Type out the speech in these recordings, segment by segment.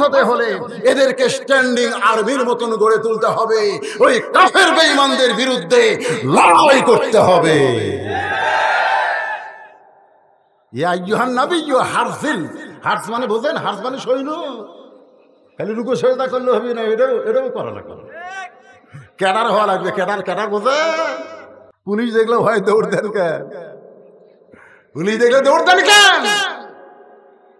নামাজ হলে এদেরকে স্ট্যান্ডিং আর্মির মতন গড়ে তুলতে হবে ওই কাফের বেঈমানদের বিরুদ্ধে লড়াই করতে হবে মানে মানে পুলিশ দেখলে ভয় দৌড় দেন কেন পুলিশ দেখলে দৌড় দেন কেন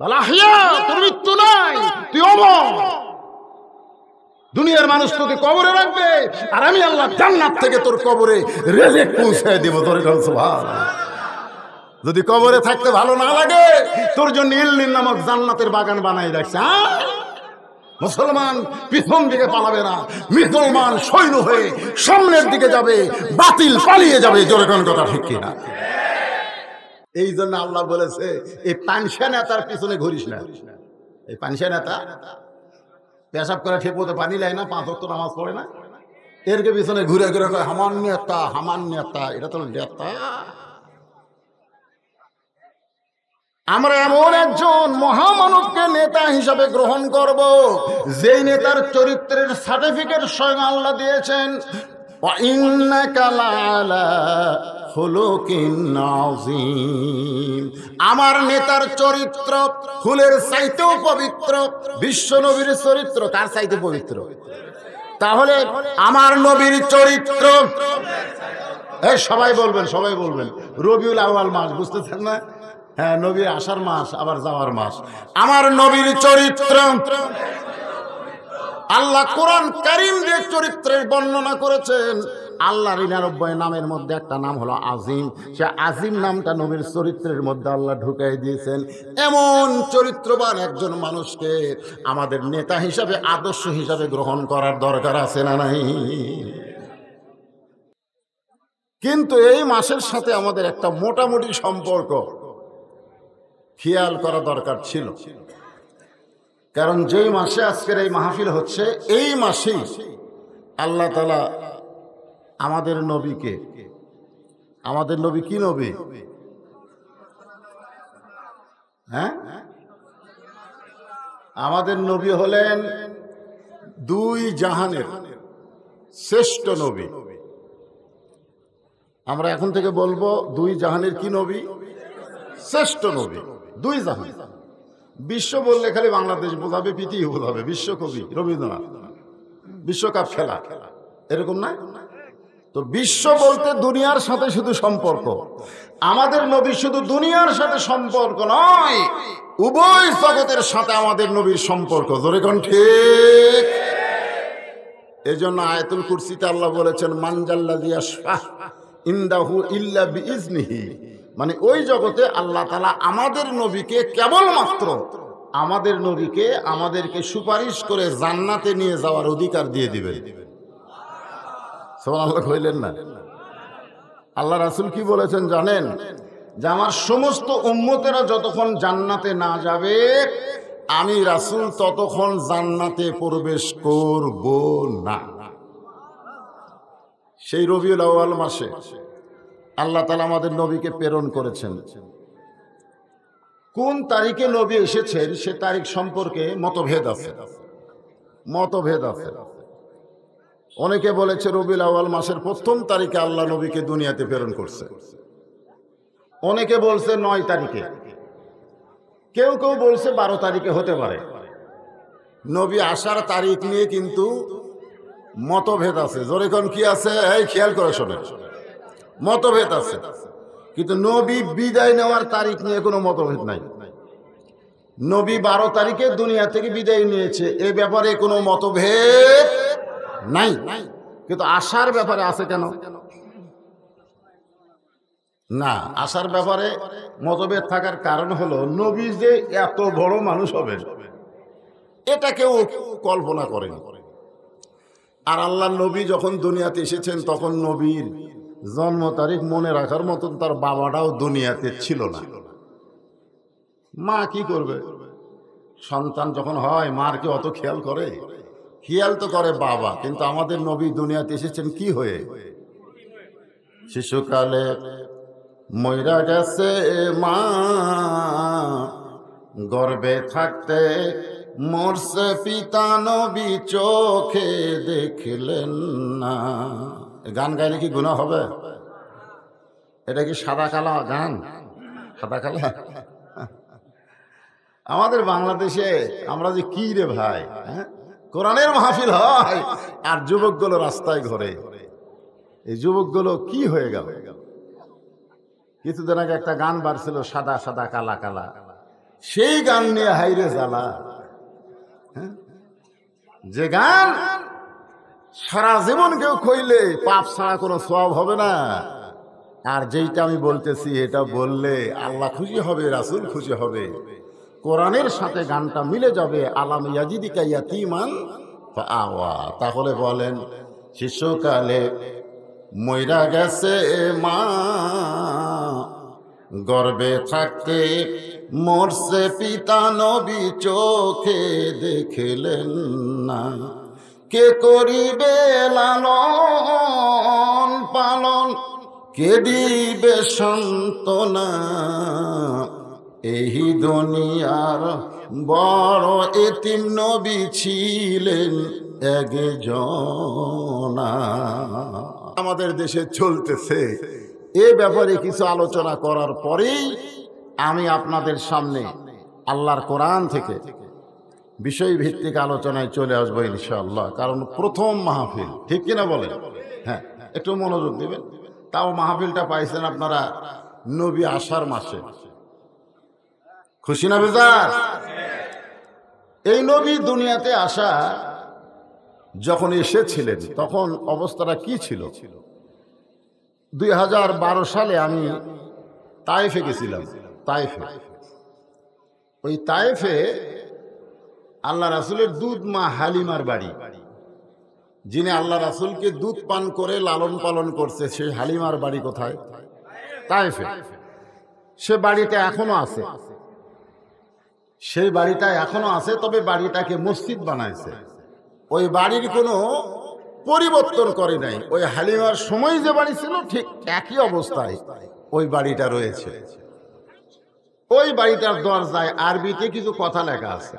মৃত্যু নাই তুই অমর দুনিয়ার মানুষ তোকে কবরে রাখবে আর আমি আল্লাহ জান্নাত থেকে তোর কবরে রেলে পৌঁছায় দেবো তোর যদি কবরে থাকতে ভালো না লাগে তোর জন্য ইল্লিন নামক জান্নাতের বাগান বানাই রাখছে মুসলমান পিছন দিকে পালাবে না মুসলমান সৈন্য হয়ে সামনের দিকে যাবে বাতিল পালিয়ে যাবে জোরে কোন কথা ঠিক কিনা এই জন্য আল্লাহ বলেছে এই পানসা নেতার পিছনে ঘুরিস না এই পানসা নেতা পেশাব করে ঠিক মতো পানি লাই না পাঁচ তো নামাজ পড়ে না এর পিছনে ঘুরে ঘুরে হামান নেতা হামান নেতা এটা তো নেতা আমরা এমন একজন মহামানবকে নেতা হিসাবে গ্রহণ করব যে নেতার চরিত্রের সার্টিফিকেট স্বয়ং আল্লাহ দিয়েছেন হলো কি আমার নেতার চরিত্র ফুলের চাইতেও পবিত্র বিশ্ব নবীর চরিত্র তার চাইতে পবিত্র তাহলে আমার নবীর চরিত্র এই সবাই বলবেন সবাই বলবেন রবিউল আওয়াল মাস বুঝতেছেন না হ্যাঁ নবীর আসার মাস আবার যাওয়ার মাস আমার নবীর চরিত্র আল্লাহ কোরআন কারিম যে চরিত্রের বর্ণনা করেছেন আল্লাহ ঋণারব্বয় নামের মধ্যে একটা নাম হলো আজিম সে আজিম নামটা নবীর চরিত্রের মধ্যে আল্লাহ ঢুকাই দিয়েছেন এমন চরিত্রবান একজন মানুষকে আমাদের নেতা হিসাবে আদর্শ হিসাবে গ্রহণ করার দরকার আছে না নাই কিন্তু এই মাসের সাথে আমাদের একটা মোটামুটি সম্পর্ক খেয়াল করা দরকার ছিল কারণ যেই মাসে আজকের এই মাহফিল হচ্ছে এই মাসেই আল্লাহ তালা আমাদের নবীকে আমাদের নবী কি নবী হ্যাঁ আমাদের নবী হলেন দুই জাহানের শ্রেষ্ঠ নবী আমরা এখন থেকে বলবো দুই জাহানের কি নবী শ্রেষ্ঠ নবী দুই জাহান বিশ্ব বললে খালি বাংলাদেশ বোঝাবে পৃথিবী বোঝাবে কবি রবীন্দ্রনাথ বিশ্বকাপ খেলা এরকম না তো বিশ্ব বলতে দুনিয়ার সাথে শুধু সম্পর্ক আমাদের নবী শুধু দুনিয়ার সাথে সম্পর্ক নয় উভয় জগতের সাথে আমাদের নবীর সম্পর্ক ধরে কোন ঠিক এই জন্য আয়তুল কুরসিতে আল্লাহ বলেছেন মানজাল্লা দিয়া ইন্দাহু ইল্লা বিজনিহি মানে ওই জগতে আল্লাহ তালা আমাদের নবীকে কেবলমাত্র আমাদের নবীকে আমাদেরকে সুপারিশ করে জান্নাতে নিয়ে যাওয়ার অধিকার দিয়ে দিবে আল্লাহ না আল্লাহ রাসুল কি বলেছেন জানেন যে আমার সমস্ত উন্মতেরা যতক্ষণ জান্নাতে না যাবে আমি রাসুল ততক্ষণ জান্নাতে প্রবেশ করব না সেই রবিউল আওয়াল মাসে আল্লাহ তালা আমাদের নবীকে প্রেরণ করেছেন কোন তারিখে নবী এসেছেন সে তারিখ সম্পর্কে মতভেদ আছে মতভেদ আছে অনেকে বলেছে রবিল আওয়াল মাসের প্রথম তারিখে আল্লাহ নবীকে দুনিয়াতে প্রেরণ করছে অনেকে বলছে নয় তারিখে কেউ কেউ বলছে বারো তারিখে হতে পারে নবী আসার তারিখ নিয়ে কিন্তু মতভেদ আছে জোরে কি আছে এই খেয়াল করে শোনেন মতভেদ আছে কিন্তু নবী বিদায় নেওয়ার তারিখ নিয়ে কোনো মতভেদ নাই নবী বারো তারিখে দুনিয়া থেকে বিদায় নিয়েছে এ ব্যাপারে কোনো মতভেদ নাই কিন্তু আসার ব্যাপারে আছে কেন না আসার ব্যাপারে মতভেদ থাকার কারণ হলো নবী যে এত বড় মানুষ হবে এটা কেউ কল্পনা করেন আর আল্লাহ নবী যখন দুনিয়াতে এসেছেন তখন নবীর জন্ম তারিখ মনে রাখার মতন তার বাবাটাও দুনিয়াতে ছিল না মা কি করবে সন্তান যখন হয় মার কে অত খেয়াল করে খেয়াল তো করে বাবা কিন্তু আমাদের নবী দুনিয়াতে এসেছেন কি হয়ে শিশুকালে ময়রা গেছে মা গর্বে থাকতে মরছে পিতা নবী চোখে দেখলেন না গান গাইলে কি গুণা হবে এটা কি সাদা কালা গান সাদা কালা আমাদের বাংলাদেশে আমরা যে কি রে ভাই হ্যাঁ? কোরআনের মাহফিল হয় আর যুবকগুলো রাস্তায় ঘরে এই যুবকগুলো কি হয়ে গেল কিছুদিন আগে একটা গান বাড়ছিল সাদা সাদা কালা কালা সেই গান নিয়ে হাইরে জ্বালা হ্যাঁ? যে গান সারা জীবন কেউ খইলে পাপ ছাড়া কোনো সব হবে না আর যেইটা আমি বলতেছি এটা বললে আল্লাহ খুশি হবে রাসুল খুশি হবে কোরআনের সাথে গানটা মিলে যাবে আলাম ইয়াজিদিকা ইয়াতিমান আওয়া তাহলে বলেন শিশুকালে ময়রা গেছে মা গর্বে থাকতে মরছে পিতা নবী চোখে দেখলেন না কে করিবে লালন পালন কে দিবে সন্তনা এই দুনিয়ার বড় এতিম নবী ছিলেন একজনা আমাদের দেশে চলতেছে এ ব্যাপারে কিছু আলোচনা করার পরেই আমি আপনাদের সামনে আল্লাহর কোরআন থেকে বিষয়ভিত্তিক আলোচনায় চলে আসবো ইনশাআল্লাহ কারণ প্রথম মাহফিল ঠিক কিনা বলেন হ্যাঁ একটু মনোযোগ দিবেন তাও মাহফিলটা পাইছেন আপনারা নবী আসার মাসে খুশি না বেজার এই নবী দুনিয়াতে আসা যখন এসেছিলেন তখন অবস্থাটা কি ছিল দুই হাজার সালে আমি তাইফে গেছিলাম তাইফে ওই তাইফে আল্লাহ রাসুলের দুধ মা হালিমার বাড়ি যিনি আল্লাহ রাসুলকে দুধ পান করে লালন পালন করছে সেই হালিমার বাড়ি কোথায় তাই সে বাড়িটা এখনো আছে সেই বাড়িটা এখনো আছে তবে বাড়িটাকে মসজিদ বানাইছে ওই বাড়ির কোনো পরিবর্তন করে নাই ওই হালিমার সময় যে বাড়ি ছিল ঠিক একই অবস্থায় ওই বাড়িটা রয়েছে ওই বাড়িটার দরজায় আরবিতে কিছু কথা লেখা আছে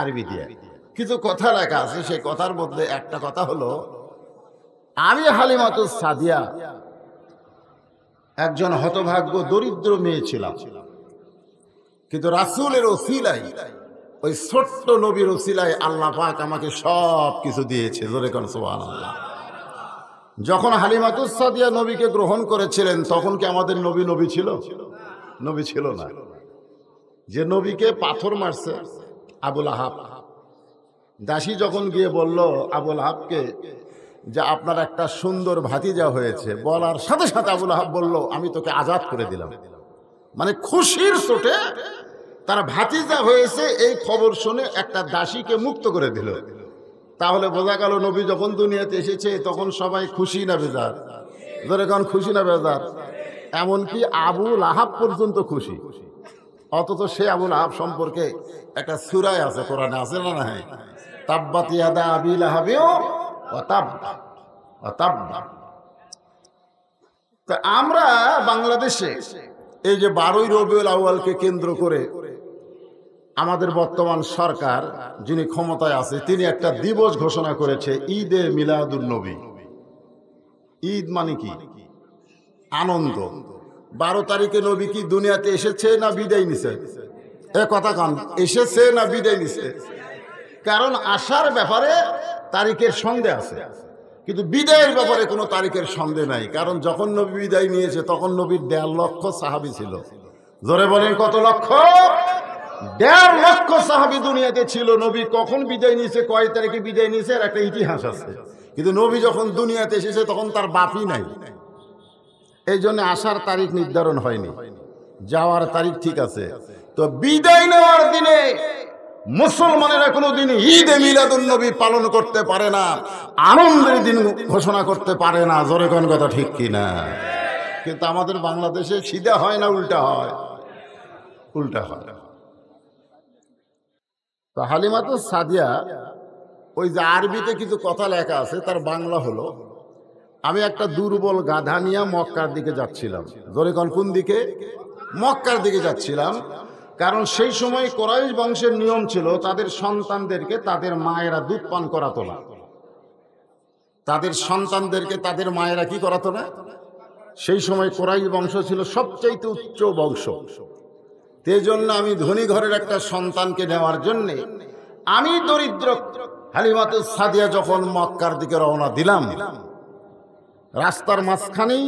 আরবি দিয়ে কিছু কথা লেখা আছে সেই কথার মধ্যে একটা কথা হলো আমি হালিমাতু সাদিয়া একজন হতভাগ্য দরিদ্র মেয়ে ছিলাম কিন্তু রাসুলের ওসিলাই ওই ছোট্ট নবীর ওসিলাই আল্লাহ পাক আমাকে সব কিছু দিয়েছে জোরে কন সোহান আল্লাহ যখন হালিমাতুসাদিয়া নবীকে গ্রহণ করেছিলেন তখন কি আমাদের নবী নবী ছিল নবী ছিল না যে নবীকে পাথর মারছে আবুল আহাব দাসী যখন গিয়ে বলল আবুল আহাবকে যে আপনার একটা সুন্দর ভাতিজা হয়েছে বলার সাথে সাথে আবুল আহাব বলল আমি তোকে আজাদ করে দিলাম মানে খুশির চোটে তার ভাতিজা হয়েছে এই খবর শুনে একটা দাসীকে মুক্ত করে দিল তাহলে বোঝা গেল নবী যখন দুনিয়াতে এসেছে তখন সবাই খুশি না বেজার ধরে খুশি না বেজার এমনকি আবুল আহাব পর্যন্ত খুশি অথচ সে আবুল আহাব সম্পর্কে একটা সুরায় আছে কোরআনে আছে না না হ্যাঁ তাব্বাত ইয়াদা আবিল আহাবিও অতাব্বা অতাব্বা তা আমরা বাংলাদেশে এই যে বারোই রবিউল আউয়ালকে কেন্দ্র করে আমাদের বর্তমান সরকার যিনি ক্ষমতায় আছে তিনি একটা দিবস ঘোষণা করেছে ঈদে এ মিলাদুল নবী ঈদ মানে কি আনন্দ বারো তারিখে নবী কি দুনিয়াতে এসেছে না বিদায় নিছে এ কথা কান এসেছে না বিদায় নিছে কারণ আসার ব্যাপারে তারিখের সন্দেহ আছে কিন্তু বিদায়ের ব্যাপারে কোনো তারিখের সন্দেহ নাই কারণ যখন নবী বিদায় নিয়েছে তখন নবীর দেড় লক্ষ সাহাবি ছিল জোরে বলেন কত লক্ষ দেড় লক্ষ সাহাবি দুনিয়াতে ছিল নবী কখন বিদায় নিয়েছে কয় তারিখে বিদায় নিয়েছে আর একটা ইতিহাস আছে কিন্তু নবী যখন দুনিয়াতে এসেছে তখন তার বাপই নাই এই জন্য আসার তারিখ নির্ধারণ হয়নি যাওয়ার তারিখ ঠিক আছে তো বিদায় নেওয়ার দিনে মুসলমানেরা কোনোদিন ঈদে মিলাদুলনবী পালন করতে পারে না আনন্দের দিন ঘোষণা করতে পারে না জোরে কোন কথা ঠিক কিনা কিন্তু আমাদের বাংলাদেশে সিধা হয় না উল্টা হয় উল্টা হয় তো হালিমা তো সাদিয়া ওই যে আরবিতে কিছু কথা লেখা আছে তার বাংলা হলো আমি একটা দুর্বল গাধা নিয়ে মক্কার দিকে যাচ্ছিলাম জোরে কল কোন দিকে মক্কার দিকে যাচ্ছিলাম কারণ সেই সময় কোরাইশ বংশের নিয়ম ছিল তাদের সন্তানদেরকে তাদের মায়েরা দুধ পান করাতো না তাদের সন্তানদেরকে তাদের মায়েরা কি করাতো না সেই সময় কোরাইশ বংশ ছিল সবচাইতে উচ্চ বংশ সেই জন্য আমি ধনী ঘরের একটা সন্তানকে নেওয়ার জন্যে আমি দরিদ্র হালিমাতুল সাদিয়া যখন মক্কার দিকে রওনা দিলাম রাস্তার মাঝখানেই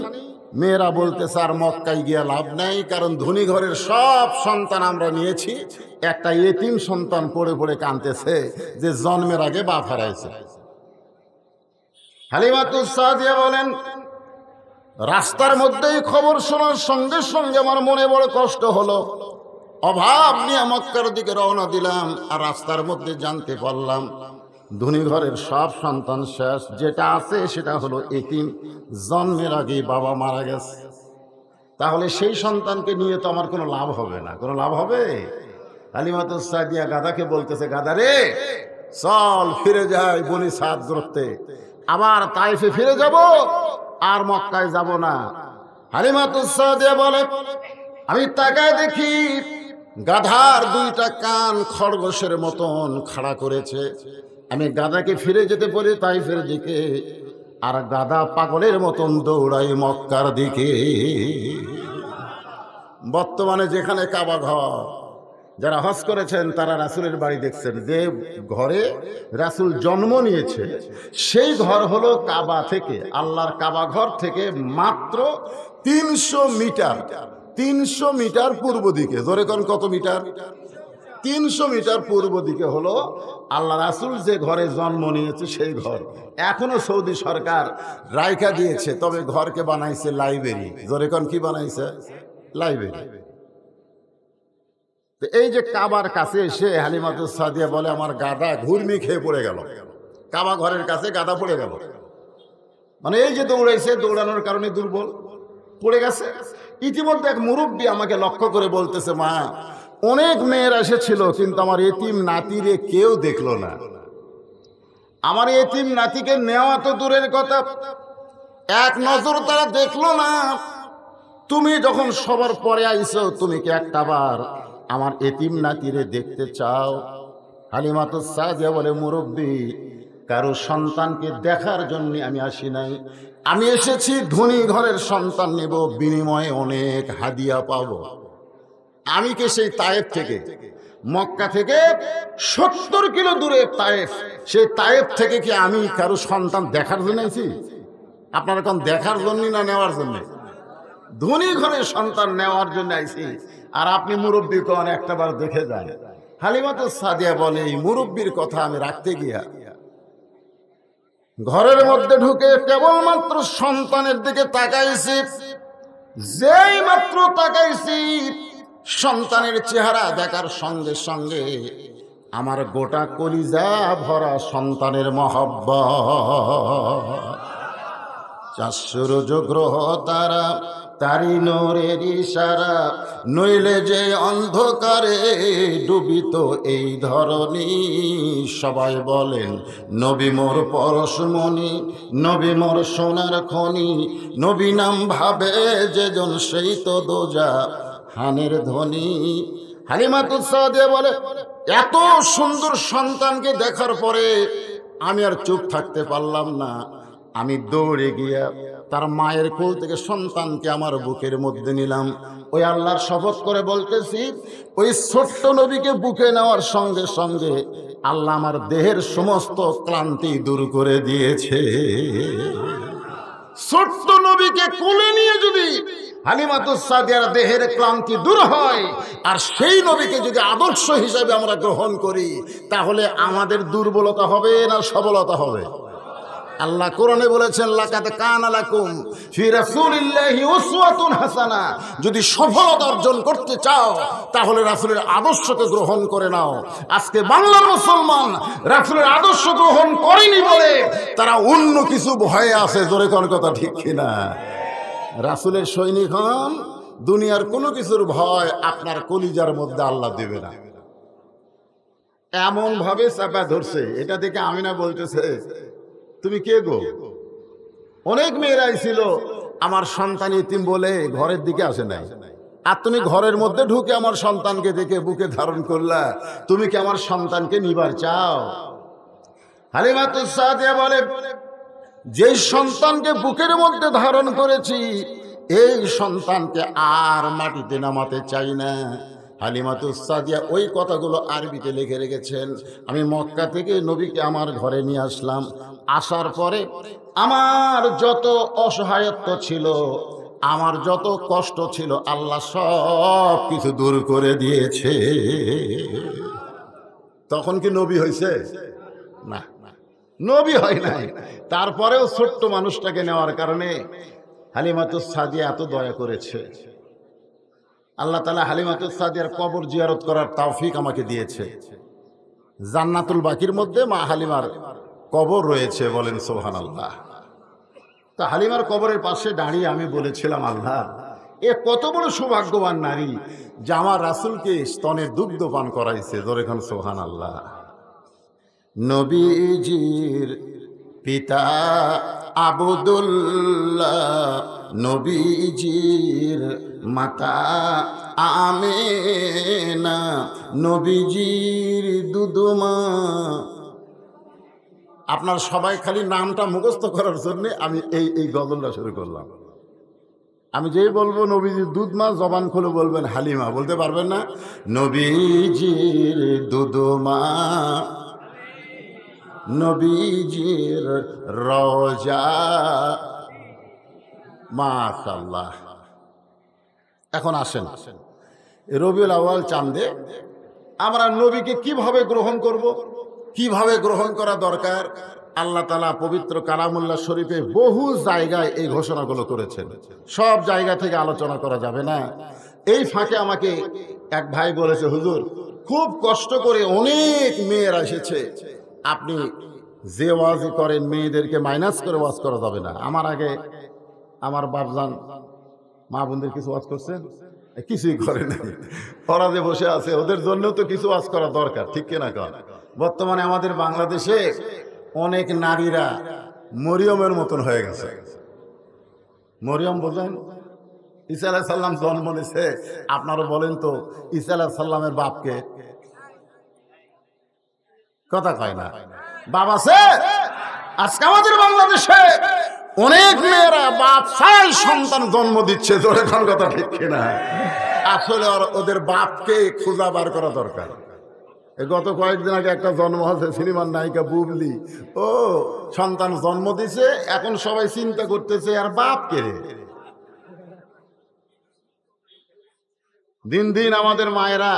মেয়েরা বলতেছে আর মক্কায় গিয়া লাভ নাই কারণ ধনী ঘরের সব সন্তান আমরা নিয়েছি একটা এতিম সন্তান পড়ে পড়ে কানতেছে যে জন্মের আগে বাপ হারাইছে হালিমাতুল বলেন রাস্তার মধ্যেই খবর শোনার সঙ্গে সঙ্গে আমার মনে বড় কষ্ট হলো অভাব নিয়ে মক্কার দিকে রওনা দিলাম আর রাস্তার মধ্যে জানতে পারলাম ধনী ঘরের সব সন্তান শেষ যেটা আছে সেটা হলো এতিম জন্মের আগে বাবা মারা গেছে তাহলে সেই সন্তানকে নিয়ে তো আমার কোনো লাভ হবে না কোনো লাভ হবে আলিমাত সাদিয়া গাদাকে বলতেছে গাদা রে চল ফিরে যাই বনি সাদ ধরতে আবার তাইফে ফিরে যাব আর মক্কায় যাব না হালিমাতুসাদিয়া বলে আমি তাকায় দেখি গাধার দুইটা কান খড়গোশের মতন খাড়া করেছে আমি গাদাকে ফিরে যেতে পারি ফেরে দিকে আর গাদা পাগলের মতন দৌড়াই মক্কার দিকে বর্তমানে যেখানে কাবা ঘর যারা হস করেছেন তারা রাসুলের বাড়ি দেখছেন যে ঘরে রাসুল জন্ম নিয়েছে সেই ঘর হলো কাবা থেকে আল্লাহর কাবা ঘর থেকে মাত্র তিনশো মিটার তিনশো মিটার পূর্ব দিকে ধরে কত মিটার তিনশো মিটার পূর্ব দিকে হলো আল্লাহ রাসুল যে ঘরে জন্ম নিয়েছে সেই ঘর এখনো সৌদি সরকার রায়কা দিয়েছে তবে ঘরকে বানাইছে লাইব্রেরি জোরেকন কি বানাইছে লাইব্রেরি তো এই যে কাবার কাছে এসে হালিমাতুল সাদিয়া বলে আমার গাদা ঘুরমি খেয়ে পড়ে গেল কাবা ঘরের কাছে গাদা পড়ে গেল মানে এই যে দৌড়াইছে দৌড়ানোর কারণে দুর্বল পড়ে গেছে ইতিমধ্যে এক মুরব্বী আমাকে লক্ষ্য করে বলতেছে মা অনেক মেয়ের এসেছিল কিন্তু আমার এতিম নাতিরে কেউ দেখলো না আমার এতিম নাতিকে নেওয়া তো দূরের কথা এক নজর তারা দেখলো না তুমি যখন সবার পরে আইছো তুমি কি একটাবার আমার এতিম নাতিরে দেখতে চাও তো সাজিয়া বলে মুরব্বী কারো সন্তানকে দেখার জন্য আমি আসি নাই আমি এসেছি ধনী ঘরের সন্তান নেব বিনিময়ে অনেক হাদিয়া পাবো আমি কে সেই তায়েব থেকে মক্কা থেকে সত্তর কিলো দূরে তায়েফ সেই তায়েফ থেকে কি আমি কারো সন্তান দেখার জন্য আছি আপনার এখন দেখার জন্যই না নেওয়ার জন্য ধনী ঘরের সন্তান নেওয়ার জন্য আইসি আর আপনি মুরব্বী কন একটা বার দেখে যান হালিমাতে সাদিয়া বলে এই মুরব্বীর কথা আমি রাখতে গিয়া ঘরের মধ্যে ঢুকে কেবলমাত্র সন্তানের দিকে তাকাইছি যেই মাত্র তাকাইছি সন্তানের চেহারা দেখার সঙ্গে সঙ্গে আমার গোটা কলিজা ভরা সন্তানের মহব্ব চারশো গ্রহ তারা তারি নোরের ইশারা নইলে যে অন্ধকারে ডুবিত এই ধরনী সবাই বলেন নবী মোর পরশমণি নবী মোর সোনার খনি নবী নাম ভাবে যেজন সেই তো দোজা হানের ধ্বনি হালিমা তুসা দিয়ে বলে এত সুন্দর সন্তানকে দেখার পরে আমি আর চুপ থাকতে পারলাম না আমি দৌড়ে গিয়া তার মায়ের কোল থেকে সন্তানকে আমার বুকের মধ্যে নিলাম ওই আল্লাহর শপথ করে বলতেছি ওই ছোট্ট নবীকে বুকে নেওয়ার সঙ্গে সঙ্গে আল্লাহ আমার দেহের সমস্ত ক্লান্তি দূর করে দিয়েছে ছোট্ট নবীকে কোলে নিয়ে যদি হালিমাতুসাদিয়ার দেহের ক্লান্তি দূর হয় আর সেই নবীকে যদি আদর্শ হিসাবে আমরা গ্রহণ করি তাহলে আমাদের দুর্বলতা হবে না সবলতা হবে আল্লাহ কোরআনে বলেছেন লাকাত কানালাকুম ফি রাসূলিল্লাহি উসওয়াতুন হাসানা যদি সফলতা অর্জন করতে চাও তাহলে রাসূলের আদর্শকে গ্রহণ করে নাও আজকে বাংলার মুসলমান রাসূলের আদর্শ গ্রহণ করেনি বলে তারা অন্য কিছু ভয়ে আছে জোরে কোন কথা ঠিক কিনা রাসূলের সৈনিক হন দুনিয়ার কোনো কিছুর ভয় আপনার কলিজার মধ্যে আল্লাহ দেবে না এমন ভাবে চাপা ধরছে এটা দেখে আমি না বলতেছে তুমি কে গো অনেক মেয়েরাই ছিল আমার সন্তান ইতিম বলে ঘরের দিকে আসে নাই আর তুমি ঘরের মধ্যে ঢুকে আমার সন্তানকে দেখে বুকে ধারণ করলা তুমি কি আমার সন্তানকে নিবার চাও হালিমাতুস বলে যে সন্তানকে বুকের মধ্যে ধারণ করেছি এই সন্তানকে আর মাটিতে নামাতে চাই না হালিমাতুস সাদিয়া ওই কথাগুলো আরবিতে লিখে রেখেছেন আমি মক্কা থেকে নবীকে আমার ঘরে নিয়ে আসলাম আসার পরে আমার যত অসহায়ত্ব ছিল আমার যত কষ্ট ছিল আল্লাহ সব কিছু দূর করে দিয়েছে তখন কি নবী হয়েছে না নবী হয় নাই তারপরেও ছোট্ট মানুষটাকে নেওয়ার কারণে হালিমাতুস সাদিয়া এত দয়া করেছে আল্লাহ তালা হালিমাতুল সাদিয়ার কবর জিয়ারত করার তাওফিক আমাকে দিয়েছে জান্নাতুল বাকির মধ্যে মা হালিমার কবর রয়েছে বলেন সোহান আল্লাহ তা হালিমার কবরের পাশে দাঁড়িয়ে আমি বলেছিলাম আল্লাহ এ কত বড় সৌভাগ্যবান নারী জামা রাসুলকে স্তনে দুগ্ধ পান করাইছে জোরেখান সোহান আল্লাহ নবীজির পিতা আবুদুল্লাহ নবীজির মাতা আমেনা নবীজির দুদুমা আপনার সবাই খালি নামটা মুখস্থ করার জন্য আমি এই এই গজলটা শুরু করলাম আমি যেই বলবো নবীজির দুধ জবান খুলে বলবেন হালিমা বলতে পারবেন না নবীজির দুদুমা নবীজির রজা মাশাল্লাহ এখন আসেন রবিউল আওয়াল চান্দে আমরা নবীকে কিভাবে গ্রহণ করব। কিভাবে গ্রহণ করা দরকার আল্লাহ তালা পবিত্র কালামুল্লা শরীফে বহু জায়গায় এই ঘোষণাগুলো করেছেন সব জায়গা থেকে আলোচনা করা যাবে না এই ফাঁকে আমাকে এক ভাই বলেছে হুজুর খুব কষ্ট করে অনেক মেয়ের এসেছে আপনি যে ওয়াজ করেন মেয়েদেরকে মাইনাস করে ওয়াজ করা যাবে না আমার আগে আমার বাপজান মা বোনদের কিছু ওয়াজ করছে কিছুই করে নাই ওরা যে বসে আছে ওদের জন্য তো কিছু ওয়াজ করা দরকার ঠিক কিনা কর বর্তমানে আমাদের বাংলাদেশে অনেক নারীরা মরিয়মের মতন হয়ে গেছে মরিয়ম বলেন ইসা সাল্লাম জন্ম নিছে আপনারা বলেন তো ইসা সাল্লামের বাপকে কথা কয় না বাবা সে আজকে আমাদের বাংলাদেশে অনেক মেয়েরা বাপ ছাড়াই সন্তান জন্ম দিচ্ছে জোরে কথা ঠিক কিনা আসলে ওদের বাপকে খোঁজা বার করা দরকার গত কয়েকদিন আগে একটা জন্ম হয়েছে সিনেমার নায়িকা বুবলি ও সন্তান জন্ম দিছে এখন সবাই চিন্তা করতেছে আর বাপ কে দিন দিন আমাদের মায়েরা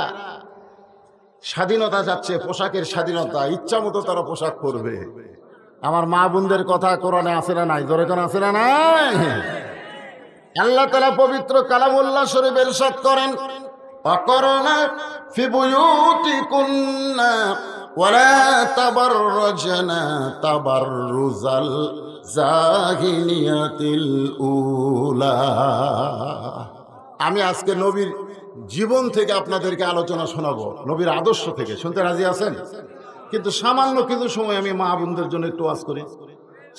স্বাধীনতা যাচ্ছে পোশাকের স্বাধীনতা ইচ্ছা মতো তারা পোশাক করবে আমার মা বোনদের কথা কোরআনে আসে না নাই ধরে কোন আছে না নাই আল্লাহ তালা পবিত্র কালামুল্লা শরীফ এরশাদ করেন আমি আজকে নবীর জীবন থেকে আপনাদেরকে আলোচনা শোনাবো নবীর আদর্শ থেকে শুনতে রাজি আছেন কিন্তু সামান্য কিছু সময় আমি মা বোনদের জন্য একটু ওয়াজ করি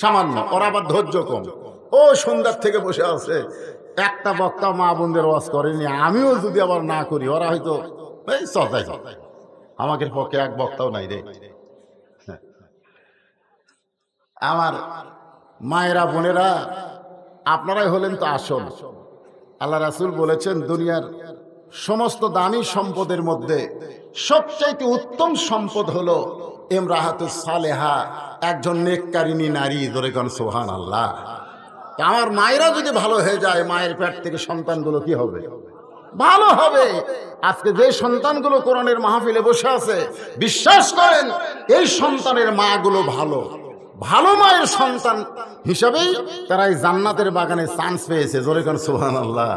সামান্য ওরা আবার ধৈর্য কম ও সন্ধ্যার থেকে বসে আছে একটা বক্তা মা বোনদের ওয়াজ করেনি আমিও যদি আবার না করি ওরা হয়তো আমাকে পক্ষে এক বক্তাও নাই রে আমার মায়েরা বোনেরা আপনারাই হলেন তো আসল আল্লাহ রাসুল বলেছেন দুনিয়ার সমস্ত দামি সম্পদের মধ্যে সবচাইতে উত্তম সম্পদ হলো সালেহা একজন নেককারিনী নারী দরেগণ সোহান আল্লাহ আমার মায়েরা যদি ভালো হয়ে যায় মায়ের পেট থেকে সন্তানগুলো কি হবে ভালো হবে আজকে যে সন্তানগুলো কোরআনের মাহফিলে বসে আছে বিশ্বাস করেন এই সন্তানের মাগুলো ভালো ভালো মায়ের সন্তান হিসাবেই তারা এই জান্নাতের বাগানে চান্স পেয়েছে জোরে সোহান আল্লাহ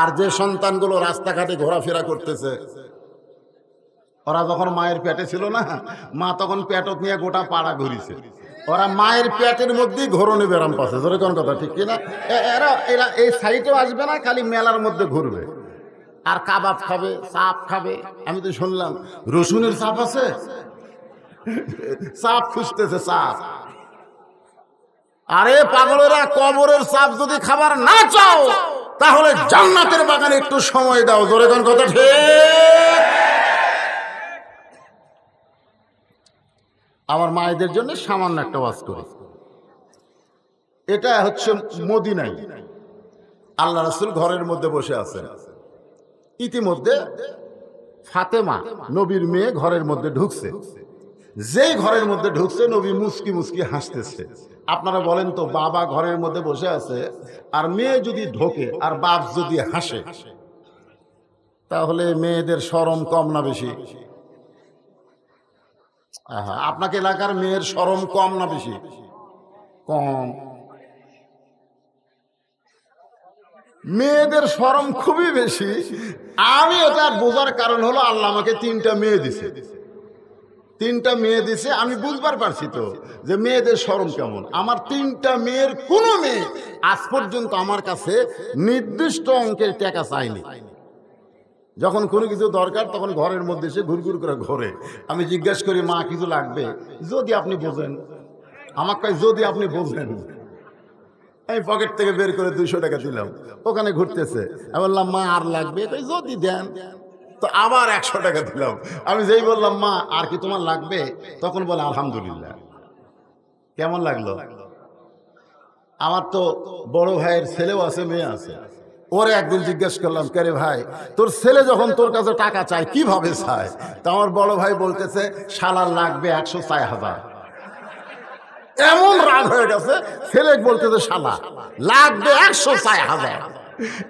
আর যে সন্তানগুলো রাস্তাঘাটে ঘোরাফেরা করতেছে ওরা যখন মায়ের পেটে ছিল না মা তখন পেটত নিয়ে গোটা পাড়া ঘুরিছে ওরা মায়ের পেটের মধ্যেই ঘোরণে বেরাম পাচ্ছে ধরে কোন কথা ঠিক কিনা এরা এরা এই সাইডেও আসবে না খালি মেলার মধ্যে ঘুরবে আর কাবাব খাবে চাপ খাবে আমি তো শুনলাম রসুনের চাপ আছে চাপ খুঁজতেছে চাপ আরে পাগলেরা কবরের চাপ যদি খাবার না চাও তাহলে জান্নাতের বাগানে একটু সময় দাও জোরে কথা ঠিক আমার মায়েদের জন্য সামান্য একটা ওয়াজ করি এটা হচ্ছে মদিনাই আল্লাহ রসুল ঘরের মধ্যে বসে আছেন ইতিমধ্যে ফাতেমা নবীর মেয়ে ঘরের মধ্যে ঢুকছে যেই ঘরের মধ্যে ঢুকছে নবী মুসকি মুসকি হাসতেছে আপনারা বলেন তো বাবা ঘরের মধ্যে বসে আছে আর মেয়ে যদি ঢোকে আর বাপ যদি হাসে তাহলে মেয়েদের সরম কম না বেশি হ্যাঁ আপনাকে এলাকার মেয়ের সরম কম না বেশি কম মেয়েদের সরম খুবই বেশি আমি এটা বোঝার কারণ হলো আল্লাহ আমাকে তিনটা মেয়ে দিছে তিনটা মেয়ে দিছে আমি বুঝবার পারছি তো যে মেয়েদের সরম কেমন আমার তিনটা মেয়ের কোনো মেয়ে আজ পর্যন্ত আমার কাছে নির্দিষ্ট অঙ্কের টাকা চাইনি যখন কোনো কিছু দরকার তখন ঘরের মধ্যে সে ঘুরঘুর করে ঘরে আমি জিজ্ঞেস করি মা কিছু লাগবে যদি আপনি বোঝেন আমার কাছে যদি আপনি বোঝেন আমি পকেট থেকে বের করে দুইশো টাকা দিলাম ওখানে ঘুরতেছে আমি বললাম মা আর লাগবে তাই যদি দেন তো আবার একশো টাকা দিলাম আমি যেই বললাম মা আর কি তোমার লাগবে তখন বলে আলহামদুলিল্লাহ কেমন লাগলো আমার তো বড় ভাইয়ের ছেলেও আছে মেয়ে আছে ওরে একদিন জিজ্ঞেস করলাম কে ভাই তোর ছেলে যখন তোর কাছে টাকা চায় কিভাবে চায় তা আমার বড় ভাই বলতেছে সালার লাগবে একশো চায় হাজার এমন রাগ হয়ে গেছে ছেলে বলতেছে সালা লাগবে একশো চায় হাজার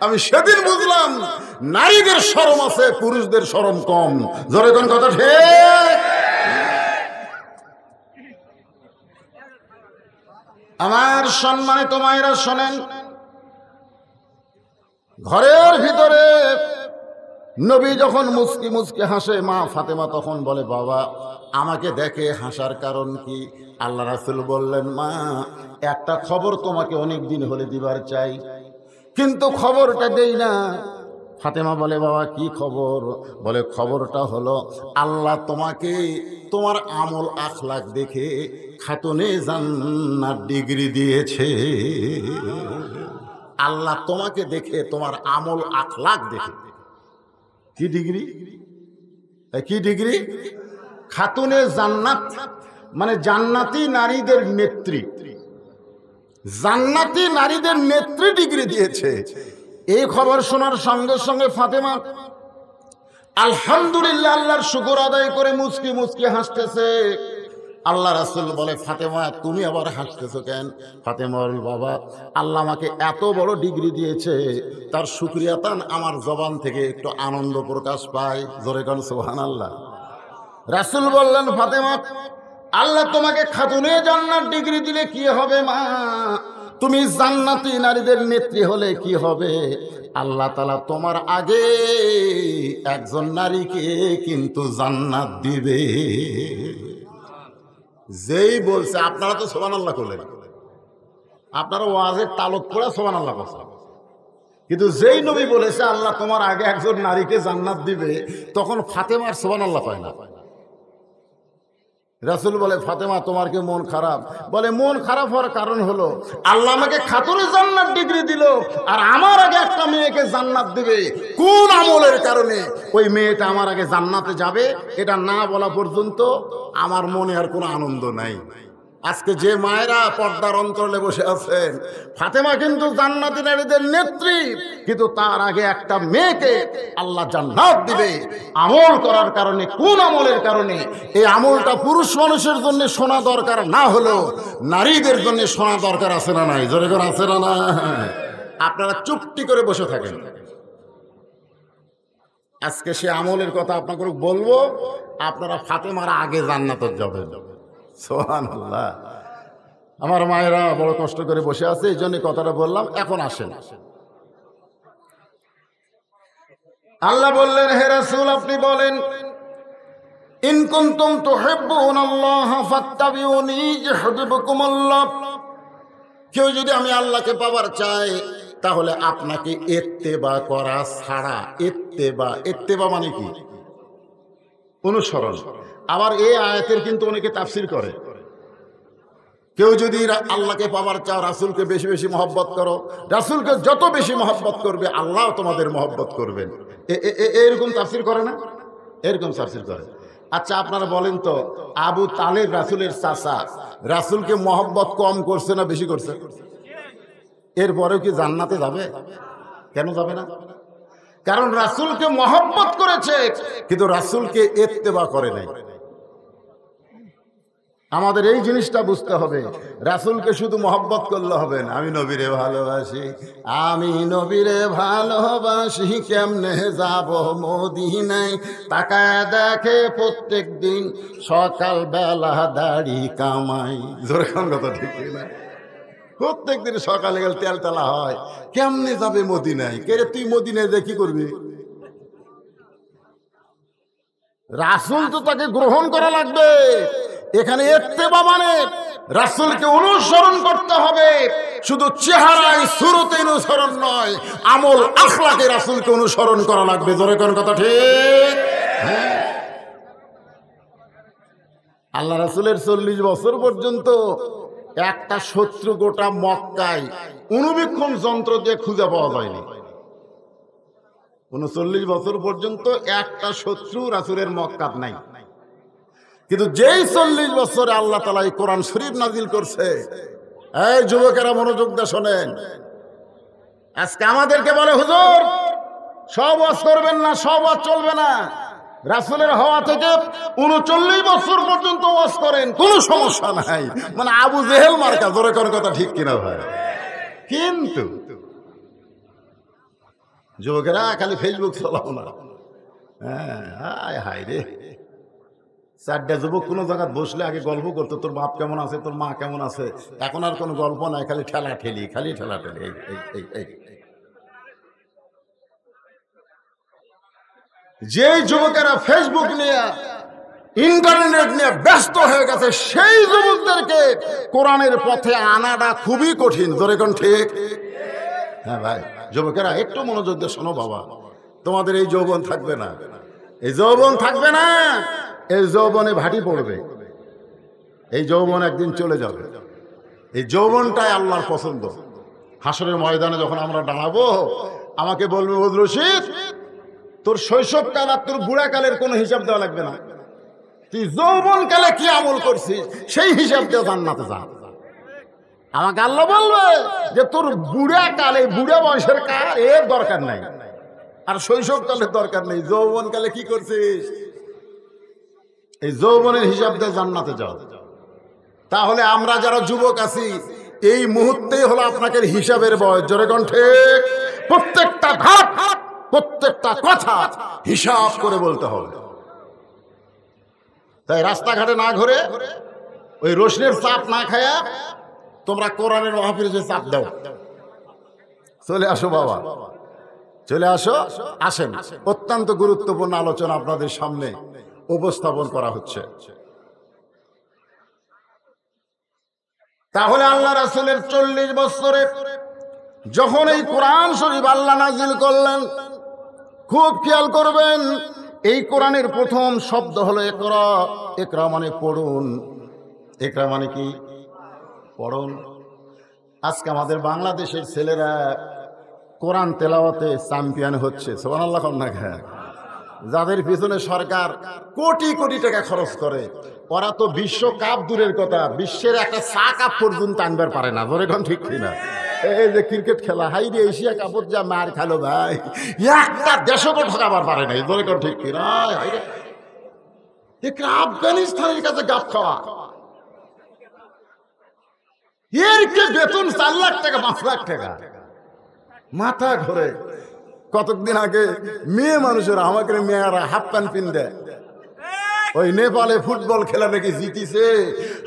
আমি সেদিন বুঝলাম নারীদের সরম আছে পুরুষদের সরম কম জোরে কোন কথা ঠিক আমার সম্মানে মায়েরা শোনেন ঘরের ভিতরে নবী যখন মুসকি মুসকি হাসে মা ফাতেমা তখন বলে বাবা আমাকে দেখে হাসার কারণ কি আল্লাহ রাসুল বললেন মা একটা খবর তোমাকে অনেক দিন হলে দিবার চাই কিন্তু খবরটা দেই না ফাতেমা বলে বাবা কি খবর বলে খবরটা হলো আল্লাহ তোমাকে তোমার আমল আখলাখ দেখে খাতুনে জান্নার ডিগ্রি দিয়েছে আল্লাহ তোমাকে দেখে তোমার আমল আখলাক দেখে কি ডিগ্রি কি ডিগ্রি খাতুনে জান্নাত মানে জান্নাতি নারীদের নেত্রী জান্নাতি নারীদের নেত্রী ডিগ্রি দিয়েছে এই খবর শোনার সঙ্গে সঙ্গে ফাতেমা আলহামদুলিল্লাহ আল্লাহর শুকুর আদায় করে মুচকি মুচকি হাসতেছে আল্লাহ রাসুল বলে ফাতেমা তুমি আবার হাসতেছো কেন ফাতেমার বাবা আল্লাহ আমাকে এত বড় ডিগ্রি দিয়েছে তার সুক্রিয়াতান আমার জবান থেকে একটু আনন্দ প্রকাশ পায় জোরে কান সোহান আল্লাহ রাসুল বললেন ফাতেমা আল্লাহ তোমাকে খাতুনে জান্নার ডিগ্রি দিলে কি হবে মা তুমি জান্নাতি নারীদের নেত্রী হলে কি হবে আল্লাহ তালা তোমার আগে একজন নারীকে কিন্তু জান্নাত দিবে যেই বলছে আপনারা তো সোবান আল্লাহ করলেন আপনারা ওয়াজের তালক করে সোবান আল্লাহ করছেন কিন্তু যেই নবী বলেছে আল্লাহ তোমার আগে একজন নারীকে জান্নাত দিবে তখন ফাতেমার সোবান আল্লাহ পায় না রাসুল বলে ফাতেমা তোমার কি মন খারাপ বলে মন খারাপ হওয়ার কারণ হলো আল্লাহ আমাকে খাতুরে জান্নাত ডিগ্রি দিল আর আমার আগে একটা মেয়েকে জান্নাত দিবে কোন আমলের কারণে ওই মেয়েটা আমার আগে জান্নাতে যাবে এটা না বলা পর্যন্ত আমার মনে আর কোনো আনন্দ নাই আজকে যে মায়েরা পর্দার অন্তরে বসে আছেন ফাতেমা কিন্তু জান্নাতি নারীদের নেত্রী কিন্তু তার আগে একটা মেয়েকে আল্লাহ জান্নাত দিবে আমল করার কারণে কোন আমলের কারণে এই আমলটা পুরুষ মানুষের জন্য শোনা দরকার না হলেও নারীদের জন্য শোনা দরকার আছে না নাই জোরে করে আছে না না আপনারা চুপটি করে বসে থাকেন আজকে সে আমলের কথা আপনাকে বলবো আপনারা ফাতেমার আগে জান্নাতের জবে যাবে আমার মায়েরা বড় কষ্ট করে বসে আছে এই জন্য কথাটা বললাম এখন আসেন আল্লাহ বললেন হে রাসূল আপনি বলেন ইন কুনতুম তুহিব্বুনাল্লাহা ফাত্তাবিউনি ইউহিব্বুকুমুল্লাহ কেউ যদি আমি আল্লাহকে পাবার চাই তাহলে আপনাকে বা করা ছাড়া বা এত্তেবা বা মানে কি অনুসরণ আবার এই আয়াতের কিন্তু অনেকে তাফসির করে কেউ যদি আল্লাহকে পাওয়ার চাও রাসুলকে বেশি বেশি মহব্বত করো রাসুলকে যত বেশি মহব্বত করবে আল্লাহ তোমাদের মহব্বত করবেন এরকম তাফসির করে না এরকম তাফসির করে আচ্ছা আপনারা বলেন তো আবু তালের রাসুলের চাষা রাসুলকে মহব্বত কম করছে না বেশি করছে এরপরেও কি জান্নাতে যাবে কেন যাবে না কারণ রাসুলকে মহব্বত করেছে কিন্তু রাসুলকে এত্তেবা করে নাই আমাদের এই জিনিসটা বুঝতে হবে রাসুলকে শুধু মহব্বত করলে হবে না আমি নবীরে ভালোবাসি আমি নবীরে ভালোবাসি কেমনে যাব নাই তাকায় দেখে প্রত্যেক দিন সকালবেলা দাড়ি কামাই জোরে কথা ঠিক না প্রত্যেক দিন সকালে গেলে তেল তেলা হয় কেমনে যাবে মদিনায় কে তুই মদিনায় দেখি করবি রাসুল তো তাকে গ্রহণ করা লাগবে এখানে এত্তেবা মানে রাসুলকে অনুসরণ করতে হবে শুধু চেহারায় সুরতে অনুসরণ নয় আমল আখলাকে রাসুলকে অনুসরণ করা লাগবে জোরে কোন কথা ঠিক হ্যাঁ। আল্লাহ রাসুলের চল্লিশ বছর পর্যন্ত একটা শত্রু গোটা মক্কায় অনুবীক্ষণ যন্ত্র দিয়ে খুঁজে পাওয়া যায়নি উনচল্লিশ বছর পর্যন্ত একটা শত্রু রাসুরের মক্কাত নাই কিন্তু যেই চল্লিশ বছরে আল্লাহ তালা এই কোরআন শরীফ নাজিল করছে এই যুবকেরা মনোযোগ দা শোনেন আজকে আমাদেরকে বলে হুজুর সব করবেন না সব চলবে না রাসুলের হওয়া থেকে উনচল্লিশ বছর পর্যন্ত ওয়াজ করেন কোন সমস্যা নাই মানে আবু জেহেল মার্কা জোরে করার কথা ঠিক কিনা ভাই কিন্তু যুবকেরা খালি ফেসবুক চলাও না হ্যাঁ হায় রে চারটা যুবক কোনো জায়গায় বসলে আগে গল্প করতো তোর বাপ কেমন আছে তোর মা কেমন আছে এখন আর কোনো গল্প নাই খালি ঠেলা ঠেলি খালি ঠেলা ঠেলি এই যে যুবকেরা ফেসবুক নিয়ে ইন্টারনেট নিয়ে ব্যস্ত হয়ে গেছে সেই যুবকদেরকে কোরআনের পথে আনাটা খুবই কঠিন এখন ঠিক হ্যাঁ ভাই যুবকেরা একটু মনোযোগ দিয়ে শোনো বাবা তোমাদের এই যৌবন থাকবে না এই যৌবন থাকবে না এই যৌবনে ভাটি পড়বে এই যৌবন একদিন চলে যাবে এই যৌবনটাই আল্লাহর পছন্দ হাসরের ময়দানে যখন আমরা দাঁড়াবো আমাকে বলবে বদরশিদ তোর শৈশবকাল আর তোর বুড়াকালের কোনো হিসাব দেওয়া লাগবে না তুই যৌবন কালে কি আমল করছিস সেই হিসাব দিয়ে জান্নাতে যা আমাকে আল্লাহ বলবে যে তোর বুড়া কালে বুড়া বয়সের কার এর দরকার নাই আর শৈশব কালের দরকার নেই যৌবন কালে কি করছিস এই যৌবনের হিসাব দিয়ে জান্নাতে যাও তাহলে আমরা যারা যুবক আছি এই মুহূর্তেই হলো আপনাকে হিসাবের বয়স জোরে কণ্ঠে প্রত্যেকটা ধাপ প্রত্যেকটা কথা হিসাব করে বলতে হবে তাই রাস্তাঘাটে না ঘুরে ওই রোশনের চাপ না খায়া তোমরা কোরআনের মহাপিরিজে চাপ দাও চলে আসো বাবা চলে আসো আসেন অত্যন্ত গুরুত্বপূর্ণ আলোচনা আপনাদের সামনে উপস্থাপন করা হচ্ছে তাহলে আল্লাহ রাসুলের চল্লিশ বছরে যখন এই কোরআন শরীফ আল্লাহ নাজিল করলেন খুব খেয়াল করবেন এই কোরআনের প্রথম শব্দ হলো একরা একরা মানে পড়ুন একরা মানে কি পড়ুন আজকে আমাদের বাংলাদেশের ছেলেরা কোরআন তেলাওয়াতে চ্যাম্পিয়ন হচ্ছে সোমান আল্লাহ কন্যা যাদের পিছনে সরকার কোটি কোটি টাকা খরচ করে ওরা তো বিশ্বকাপ দূরের কথা বিশ্বের একটা চা কাপ পর্যন্ত আনবার পারে না ধরে ঠিক কিনা এই যে ক্রিকেট খেলা হাই রে এশিয়া কাপড় যা মার খেলো ভাই একটা দেশকে ঠকাবার পারে নাই ধরে কোন ঠিক কিনা আফগানিস্তানের কাছে গাপ খাওয়া এর কে বেতন চার লাখ টাকা পাঁচ লাখ টাকা মাথা ঘরে কতদিন আগে মেয়ে মানুষের আমাকে মেয়েরা হাফ প্যান্ট পিন ওই নেপালে ফুটবল খেলা নাকি জিতিছে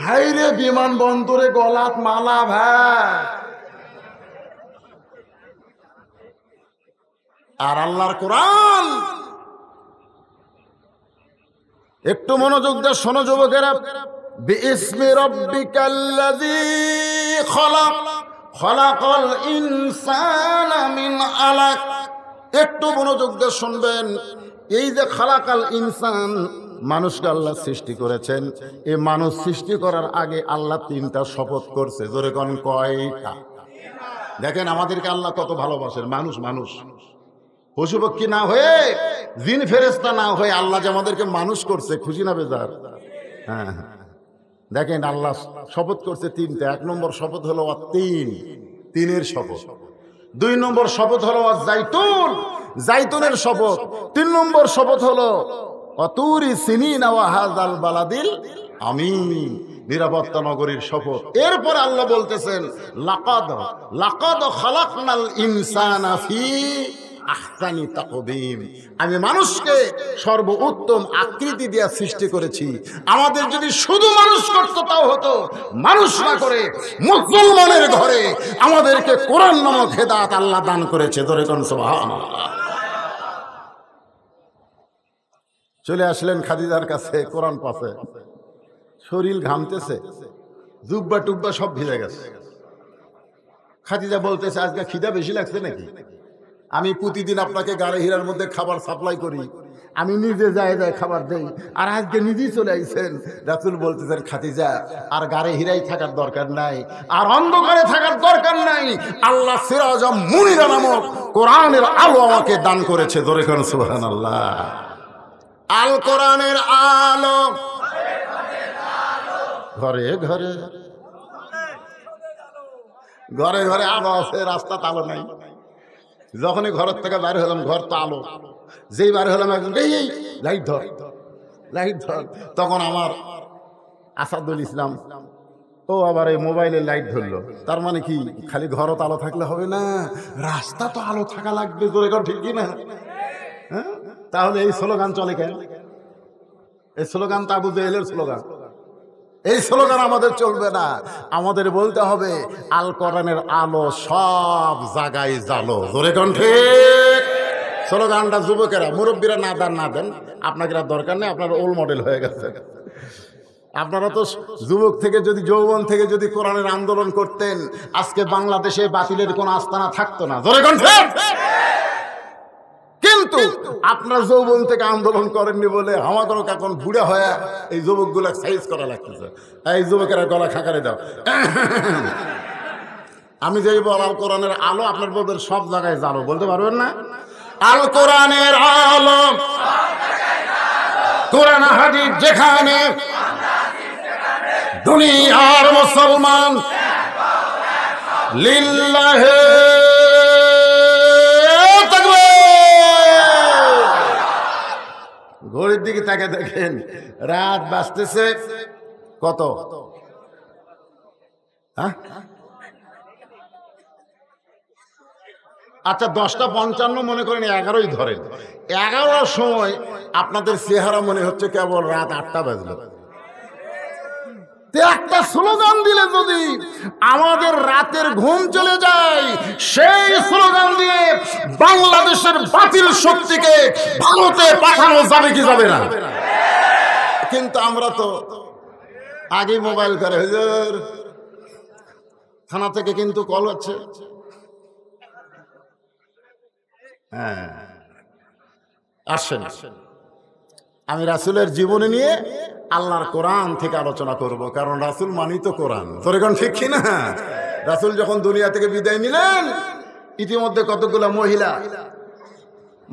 হাইরে বিমান বন্দরে গলাত মালা ভাই আর আল্লাহর কোরআন একটু মনোযোগ দে শোনো যুবকেরা বিসমি রব্বিকাল্লাযী খলাক খলাকাল ইনসানা মিন আলাক একটু মনোযোগ দিয়ে শুনবেন এই যে খালাকাল ইনসান মানুষকে আল্লাহ সৃষ্টি করেছেন এই মানুষ সৃষ্টি করার আগে আল্লাহ তিনটা শপথ করছে জোরে কন কয়টা দেখেন আমাদেরকে আল্লাহ কত ভালোবাসেন মানুষ মানুষ পশুপক্ষী না হয়ে জিন ফেরেস্তা না হয়ে আল্লাহ যে আমাদেরকে মানুষ করছে খুশি না বেজার হ্যাঁ, হ্যাঁ। দেখেন আল্লাহ শপথ করছে তিনটে এক নম্বর শপথ হলো তিন তিনের শপথ দুই নম্বর শপথ হলো জাইতুন জাইতুনের শপথ তিন নম্বর শপথ হলো অতুরি সিনি হাজাল বালাদিল আমি নিরাপত্তা নগরীর শপথ এরপর আল্লাহ বলতেছেন লাকাদ লাকাদ খালাকনাল ইনসান আফি আহসানি তাকবিম আমি মানুষকে সর্বোত্তম আকৃতি দিয়া সৃষ্টি করেছি আমাদের যদি শুধু মানুষ করত তাও হতো মানুষ না করে মুসলমানের ঘরে আমাদেরকে কোরআন নামক হেদাত আল্লাহ দান করেছে ধরে কোন চলে আসলেন খাদিজার কাছে কোরআন পাশে শরীর ঘামতেছে জুব্বা টুব্বা সব ভিজে গেছে খাদিজা বলতেছে আজকে খিদা বেশি লাগছে নাকি আমি প্রতিদিন আপনাকে গাড়ি হীরার মধ্যে খাবার সাপ্লাই করি আমি নিজে যায় যায় খাবার দেই আর আজকে নিজেই চলে আইছেন রাসুল বলতেছেন খাতিজা আর গাড়ি হীরাই থাকার দরকার নাই আর অন্ধকারে থাকার দরকার নাই আল্লাহ সিরাজ মুনিরা নামক কোরআনের আলো আমাকে দান করেছে ধরে কেন সুহান আল্লাহ আল কোরআনের আলো ঘরে ঘরে ঘরে ঘরে আলো আছে রাস্তা তালো নাই যখনই ঘরের থেকে বাইর হলাম ঘর তো আলো যেই বাইর হলাম একজন এই লাইট ধর লাইট ধর তখন আমার আসাদুল ইসলাম ও আবার এই মোবাইলে লাইট ধরলো তার মানে কি খালি ঘরও আলো থাকলে হবে না রাস্তা তো আলো থাকা লাগবে জোরে কর ঠিক না হ্যাঁ তাহলে এই স্লোগান চলে কেন এই স্লোগান তো আবু জাহেলের স্লোগান এই স্লোগান আমাদের চলবে না আমাদের বলতে হবে আল কোরআনের আলো সব জায়গায় জালো জোরে কণ্ঠে স্লোগানটা যুবকেরা মুরব্বীরা না দেন না দেন আপনাকে দরকার নেই আপনার ওল মডেল হয়ে গেছে আপনারা তো যুবক থেকে যদি যৌবন থেকে যদি কোরআনের আন্দোলন করতেন আজকে বাংলাদেশে বাতিলের কোনো আস্তানা থাকতো না জোরে কণ্ঠে কিন্তু আপনার যৌবন থেকে আন্দোলন করেননি বলে আমাদেরও এখন বুড়ে হয়ে এই যুবকগুলা সাইজ করা লাগতেছে এই যুবকের গলা খাঁকারে দাও আমি যে বলাল কোরআনের আলো আপনার বলবেন সব জায়গায় জানো বলতে পারবেন না আল কোরআনের আলো কোরআন হাদিস যেখানে দুনিয়ার মুসলমান লিল্লাহে ঘড়ির দিকে তাকে দেখেন রাত বাঁচতেছে কত হ্যাঁ? আচ্ছা দশটা পঞ্চান্ন মনে করেন এগারোই ধরেন এগারোটার সময় আপনাদের চেহারা মনে হচ্ছে কেবল রাত আটটা বাজলো একটা স্লোগান দিলে যদি আমাদের রাতের ঘুম চলে যায় সেই স্লোগান দিয়ে বাংলাদেশের বাতিল শক্তিকে ভারতে পাঠানো যাবে কি যাবে না কিন্তু আমরা তো আগে মোবাইল করে হুজুর থানা থেকে কিন্তু কল হচ্ছে হ্যাঁ আসেন আমি রাসুলের জীবনে নিয়ে আল্লাহর কোরআন থেকে আলোচনা করব কারণ রাসুল মানি তো কোরআন তোর এখন ঠিক না রাসুল যখন দুনিয়া থেকে বিদায় নিলেন ইতিমধ্যে কতগুলো মহিলা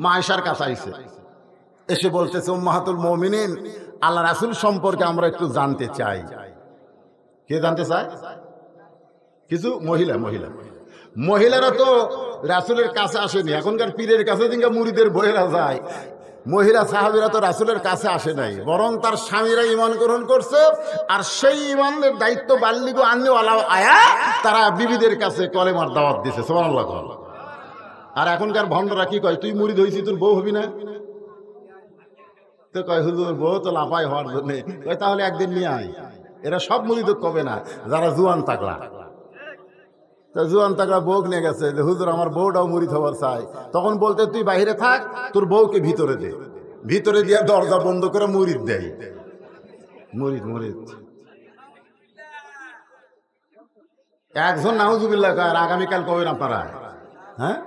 মায়েশার কাছে আইসে এসে বলতেছে মাহাতুল মৌমিন আল্লাহ রাসুল সম্পর্কে আমরা একটু জানতে চাই কে জানতে চায় কিছু মহিলা মহিলা মহিলারা তো রাসুলের কাছে আসেনি এখনকার পীরের কাছে মুড়িদের বইরা যায় মহিলা সাহাবিরা তো রাসুলের কাছে আসে নাই বরং তার স্বামীরা ইমান গ্রহণ করছে আর সেই ইমানের দায়িত্ব বাল্লিগো আনলে আয়া তারা বিবিদের কাছে কলেমার দাওয়াত দিছে সোমান্লা আর এখনকার ভণ্ডরা কি কয় তুই মুড়ি ধইছি তোর বউ হবি না তো কয় হুজুর বউ তো লাফাই হওয়ার জন্যে তাহলে একদিন নিয়ে আয় এরা সব মুড়ি তো কবে না যারা জুয়ান তাকলা তা জুয়ান তাকড়া বউক নিয়ে গেছে হুজুর আমার বউটাও মুড়ি হবার চাই তখন বলতে তুই বাহিরে থাক তোর বউকে ভিতরে দে ভিতরে দিয়ে দরজা বন্ধ করে মুড়িদ দেয় মুড়িদ মুড়িদ একজন নাহুজুবিল্লাহ আর আগামীকাল না আপনারা হ্যাঁ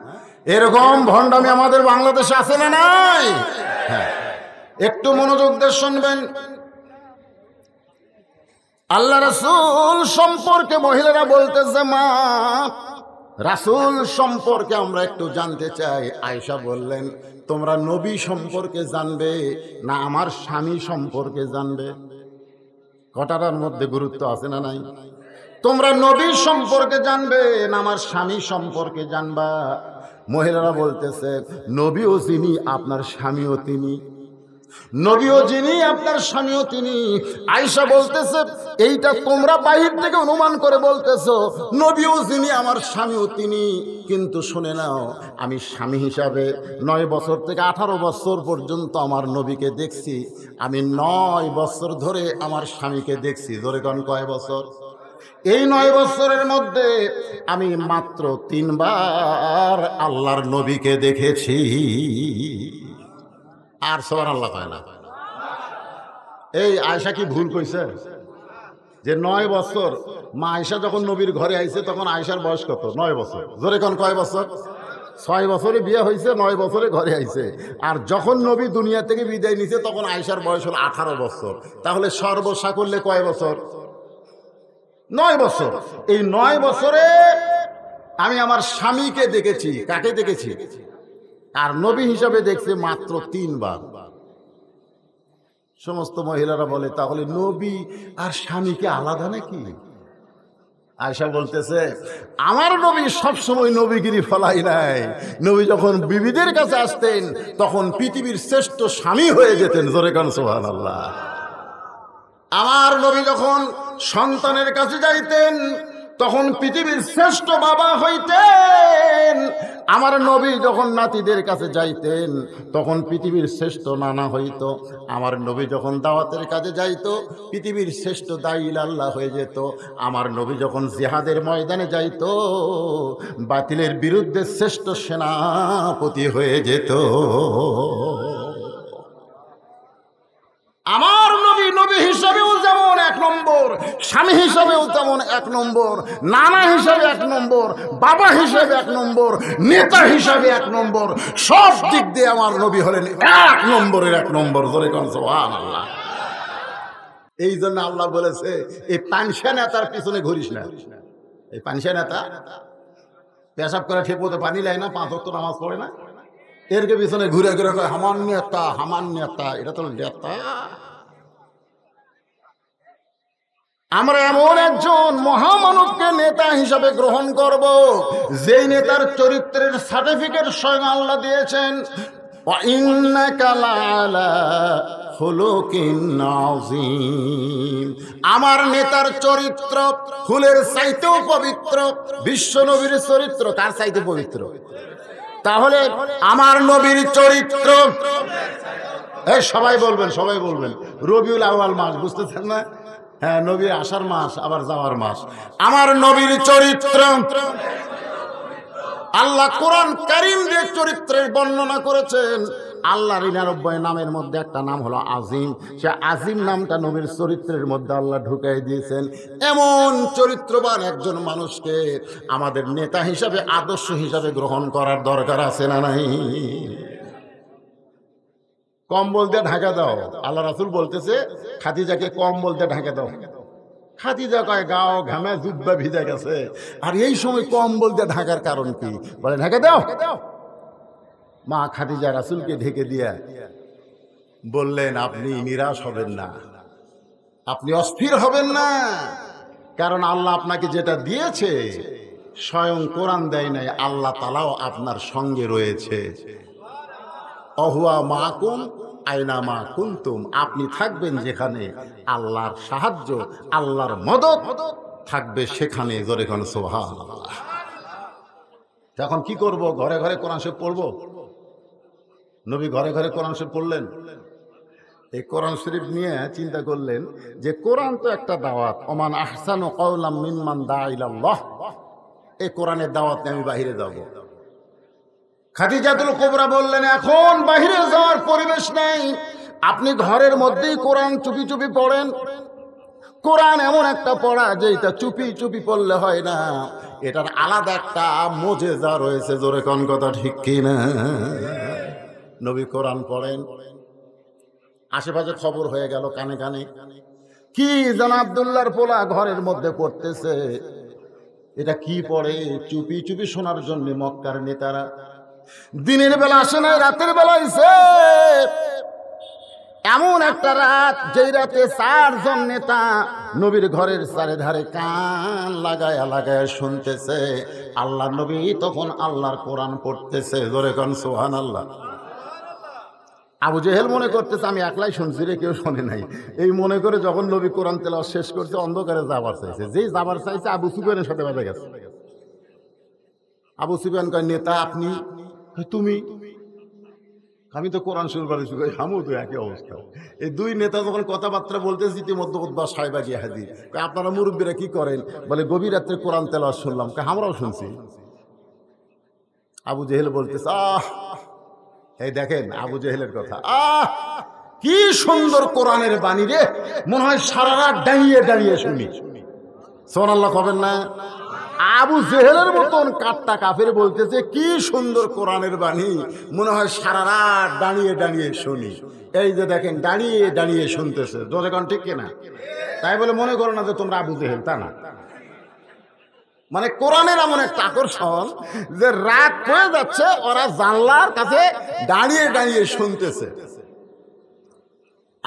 এরকম ভণ্ডামি আমাদের বাংলাদেশে আসে না নাই হ্যাঁ একটু মনোযোগ দিয়ে শুনবেন আল্লাহ রাসুল সম্পর্কে মহিলারা বলতেছে মা রাসুল সম্পর্কে আমরা একটু জানতে চাই আয়সা বললেন তোমরা নবী সম্পর্কে জানবে না আমার স্বামী সম্পর্কে জানবে ঘটাটার মধ্যে গুরুত্ব আছে না নাই তোমরা নবী সম্পর্কে জানবে না আমার স্বামী সম্পর্কে জানবা মহিলারা বলতেছে নবীও তিনি আপনার স্বামীও তিনি নবীও যিনি আপনার স্বামীও তিনি আয়সা বলতেছে এইটা তোমরা বাহির থেকে অনুমান করে বলতেছ নবীও যিনি আমার স্বামীও তিনি কিন্তু শুনে নাও আমি স্বামী হিসাবে নয় বছর থেকে আঠারো বছর পর্যন্ত আমার নবীকে দেখছি আমি নয় বছর ধরে আমার স্বামীকে দেখছি ধরে কন কয় বছর এই নয় বছরের মধ্যে আমি মাত্র তিনবার আল্লাহর নবীকে দেখেছি আর সবার আল্লাহ কয় না এই আয়সা কি ভুল কইছে যে নয় বছর মা আয়সা যখন নবীর ঘরে আইছে তখন আয়সার বয়স কত নয় বছর জোরে কন কয় বছর ছয় বছরে বিয়ে হয়েছে নয় বছরে ঘরে আইছে আর যখন নবী দুনিয়া থেকে বিদায় নিছে তখন আয়সার বয়স হল আঠারো বছর তাহলে সর্বসা করলে কয় বছর নয় বছর এই নয় বছরে আমি আমার স্বামীকে দেখেছি কাকে দেখেছি আর নবী হিসাবে দেখছে মাত্র তিনবার সমস্ত মহিলারা বলে তাহলে নবী আর স্বামীকে আলাদা নাকি আয়সা বলতেছে আমার নবী সবসময় নবীগিরি ফলাই নাই নবী যখন বিবিদের কাছে আসতেন তখন পৃথিবীর শ্রেষ্ঠ স্বামী হয়ে যেতেন জোরে কান সোহান আল্লাহ আমার নবী যখন সন্তানের কাছে যাইতেন তখন পৃথিবীর শ্রেষ্ঠ বাবা হইতেন আমার নবী যখন নাতিদের কাছে যাইতেন তখন পৃথিবীর শ্রেষ্ঠ নানা হইতো আমার নবী যখন দাওয়াতের কাজে যাইতো পৃথিবীর শ্রেষ্ঠ দাইল আল্লাহ হয়ে যেত আমার নবী যখন জিহাদের ময়দানে যাইতো বাতিলের বিরুদ্ধে শ্রেষ্ঠ সেনাপতি হয়ে যেত আমার বিবি হিসাবেও যেমন এক নম্বর স্বামী হিসাবেও তেমন এক নম্বর নানা হিসাবে এক নম্বর বাবা হিসাবে এক নম্বর নেতা হিসাবে এক নম্বর সব দিক দিয়ে আমার নবী হলেন এক নম্বরের এক নম্বর ধরে কনসবান আল্লাহ এই জন্য আল্লাহ বলেছে এই পানসা নেতার পিছনে ঘুরিস না এই পানসা নেতা পেশাব করে ঠিক মতো পানি লাই না পাঁচ অক্ট নামাজ পড়ে না এর পিছনে ঘুরে ঘুরে হামান নেতা হামান নেতা এটা তো নেতা আমরা এমন একজন মহামানবকে নেতা হিসাবে গ্রহণ করব যেই নেতার চরিত্রের সার্টিফিকেট স্বয়ং আল্লাহ দিয়েছেন আমার নেতার চরিত্র ফুলের চাইতেও পবিত্র বিশ্ব নবীর চরিত্র কার চাইতে পবিত্র তাহলে আমার নবীর চরিত্র সবাই বলবেন সবাই বলবেন রবিউল আহ্বাল মাস বুঝতেছেন না হ্যাঁ নবী আসার মাস আবার যাওয়ার মাস আমার নবীর চরিত্র আল্লাহ কোরআন করিম যে চরিত্রের বর্ণনা করেছেন আল্লাহ ঋণানব্বই নামের মধ্যে একটা নাম হলো আজিম সে আজিম নামটা নবীর চরিত্রের মধ্যে আল্লাহ ঢুকাই দিয়েছেন এমন চরিত্রবান একজন মানুষকে আমাদের নেতা হিসাবে আদর্শ হিসাবে গ্রহণ করার দরকার আছে না নাই কম্বল দিয়ে ঢাকা দাও আল্লাহ রাসুল বলতেছে খাদিজাকে কম্বল দিয়ে ঢাকা দাও খাদিজা কয় গাও ঘামে জুব্বা ভিজে গেছে আর এই সময় কম্বল দিয়ে ঢাকার কারণ কি বলে ঢাকা দাও মা খাদিজা রাসুলকে ঢেকে দিয়ে বললেন আপনি নিরাশ হবেন না আপনি অস্থির হবেন না কারণ আল্লাহ আপনাকে যেটা দিয়েছে স্বয়ং কোরআন দেয় নাই আল্লাহ তালাও আপনার সঙ্গে রয়েছে অহুয়া মা মাকুম আইনামা কুন্তুম আপনি থাকবেন যেখানে আল্লাহর সাহায্য আল্লাহর মদত থাকবে সেখানে জোরে কোন এখন কি করব ঘরে ঘরে কোরআন শরীফ পড়বো নবী ঘরে ঘরে কোরআন শরীফ পড়লেন এই কোরআন শরীফ নিয়ে চিন্তা করলেন যে কোরআন তো একটা দাওয়াত ওমান আহসান ও কৌলাম মিনমান দা ইলাল্লাহ এই কোরআনের দাওয়াত আমি বাহিরে যাবো খাদিজাতুল কোবরা বললেন এখন বাহিরে যাওয়ার পরিবেশ নেই আপনি ঘরের মধ্যেই কোরআন চুপি চুপি পড়েন কোরআন এমন একটা পড়া যে এটা চুপি চুপি পড়লে হয় না এটার আলাদা একটা যা রয়েছে জোরে কন কথা ঠিক কিনা নবী কোরআন পড়েন আশেপাশে খবর হয়ে গেল কানে কানে কি জান আবদুল্লার পোলা ঘরের মধ্যে পড়তেছে এটা কি পড়ে চুপি চুপি শোনার জন্য মক্কার নেতারা দিনের বেলা আসে নাই রাতের বেলা এমন একটা রাত যেই রাতে চারজন নেতা নবীর ঘরের চারে ধারে কান লাগায়া লাগায়া শুনতেছে আল্লাহ নবী তখন আল্লাহর কোরআন পড়তেছে ধরে কান সোহান আল্লাহ আবু জেহেল মনে করতেছে আমি একলাই শুনছি রে কেউ শোনে নাই এই মনে করে যখন নবী কোরআন তেল শেষ করছে অন্ধকারে যাবার চাইছে যেই যাবার চাইছে আবু সুফিয়ানের সাথে বেঁধে গেছে আবু সুফিয়ান কয় নেতা আপনি তুমি আমি তো কোরআন শুনবার হামু আমিও তো একই অবস্থা এই দুই নেতা যখন কথাবার্তা বলতেছি ইতিমধ্যে বা সাহেবাজি হাজির আপনারা মুরব্বীরা কি করেন বলে গভীর রাত্রে কোরআন তেলা শুনলাম আমরাও শুনছি আবু জেহেল বলতেছে আহ এই দেখেন আবু জেহেলের কথা আহ কি সুন্দর কোরআনের বাণী রে মনে হয় সারা রাত দাঁড়িয়ে দাঁড়িয়ে শুনি সোনাল্লাহ কবেন না আবু জেহেলের মতন কাট্টা কাফের বলতেছে কি সুন্দর কোরআনের বাণী মনে হয় সারা রাত দাঁড়িয়ে দাঁড়িয়ে শুনি এই যে দেখেন দাঁড়িয়ে দাঁড়িয়ে শুনতেছে দোকান ঠিক কিনা তাই বলে মনে করো না যে তোমরা আবু জেহেল তা না মানে কোরআনের এমন একটা আকর্ষণ যে রাত হয়ে যাচ্ছে ওরা জানলার কাছে দাঁড়িয়ে দাঁড়িয়ে শুনতেছে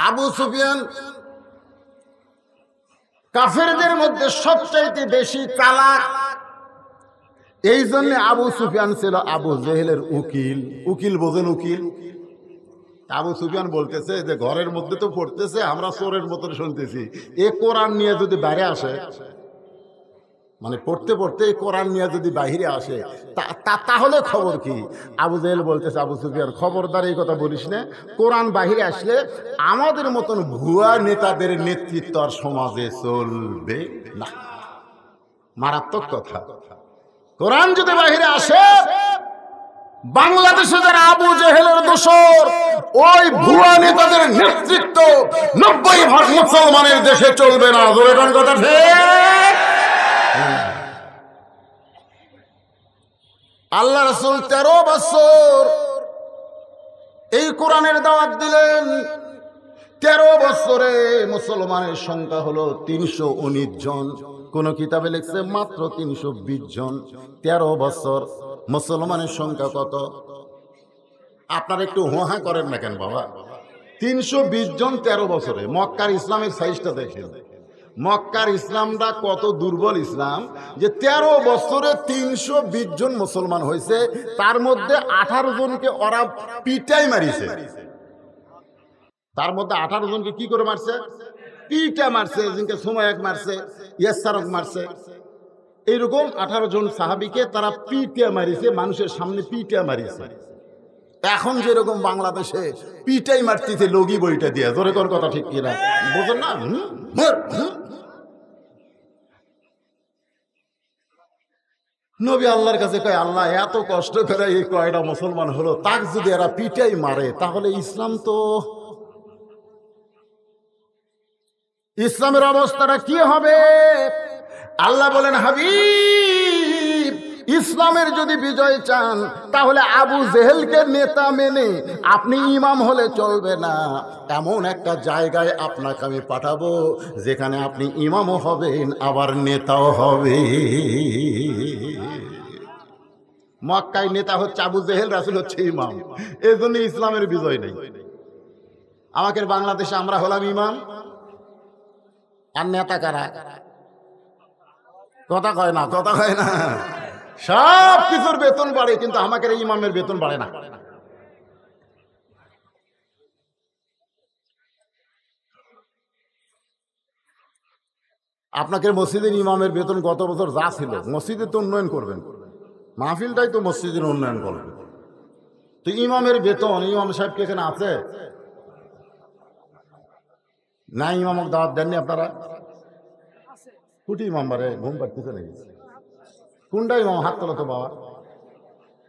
আবু সুফিয়ান কাফেরদের মধ্যে সবচাইতে বেশি চালাক এই জন্য আবু সুফিয়ান ছিল আবু জেহেলের উকিল উকিল বোঝেন উকিল আবু সুফিয়ান বলতেছে যে ঘরের মধ্যে তো পড়তেছে আমরা চোরের মতন শুনতেছি এ কোরআন নিয়ে যদি বাইরে আসে মানে পড়তে পড়তে এই কোরআন নিয়ে যদি বাহিরে আসে তাহলে খবর কি আবু জেহেল বলতেছে আবু সুফিয়ান খবরদার এই কথা বলিস না কোরআন বাহিরে আসলে আমাদের মতন ভুয়া নেতাদের নেতৃত্ব আর সমাজে চলবে না মারাত্মক কথা কোরআন যদি বাহিরে আসে বাংলাদেশে যারা আবু জেহেলের দোষর ওই ভুয়া নেতাদের নেতৃত্ব নব্বই ভাগ মুসলমানের দেশে চলবে না জোরে কথা আল্লাহ রসুল তেরো বছর এই কোরআনের দাওয়াত দিলেন তেরো বছরে মুসলমানের সংখ্যা হলো তিনশো উনিশ জন কোন কিতাবে লিখছে মাত্র তিনশো বিশ জন তেরো বছর মুসলমানের সংখ্যা কত আপনার একটু হোহা করেন না কেন বাবা তিনশো বিশ জন তেরো বছরে মক্কার ইসলামের সাইজটা দেখেন মক্কার ইসলামটা কত দুর্বল ইসলাম যে তেরো বছরে তিনশো বিশ জন মুসলমান হয়েছে তার মধ্যে আঠারো জনকে ওরা পিটাই মারিছে তার মধ্যে আঠারো জনকে কি করে মারছে পিটা মারছে একজনকে এক মারছে ইয়াসারক মারছে এইরকম আঠারো জন সাহাবিকে তারা পিটিয়া মারিছে মানুষের সামনে পিটিয়া মারিছে এখন যেরকম বাংলাদেশে পিটাই মারতেছে লগি বইটা দিয়ে জোরে কর কথা ঠিক কিনা বোঝেন না নবী আল্লাহর কাছে কয় আল্লাহ এত কষ্ট করে এই কয়টা মুসলমান হলো তাক যদি এরা পিটাই মারে তাহলে ইসলাম তো ইসলামের অবস্থাটা কি হবে আল্লাহ বলেন হাবি ইসলামের যদি বিজয় চান তাহলে আবু জেহেলকে নেতা মেনে আপনি ইমাম হলে চলবে না এমন একটা জায়গায় আপনাকে আমি পাঠাবো যেখানে আপনি ইমামও হবেন আবার নেতাও হবে মক্কায় নেতা হচ্ছে আবু জেহেল রাসুল হচ্ছে ইমাম এই জন্য ইসলামের বিজয় নেই আমাকে বাংলাদেশে আমরা হলাম ইমাম আর নেতা কারা কথা কয় না কথা কয় না সব কিছুর বেতন বাড়ে কিন্তু আমাকে ইমামের বেতন বাড়ে না আপনাকে মসজিদের ইমামের বেতন গত বছর যা ছিল মসজিদের তো উন্নয়ন করবেন মাহফিলটাই তো মসজিদের উন্নয়ন করবেন তো ইমামের বেতন ইমাম সাহেব কি এখানে আছে না ইমামক দাওয়াত দেননি আপনারা কুটি ইমাম বারে ঘুম পাড়তেছে নাকি কোনটা ইমাম হাত তোলা তো বাবা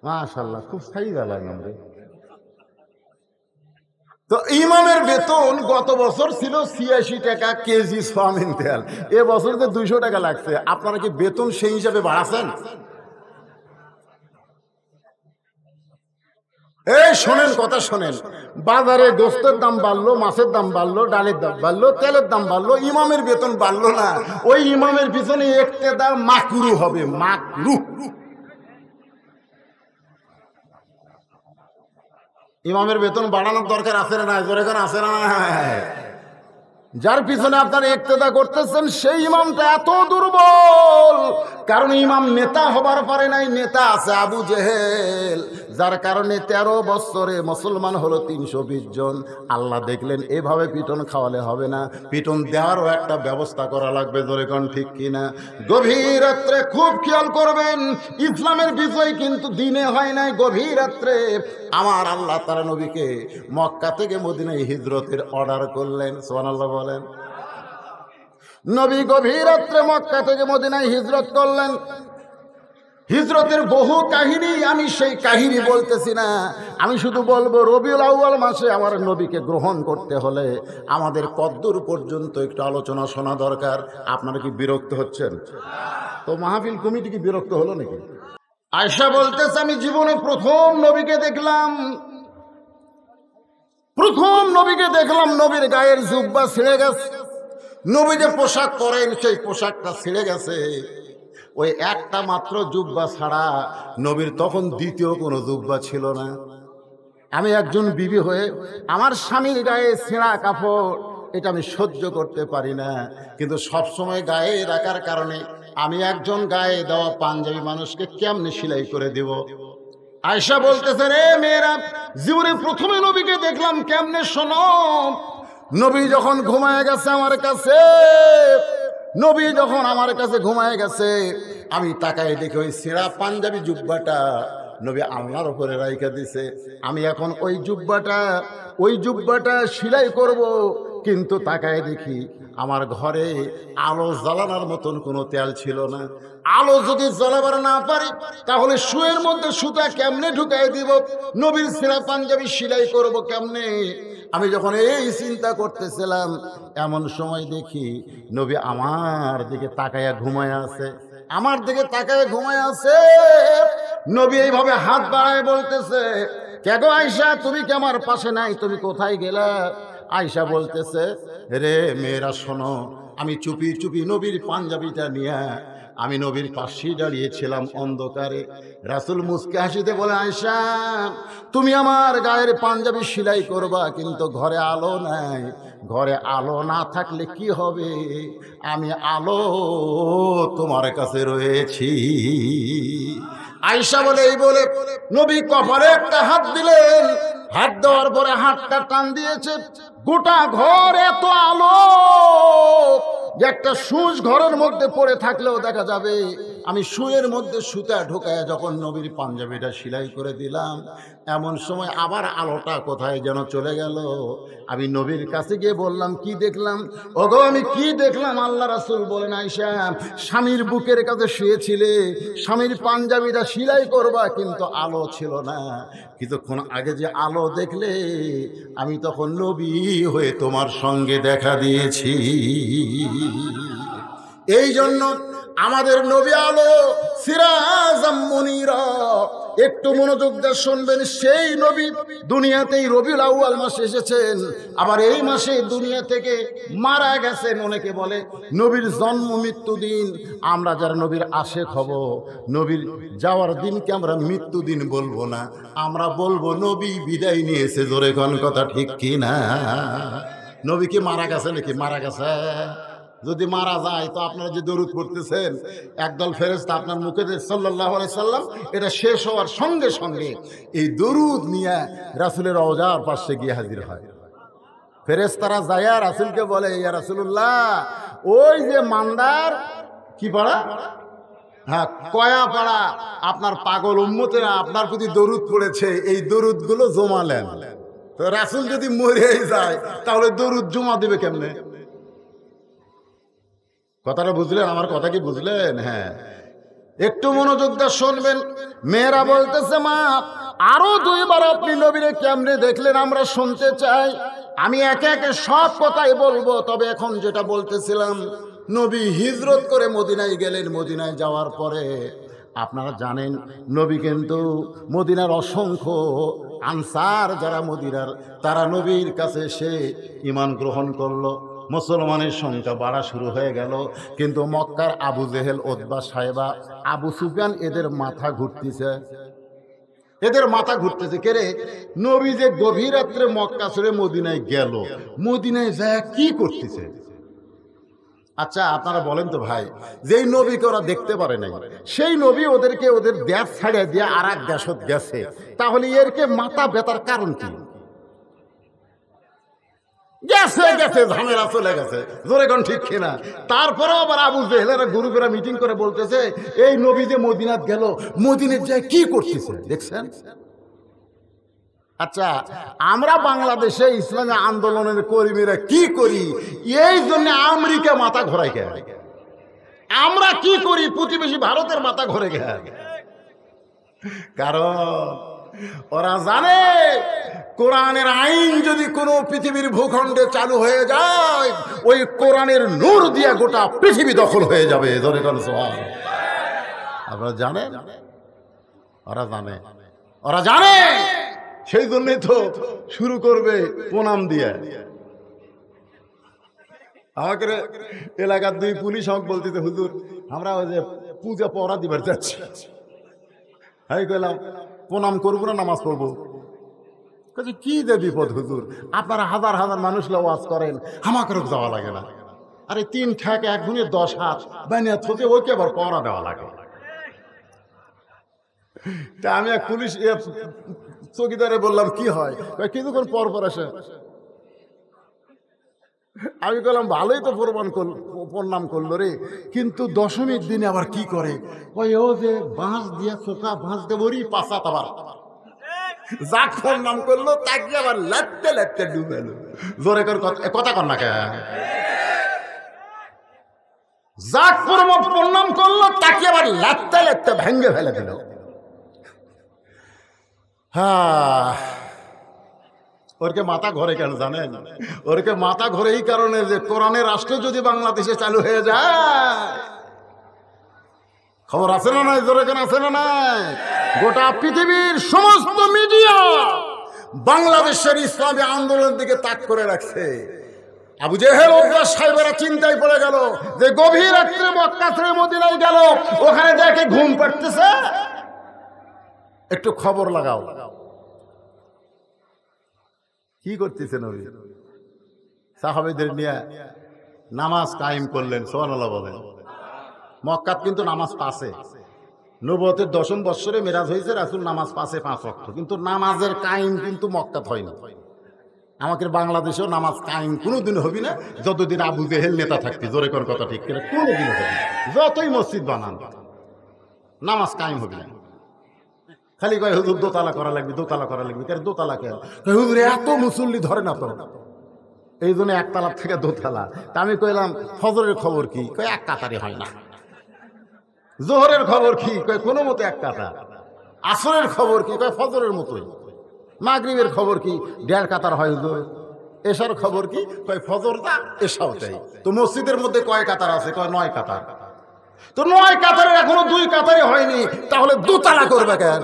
মাশাল্লাহ খুব স্থায়ী ইমাম রে তো ইমামের বেতন গত বছর ছিল ছিয়াশি টাকা কেজি সোয়াবিন তেল এবছর তো দুইশো টাকা লাগছে আপনারা কি বেতন সেই হিসাবে বাড়াছেন এই শোনেন কথা শোনেন বাজারে গোস্তের দাম বাড়লো মাছের দাম বাড়লো ডালের দাম বাড়লো তেলের দাম বাড়লো ইমামের বেতন বাড়লো না ওই ইমামের পিছনে একটে দাম মাকরু হবে মাকরু ইমামের বেতন বাড়ানোর দরকার আছে না নাই কেন আছে না যার পিছনে আপনার একতেদা করতেছেন সেই ইমামটা এত দুর্বল কারণ ইমাম নেতা হবার পারে নাই নেতা আছে আবু জেহেল যার কারণে ১৩ বছরে মুসলমান হলো তিনশো জন আল্লাহ দেখলেন এভাবে পিটন খাওয়ালে হবে না পিটন দেওয়ারও একটা ব্যবস্থা করা লাগবে ধরেকন ঠিক কিনা গভীর রাত্রে খুব খেয়াল করবেন ইসলামের বিষয় কিন্তু দিনে হয় নাই গভীর রাত্রে আমার আল্লাহ তারা নবীকে মক্কা থেকে মদিনায় হিজরতের অর্ডার করলেন সোহান আল্লাহ বলেন নবী গভীর রাত্রে মক্কা থেকে মদিনায় হিজরত করলেন হিজরতের বহু কাহিনী আমি সেই কাহিনী বলতেছি না আমি শুধু বলবো রবিউল আউ্বাল মাসে আমার নবীকে গ্রহণ করতে হলে আমাদের কদ্দূর পর্যন্ত একটু আলোচনা শোনা দরকার আপনারা কি বিরক্ত হচ্ছেন তো মাহফিল কমিটি কি বিরক্ত হলো নাকি আয়সা বলতেছে আমি জীবনে প্রথম নবীকে দেখলাম প্রথম নবীকে দেখলাম নবীর গায়ের জুব্বা ছিঁড়ে গেছে নবী যে পোশাক পরেন সেই পোশাকটা ছিঁড়ে গেছে ওই একটা মাত্র জুব্বা ছাড়া নবীর তখন দ্বিতীয় কোনো জুব্বা ছিল না আমি একজন বিবি হয়ে আমার স্বামীর গায়ে ছেঁড়া কাপড় এটা আমি সহ্য করতে পারি না কিন্তু সবসময় গায়ে রাখার কারণে আমি একজন গায়ে দেওয়া পাঞ্জাবি মানুষকে কেমনে সেলাই করে দেব আয়সা বলতেছে রে মেয়েরা জীবনে প্রথমে নবীকে দেখলাম কেমনে শোনো নবী যখন ঘুমায় গেছে আমার কাছে নবী যখন আমার কাছে ঘুমায় গেছে আমি তাকায় দেখি ওই সেরা পাঞ্জাবি জুব্বাটা নবী আল্লাহর উপরে রাইখা দিছে আমি এখন ওই জুব্বাটা ওই জুব্বাটা সিলাই করব কিন্তু তাকায় দেখি আমার ঘরে আলো জ্বালানোর মতন কোনো তেল ছিল না আলো যদি জ্বালাবার না পারি তাহলে শুয়ের মধ্যে সুতা কেমনে ঢুকাই দিব নবীর সেরা পাঞ্জাবি সিলাই করব কেমনে আমি যখন এই চিন্তা করতেছিলাম এমন সময় দেখি নবী আমার দিকে তাকায়া ঘুমায় আছে আমার দিকে তাকায় ঘুমায় আছে নবী এইভাবে হাত বাড়ায় বলতেছে কেন আয়সা তুমি কি আমার পাশে নাই তুমি কোথায় গেলা আয়সা বলতেছে রে মেয়েরা শোনো আমি চুপি চুপি নবীর পাঞ্জাবিটা নিয়ে আমি নবীর পাশে দাঁড়িয়েছিলাম অন্ধকারে রাসুল মুসকে হাসিতে বলে আয়সা তুমি আমার গায়ের পাঞ্জাবি সেলাই করবা কিন্তু ঘরে আলো নাই ঘরে আলো না থাকলে কি হবে আমি আলো তোমার কাছে রয়েছি আয়সা বলে এই বলে নবী কপালে একটা হাত দিলেন হাত দেওয়ার পরে হাতটা টান দিয়েছে গোটা ঘর এত আলো যে একটা সুজ ঘরের মধ্যে পড়ে থাকলেও দেখা যাবে আমি শুয়ের মধ্যে সুতা ঢোকায় যখন নবীর পাঞ্জাবিটা সেলাই করে দিলাম এমন সময় আবার আলোটা কোথায় যেন চলে গেল আমি নবীর কাছে গিয়ে বললাম কি দেখলাম ওগো আমি কি দেখলাম আল্লাহ রাসুল বলেন শ্যাম স্বামীর বুকের কাছে শুয়েছিলে স্বামীর পাঞ্জাবিটা সেলাই করবা কিন্তু আলো ছিল না কিছুক্ষণ আগে যে আলো দেখলে আমি তখন নবী হয়ে তোমার সঙ্গে দেখা দিয়েছি এই জন্য আমাদের নবী আলো সিরাজমনিরা একটু মনোযোগ দিয়ে শুনবেন সেই নবী দুনিয়াতেই রবিউল আউয়াল মাসে এসেছেন আবার এই মাসে দুনিয়া থেকে মারা গেছেন অনেকে বলে নবীর জন্ম মৃত্যু দিন আমরা যারা নবীর আসে হব নবীর যাওয়ার দিনকে আমরা মৃত্যু দিন বলবো না আমরা বলবো নবী বিদায় নিয়েছে জোরে কথা ঠিক কি না নবী কি মারা গেছে নাকি মারা গেছে যদি মারা যায় তো আপনারা যে দরুদ পড়তেছেন একদল ফেরেস্তা আপনার মুখে সাল্লাহ সাল্লাম এটা শেষ হওয়ার সঙ্গে সঙ্গে এই দরুদ নিয়ে রাসুলের অজার পাশে গিয়ে হাজির হয় ফেরেস্তারা যায়া রাসুলকে বলে ইয়া রাসুল্লাহ ওই যে মান্দার কি পাড়া হ্যাঁ কয়া পাড়া আপনার পাগল উম্মতেরা আপনার প্রতি দরুদ পড়েছে এই দরুদগুলো জমালেন তো রাসুল যদি মরে যায় তাহলে দরুদ জমা দেবে কেমনে কথাটা বুঝলেন আমার কথা কি বুঝলেন হ্যাঁ একটু মনোযোগ দিয়ে শুনবেন মেয়েরা বলতেছে মা আরো দুইবার আপনি নবীরে কেমনে দেখলেন আমরা শুনতে চাই আমি একে একে সব কথাই বলবো তবে এখন যেটা বলতেছিলাম নবী হিজরত করে মদিনায় গেলেন মদিনায় যাওয়ার পরে আপনারা জানেন নবী কিন্তু মদিনার অসংখ্য আনসার যারা মদিনার তারা নবীর কাছে সে ইমান গ্রহণ করলো মুসলমানের সংখ্যা বাড়া শুরু হয়ে গেল কিন্তু মক্কার আবু জেহেল ওদবা সাহেবা আবু সুফিয়ান এদের মাথা ঘুরতেছে এদের মাথা ঘুরতেছে কে রে নবী যে গভীর রাত্রে মক্কা সুরে মদিনায় গেল মদিনায় যায় কি করতেছে আচ্ছা আপনারা বলেন তো ভাই যেই নবীকে ওরা দেখতে পারে নাই সেই নবী ওদেরকে ওদের দেশ ছাড়িয়ে দিয়ে আর এক দেশত গেছে তাহলে এরকে মাথা ব্যথার কারণ কি গেছে গেছে ঝামেলা চলে গেছে জোরে কোন ঠিক কিনা তারপরেও আবার আবু জেহেলেরা গুরুবেরা মিটিং করে বলতেছে এই নবী যে মদিনাত গেল মদিনের যায় কি করতেছে দেখছেন আচ্ছা আমরা বাংলাদেশে ইসলামী আন্দোলনের কর্মীরা কি করি এই জন্য আমেরিকা মাথা ঘোরাই গে আমরা কি করি প্রতিবেশী ভারতের মাথা ঘরে গে কারণ ওরা জানে কোরআনের আইন যদি কোনো পৃথিবীর ভূখণ্ডে চালু হয়ে যায় ওই কোরআনের নূর দিয়া গোটা পৃথিবী দখল হয়ে যাবে ধরে আপনারা ওরা জানে ওরা জানে সেই জন্যই তো শুরু করবে প্রণাম দিয়ে আমাকে এলাকার দুই পুলিশ হক বলতে হুজুর আমরা ওই যে পূজা পড়া দিবার যাচ্ছি প্রণাম করবো না নামাজ পড়বো কি দে বিপদ হুজুর আপনারা হাজার হাজার মানুষ ওয়াজ করেন হামাকর যাওয়া লাগে না আরে তিন ঠেক এক গুণে দশ হাত বানিয়া থাকে ওকে আবার পড়া দেওয়া লাগে তা আমি এক পুলিশ চকিদারে বললাম কি হয় কিছুক্ষণ পর পর আসে আমি বললাম ভালোই তো প্রমাণ করল প্রণাম করলো রে কিন্তু দশমীর দিনে আবার কি করে ওই ও যে বাঁশ দিয়ে চোখা বাঁশ দেব পাশা যাক প্রণাম করলো তাকে আবার লাত্তে লাত্তে ডুবেলো জোরে কর কথা কর না কে যাক প্রণাম করলো তাকে আবার লাত্তে লাত্তে ভেঙ্গে ফেলে দিল হ্যাঁ ওরকে মাথা ঘরে কেন জানেন ওরকে মাথা ঘরে এই কারণে যে কোরআনে রাষ্ট্র যদি বাংলাদেশে চালু হয়ে যায় খবর আছে না নাই জোরে কেন আছে না নাই গোটা পৃথিবীর সমস্ত মিডিয়া বাংলাদেশের ইসলামী আন্দোলনের দিকে তাক করে রাখছে আবু জেহেল অভ্যাস সাহেবেরা চিন্তায় পড়ে গেল যে গভীর রাত্রে মক্কা ছেড়ে মদিনায় গেল ওখানে দেখে ঘুম পাড়তেছে একটু খবর লাগাও লাগাও কি করতেছে নবী সাহাবেদের নিয়ে নামাজ কায়েম করলেন সোহানাল্লাহ বলেন মক্কাত কিন্তু নামাজ পাশে নবতের দশম বৎসরে মেরাজ হয়েছে রাসুল নামাজ পাশে পাঁচ অক্ষ কিন্তু নামাজের কায়েম কিন্তু মক্কাত হয় না আমাদের বাংলাদেশেও নামাজ কায়েম কোনোদিন হবি না যতদিন আবু জেহেল নেতা থাকতে জোরে কোন কথা ঠিক কিনা কোনোদিন হবে যতই মসজিদ বানান নামাজ কায়েম হবি না খালি কয় হুজুর দোতলা করা লাগবে দোতলা করা লাগবে কেন দোতলা কেন হুজুর এত মুসল্লি ধরে না তো এই জন্য একতলা থেকে দোতলা তা আমি কইলাম ফজরের খবর কি কয় এক কাতারে হয় না জোহরের খবর কি কয় কোনো মতো এক কাতা আসরের খবর কি কয় ফজরের মতোই মাগরিবের খবর কি দেড় কাতার হয় হুজুর এসার খবর কি কয় ফজর দা এসাও তাই তো মসজিদের মধ্যে কয় কাতার আছে কয় নয় কাতার তো নয় কাতারের এখনো দুই কাতারে হয়নি তাহলে দোতলা করবে কেন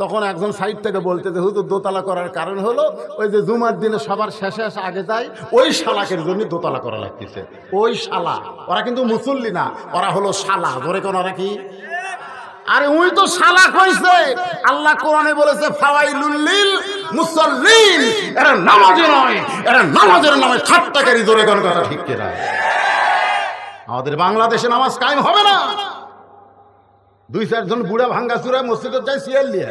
তখন একজন সাইড থেকে বলতে যে হুজুর দোতলা করার কারণ হলো ওই যে জুমার দিনে সবার শেষে শেষ আগে যায় ওই শালাকের জন্য দোতলা করা লাগতেছে ওই শালা ওরা কিন্তু মুসল্লি না ওরা হলো শালা ধরে কোন ওরা কি আরে উই তো শালা কইছে আল্লাহ কোরআনে বলেছে ফাওয়াইলুল মুসল্লিন এরা নামাজে নয় এরা নামাজের নামে ঠাট্টাকারী ধরে কোন কথা ঠিক কিনা আমাদের বাংলাদেশে নামাজ কায়েম হবে না দুই চারজন বুড়া ভাঙ্গা চূড়ায় মসজিদে যায় শিয়াল দিয়ে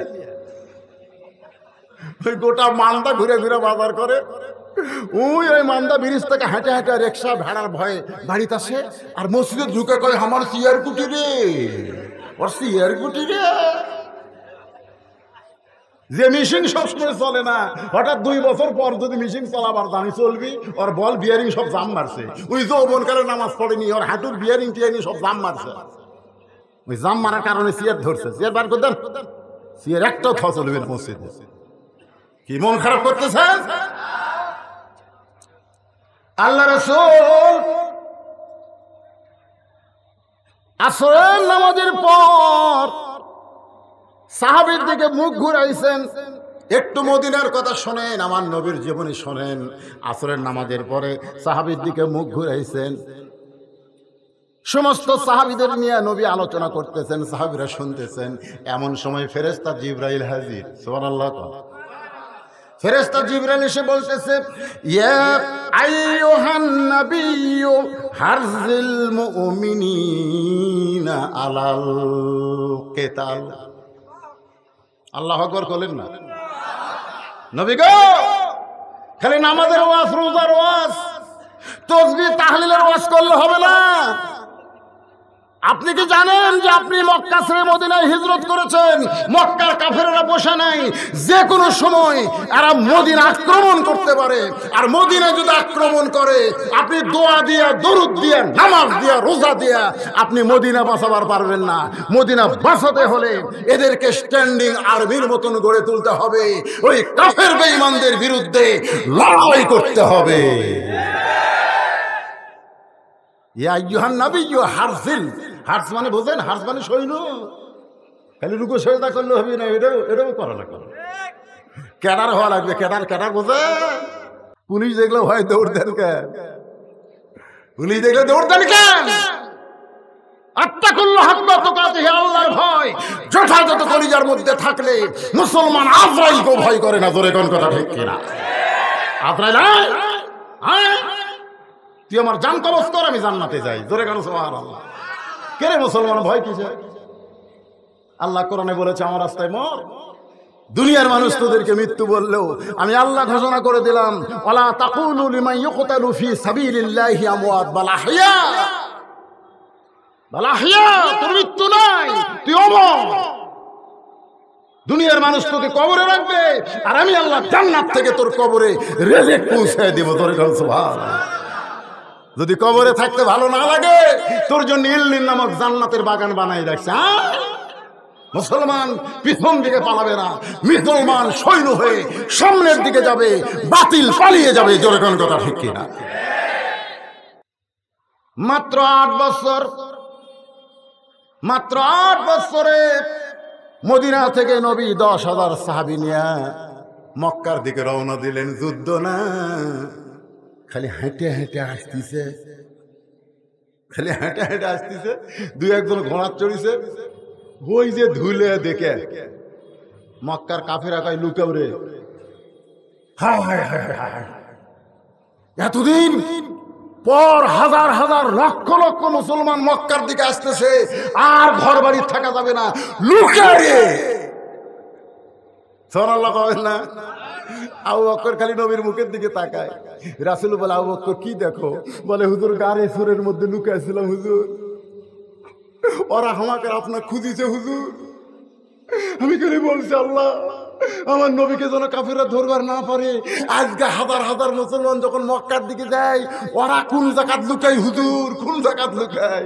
ওই গোটা মালদা ঘুরে ঘুরে বাজার করে ওই ওই মান্দা ব্রিজ থেকে হেঁটে হেঁটে রিক্সা ভেড়ার ভয়ে বাড়িতে আসে আর মসজিদে ঢুকে কয় আমার সিয়ার কুটি রে ওর সিয়ার কুটি রে যে মেশিন সবসময় চলে না হঠাৎ দুই বছর পর যদি মেশিন চলাবার জানি চলবি ওর বল বিয়ারিং সব জাম মারছে ওই যৌবনকালে নামাজ পড়েনি ওর হাঁটুর বিয়ারিং টিয়ারিং সব জাম মারছে ওই জাম মারার কারণে সিয়ার ধরছে সিয়ার বার করতেন সিয়ার একটা খাওয়া চলবে না কি মন খারাপ করতেছে আল্লাহ রসুল আসল নামাজের পর সাহাবির দিকে মুখ ঘুরাইছেন একটু মদিনার কথা শোনেন আমার নবীর জীবনী শোনেন আসরের নামাজের পরে সাহাবির দিকে মুখ ঘুরাইছেন সমস্ত সাহাবিদের নিয়ে নবী আলোচনা করতেছেন সাহাবিরা শুনতেছেন এমন সময় ফেরেস্তা জিব্রাইল হাজির সোহান আল্লাহ ফেরেস্তা জিব্রাইল এসে বলতেছে ইয়া আলাল কেতাল আল্লাহ আকবর করলেন না নবী গো খালি নামাজের ওয়াজ রোজার ওয়াজ তসবি তাহলিলের ওয়াজ করলে হবে না আপনি কি জানেন যে আপনি মক্কা শ্রী মদিনায় হিজরত করেছেন মক্কার কাফেরেরা বসে নাই যে কোনো সময় এরা মদিনা আক্রমণ করতে পারে আর মদিনা যদি আক্রমণ করে আপনি দোয়া দিয়া দরুদ দিয়া নামাজ দিয়া রোজা দিয়া আপনি মদিনা বাঁচাবার পারবেন না মদিনা বাঁচাতে হলে এদেরকে স্ট্যান্ডিং আর্মির মতন গড়ে তুলতে হবে ওই কাফের বেঈমানদের বিরুদ্ধে লড়াই করতে হবে ইয়া ইউহান নবী ইউ হারজিল হার্স মানে বোঝেন হার্স মানে সৈন্য খালি রুকু সৈদা করলে হবে না এটাও এটাও করা লাগবে করো ক্যাডার হওয়া লাগবে ক্যাডার ক্যাডার বোঝে পুলিশ দেখলে হয় দৌড় দেন কেন পুলিশ দেখলে দৌড় দেন কেন হাত আল্লাহ ভয় কলিজার মধ্যে থাকলে মুসলমান আজরাইলকে ভয় করে না জোরে কোন কথা ঠিক কিনা আজরাইল তুই আমার জান কবজ কর আমি জান্নাতে যাই জোরে কোন সোহার আল্লাহ কেরে মুসলমান ভয় কিসে আল্লাহ কোরআনে বলেছে আমার রাস্তায় মর দুনিয়ার মানুষ তোদেরকে মৃত্যু বললেও আমি আল্লাহ ঘোষণা করে দিলাম ওলা তাকুলু সাবিলিল্লাহি আমওয়াত তোর মৃত্যু নাই তুই অমর দুনিয়ার মানুষ তোকে কবরে রাখবে আর আমি আল্লাহ জান্নাত থেকে তোর কবরে রেজেক পৌঁছায় দেব তোর সুবহানাল্লাহ যদি কবরে থাকতে ভালো না লাগে তোর জন্য ইল্লিন নামক জান্নাতের বাগান বানাই রাখছে মুসলমান পিছন দিকে পালাবে না মুসলমান সৈন্য হয়ে সামনের দিকে যাবে বাতিল পালিয়ে যাবে জোরেখান কথা ঠিক কিনা মাত্র আট বছর মাত্র আট বছরে মদিনা থেকে নবী দশ হাজার সাহাবি নিয়ে মক্কার দিকে রওনা দিলেন যুদ্ধ না খালি হেঁটে হেঁটে আসতিছে খালি হেঁটে হেঁটে আসতিছে দুই একজন ঘোড়ার চড়িছে ওই যে ধুলে দেখে মক্কার কাফেরা কয় লুকেও রে এতদিন পর হাজার হাজার লক্ষ লক্ষ মুসলমান মক্কার দিকে আসতেছে আর ঘর বাড়ি থাকা যাবে না লুকে না খালি নবীর মুখের দিকে তাকায় বলে কি দেখো বলে গাড়ে মধ্যে ওরা আমাকে আপনার হুজুর আমার নবীকে যেন কাফিরা ধরবার না পারে আজকে হাজার হাজার মুসলমান যখন মক্কার দিকে যায় ওরা কোন জাকাত লুকাই হুজুর কোন জাকাত লুকায়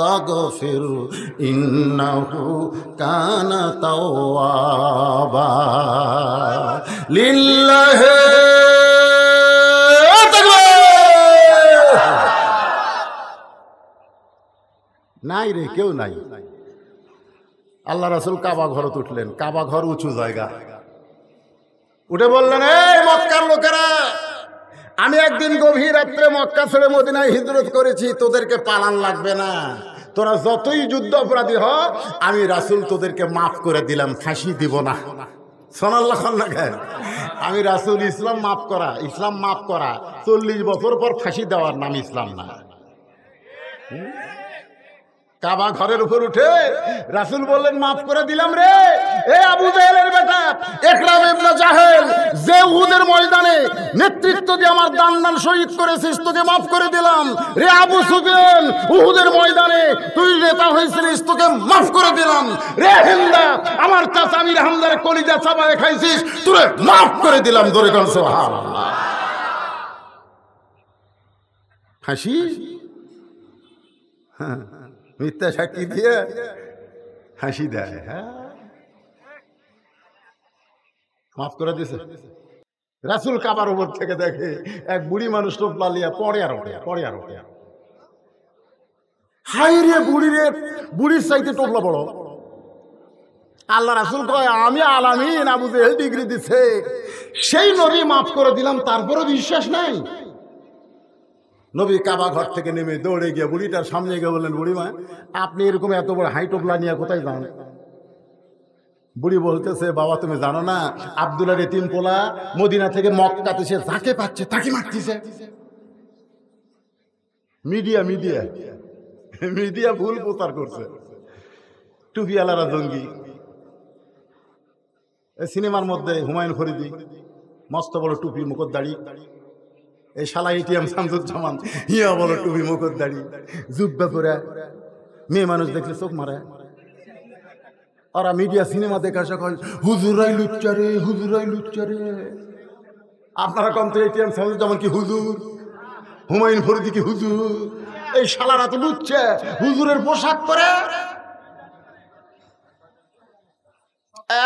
ফাস্তাগফির ইন্নাহু কানা তাওয়াবা লিল্লাহি নাই রে কেউ নাই আল্লাহ রাসুল কাবা ঘর উঠলেন কাবা ঘর উঁচু জায়গা উঠে বললেন এই মক্কার লোকেরা আমি একদিন গভীর রাত্রে মক্কা ছেড়ে মদিনায় হিজরত করেছি তোদেরকে পালান লাগবে না তোরা যতই যুদ্ধ অপরাধী হ আমি রাসুল তোদেরকে মাফ করে দিলাম ফাঁসি দিব না আমি রাসুল ইসলাম মাফ করা ইসলাম মাফ করা চল্লিশ বছর পর ফাঁসি দেওয়ার নাম ইসলাম না কাবা ঘরের উপর উঠে রাসুল বললেন মাফ করে দিলাম রে এ আবু জাহেলের বেটা একরাম ইবনে জাহেল যে উহুদের ময়দানে নেতৃত্ব দিয়ে আমার দান দান শহীদ করেছিস তোকে মাফ করে দিলাম রে আবু সুফিয়ান উহুদের ময়দানে তুই নেতা হয়েছিস তোকে মাফ করে দিলাম রে হিন্দা আমার চাচা আমির হামদার কলিজা চাবায় খাইছিস তোরে মাফ করে দিলাম দরে কন সুবহানাল্লাহ হাসি হ্যাঁ মিথ্যা সাক্ষী দিয়ে হাসি দেয় হ্যাঁ মাফ করে দিছে রাসুল কাবার উপর থেকে দেখে এক বুড়ি মানুষ টোপ পালিয়া পড়ে আর ওঠে পড়ে আর ওঠে হাই রে বুড়ি রে বুড়ির চাইতে টোপলা বড় আল্লাহ রাসুল কয় আমি আলামিন আবু জেহেল ডিগ্রি দিছে সেই নবী মাফ করে দিলাম তারপরে বিশ্বাস নাই নবী কাবা ঘর থেকে নেমে দৌড়ে গিয়ে বুড়িটার সামনে গিয়ে বললেন বুড়িমা আপনি এরকম এত বড় হাইটোপলা নিয়ে কোথায় যান বুড়ি বলতেছে বাবা তুমি জানো না আবদুল্লাহ রেতিম পোলা মদিনা থেকে মক্কাতে সে যাকে পাচ্ছে তাকে মারতেছে মিডিয়া মিডিয়া মিডিয়া ভুল প্রচার করছে আলারা জঙ্গি সিনেমার মধ্যে হুমায়ুন ফরিদি মস্ত বড় টুপি মুখর দাড়ি এই শালা এটিএম শামসুজ্জামান ইয়া বলো টুপি মুখর দাড়ি জুব্বা পরে মেয়ে মানুষ দেখলে চোখ মারে ওরা মিডিয়া সিনেমা দেখার সকল হুজুরাই লুচ্চারে হুজুরাই লুচ্চারে আপনারা কম তো এটিএম শামসুজ্জামান কি হুজুর হুমায়ুন ফরিদি কি হুজুর এই শালারা তো লুচ্ছে হুজুরের পোশাক পরে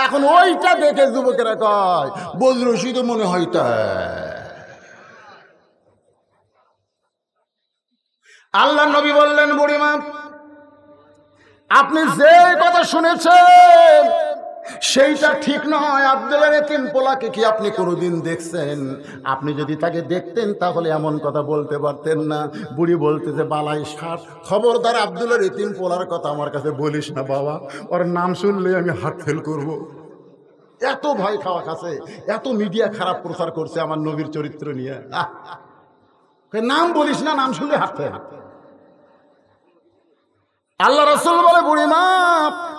এখন ওইটা দেখে যুবকেরা কয় বজরশিদ মনে হয় তাই আল্লাহ নবী বললেন বুড়িমা আপনি যে কথা শুনেছেন সেইটা ঠিক নয় আব্দুলের এতিম পোলাকে কি আপনি কোনোদিন দেখছেন আপনি যদি তাকে দেখতেন তাহলে এমন কথা বলতে পারতেন না বুড়ি বলতে যে বালাই সার খবরদার আব্দুলের এতিম পোলার কথা আমার কাছে বলিস না বাবা ওর নাম শুনলে আমি হাত ফেল করব। এত ভয় খাওয়া খাচ্ছে এত মিডিয়া খারাপ প্রচার করছে আমার নবীর চরিত্র নিয়ে নাম বলিস না নাম শুনলে হাত ফেল হাত আল্লাহ রসুল বলে বুড়ি মা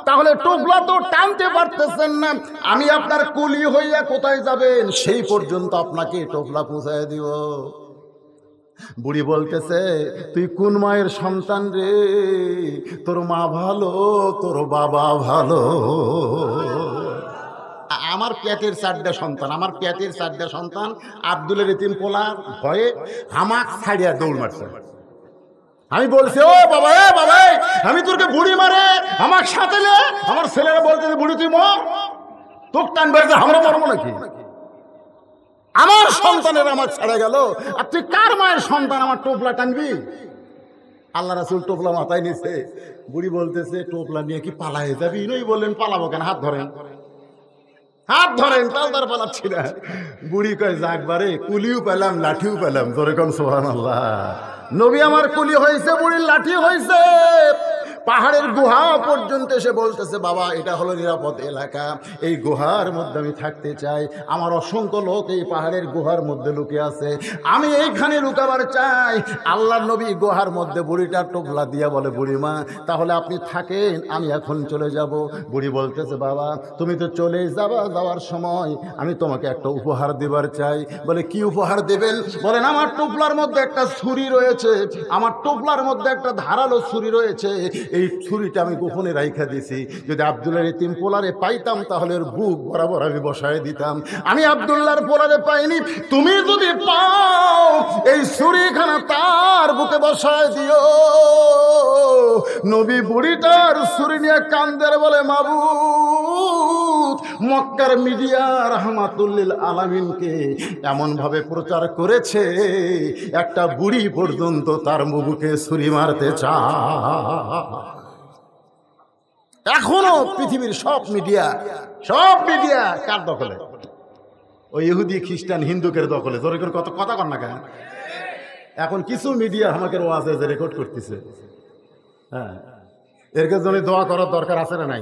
তাহলে টুকলা তো টানতে পারতেছেন না আমি আপনার কুলি হইয়া কোথায় যাবেন সেই পর্যন্ত আপনাকে টোকলা পৌঁছায় দিব বুড়ি বলতেছে তুই কোন মায়ের সন্তান রে তোর মা ভালো তোর বাবা ভালো আমার প্যাটের চারটা সন্তান আমার প্যাটের চারটা সন্তান আব্দুলের ইতিম পোলার ভয়ে হামাক ছাড়িয়া দৌড় মারছে আমি বলছি ও বাবা এ বাবা আমি তোরকে বুড়ি মারে আমার সাথে নে আমার ছেলেরা বলতে বুড়ি তুই মর তোর টান বেড়েছে আমরা মরম নাকি আমার সন্তানের আমার ছেড়ে গেল আর তুই কার মায়ের সন্তান আমার টোপলা টানবি আল্লাহ রাসুল টোপলা মাথায় নিছে বুড়ি বলতেছে টোপলা নিয়ে কি পালায়ে যাবি নই বললেন পালাবো কেন হাত ধরেন হাত ধরেন তাল তালদার পালাচ্ছি না বুড়ি কয় যাকবারে কুলিও পেলাম লাঠিও পেলাম ধরে কোন সোহান আল্লাহ নবী আমার কুলি হয়েছে বুড়ির লাঠি হয়েছে পাহাড়ের গুহা পর্যন্ত এসে বলতেছে বাবা এটা হলো নিরাপদ এলাকা এই গুহার মধ্যে আমি থাকতে চাই আমার অসংখ্য লোক এই পাহাড়ের গুহার মধ্যে লুকে আছে আমি এইখানে লুকাবার চাই আল্লাহ নবী গুহার মধ্যে বুড়িটা টোপলা দিয়া বলে বুড়িমা তাহলে আপনি থাকেন আমি এখন চলে যাব বুড়ি বলতেছে বাবা তুমি তো চলে যাবা যাওয়ার সময় আমি তোমাকে একটা উপহার দেবার চাই বলে কি উপহার দেবেন বলেন আমার টোপলার মধ্যে একটা ছুরি রয়েছে আমার টোপলার মধ্যে একটা ধারালো ছুরি রয়েছে এই ছুরিটা আমি গোপনে রাইখা দিছি যদি আবদুল্লাহ এতিম পোলারে পাইতাম তাহলে ওর বুক বরাবর আমি বসায় দিতাম আমি আবদুল্লাহর পোলারে পাইনি তুমি যদি পাও এই ছুরিখানা তার বুকে বসায় দিও নবী বুড়িটার ছুরি নিয়ে কান্দের বলে মাবু মক্কার মিডিয়া রহমাতুল্লিল আলামিনকে এমনভাবে প্রচার করেছে একটা বুড়ি পর্যন্ত তার মুবুকে ছুরি মারতে চা এখনো পৃথিবীর সব মিডিয়া সব মিডিয়া কার দখলে ওই ইহুদি খ্রিস্টান হিন্দুকের দখলে তোর করে কত কথা কর না কেন এখন কিছু মিডিয়া আমাকে ওয়াজে যে রেকর্ড করতেছে হ্যাঁ এর জন্য দোয়া করার দরকার আছে না নাই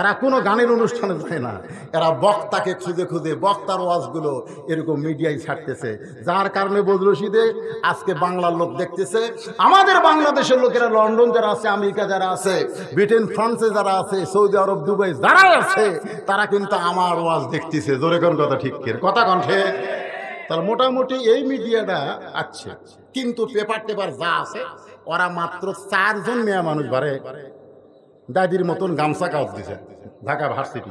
এরা কোনো গানের অনুষ্ঠানে যায় না এরা বক্তাকে খুঁজে খুঁজে বক্তার ওয়াজগুলো এরকম মিডিয়ায় ছাড়তেছে যার কারণে বদরশিদে আজকে বাংলার লোক দেখতেছে আমাদের বাংলাদেশের লোকেরা লন্ডন যারা আছে আমেরিকা যারা আছে ব্রিটেন ফ্রান্সে যারা আছে সৌদি আরব দুবাই যারা আছে তারা কিন্তু আমার ওয়াজ দেখতেছে জোরে কোন কথা ঠিক কথা কণ্ঠে তাহলে মোটামুটি এই মিডিয়াটা আছে কিন্তু পেপার টেপার যা আছে ওরা মাত্র চারজন মেয়া মানুষ বাড়ে দাদির মতন গামছা কাজ দিছে ঢাকা ভার্সিটি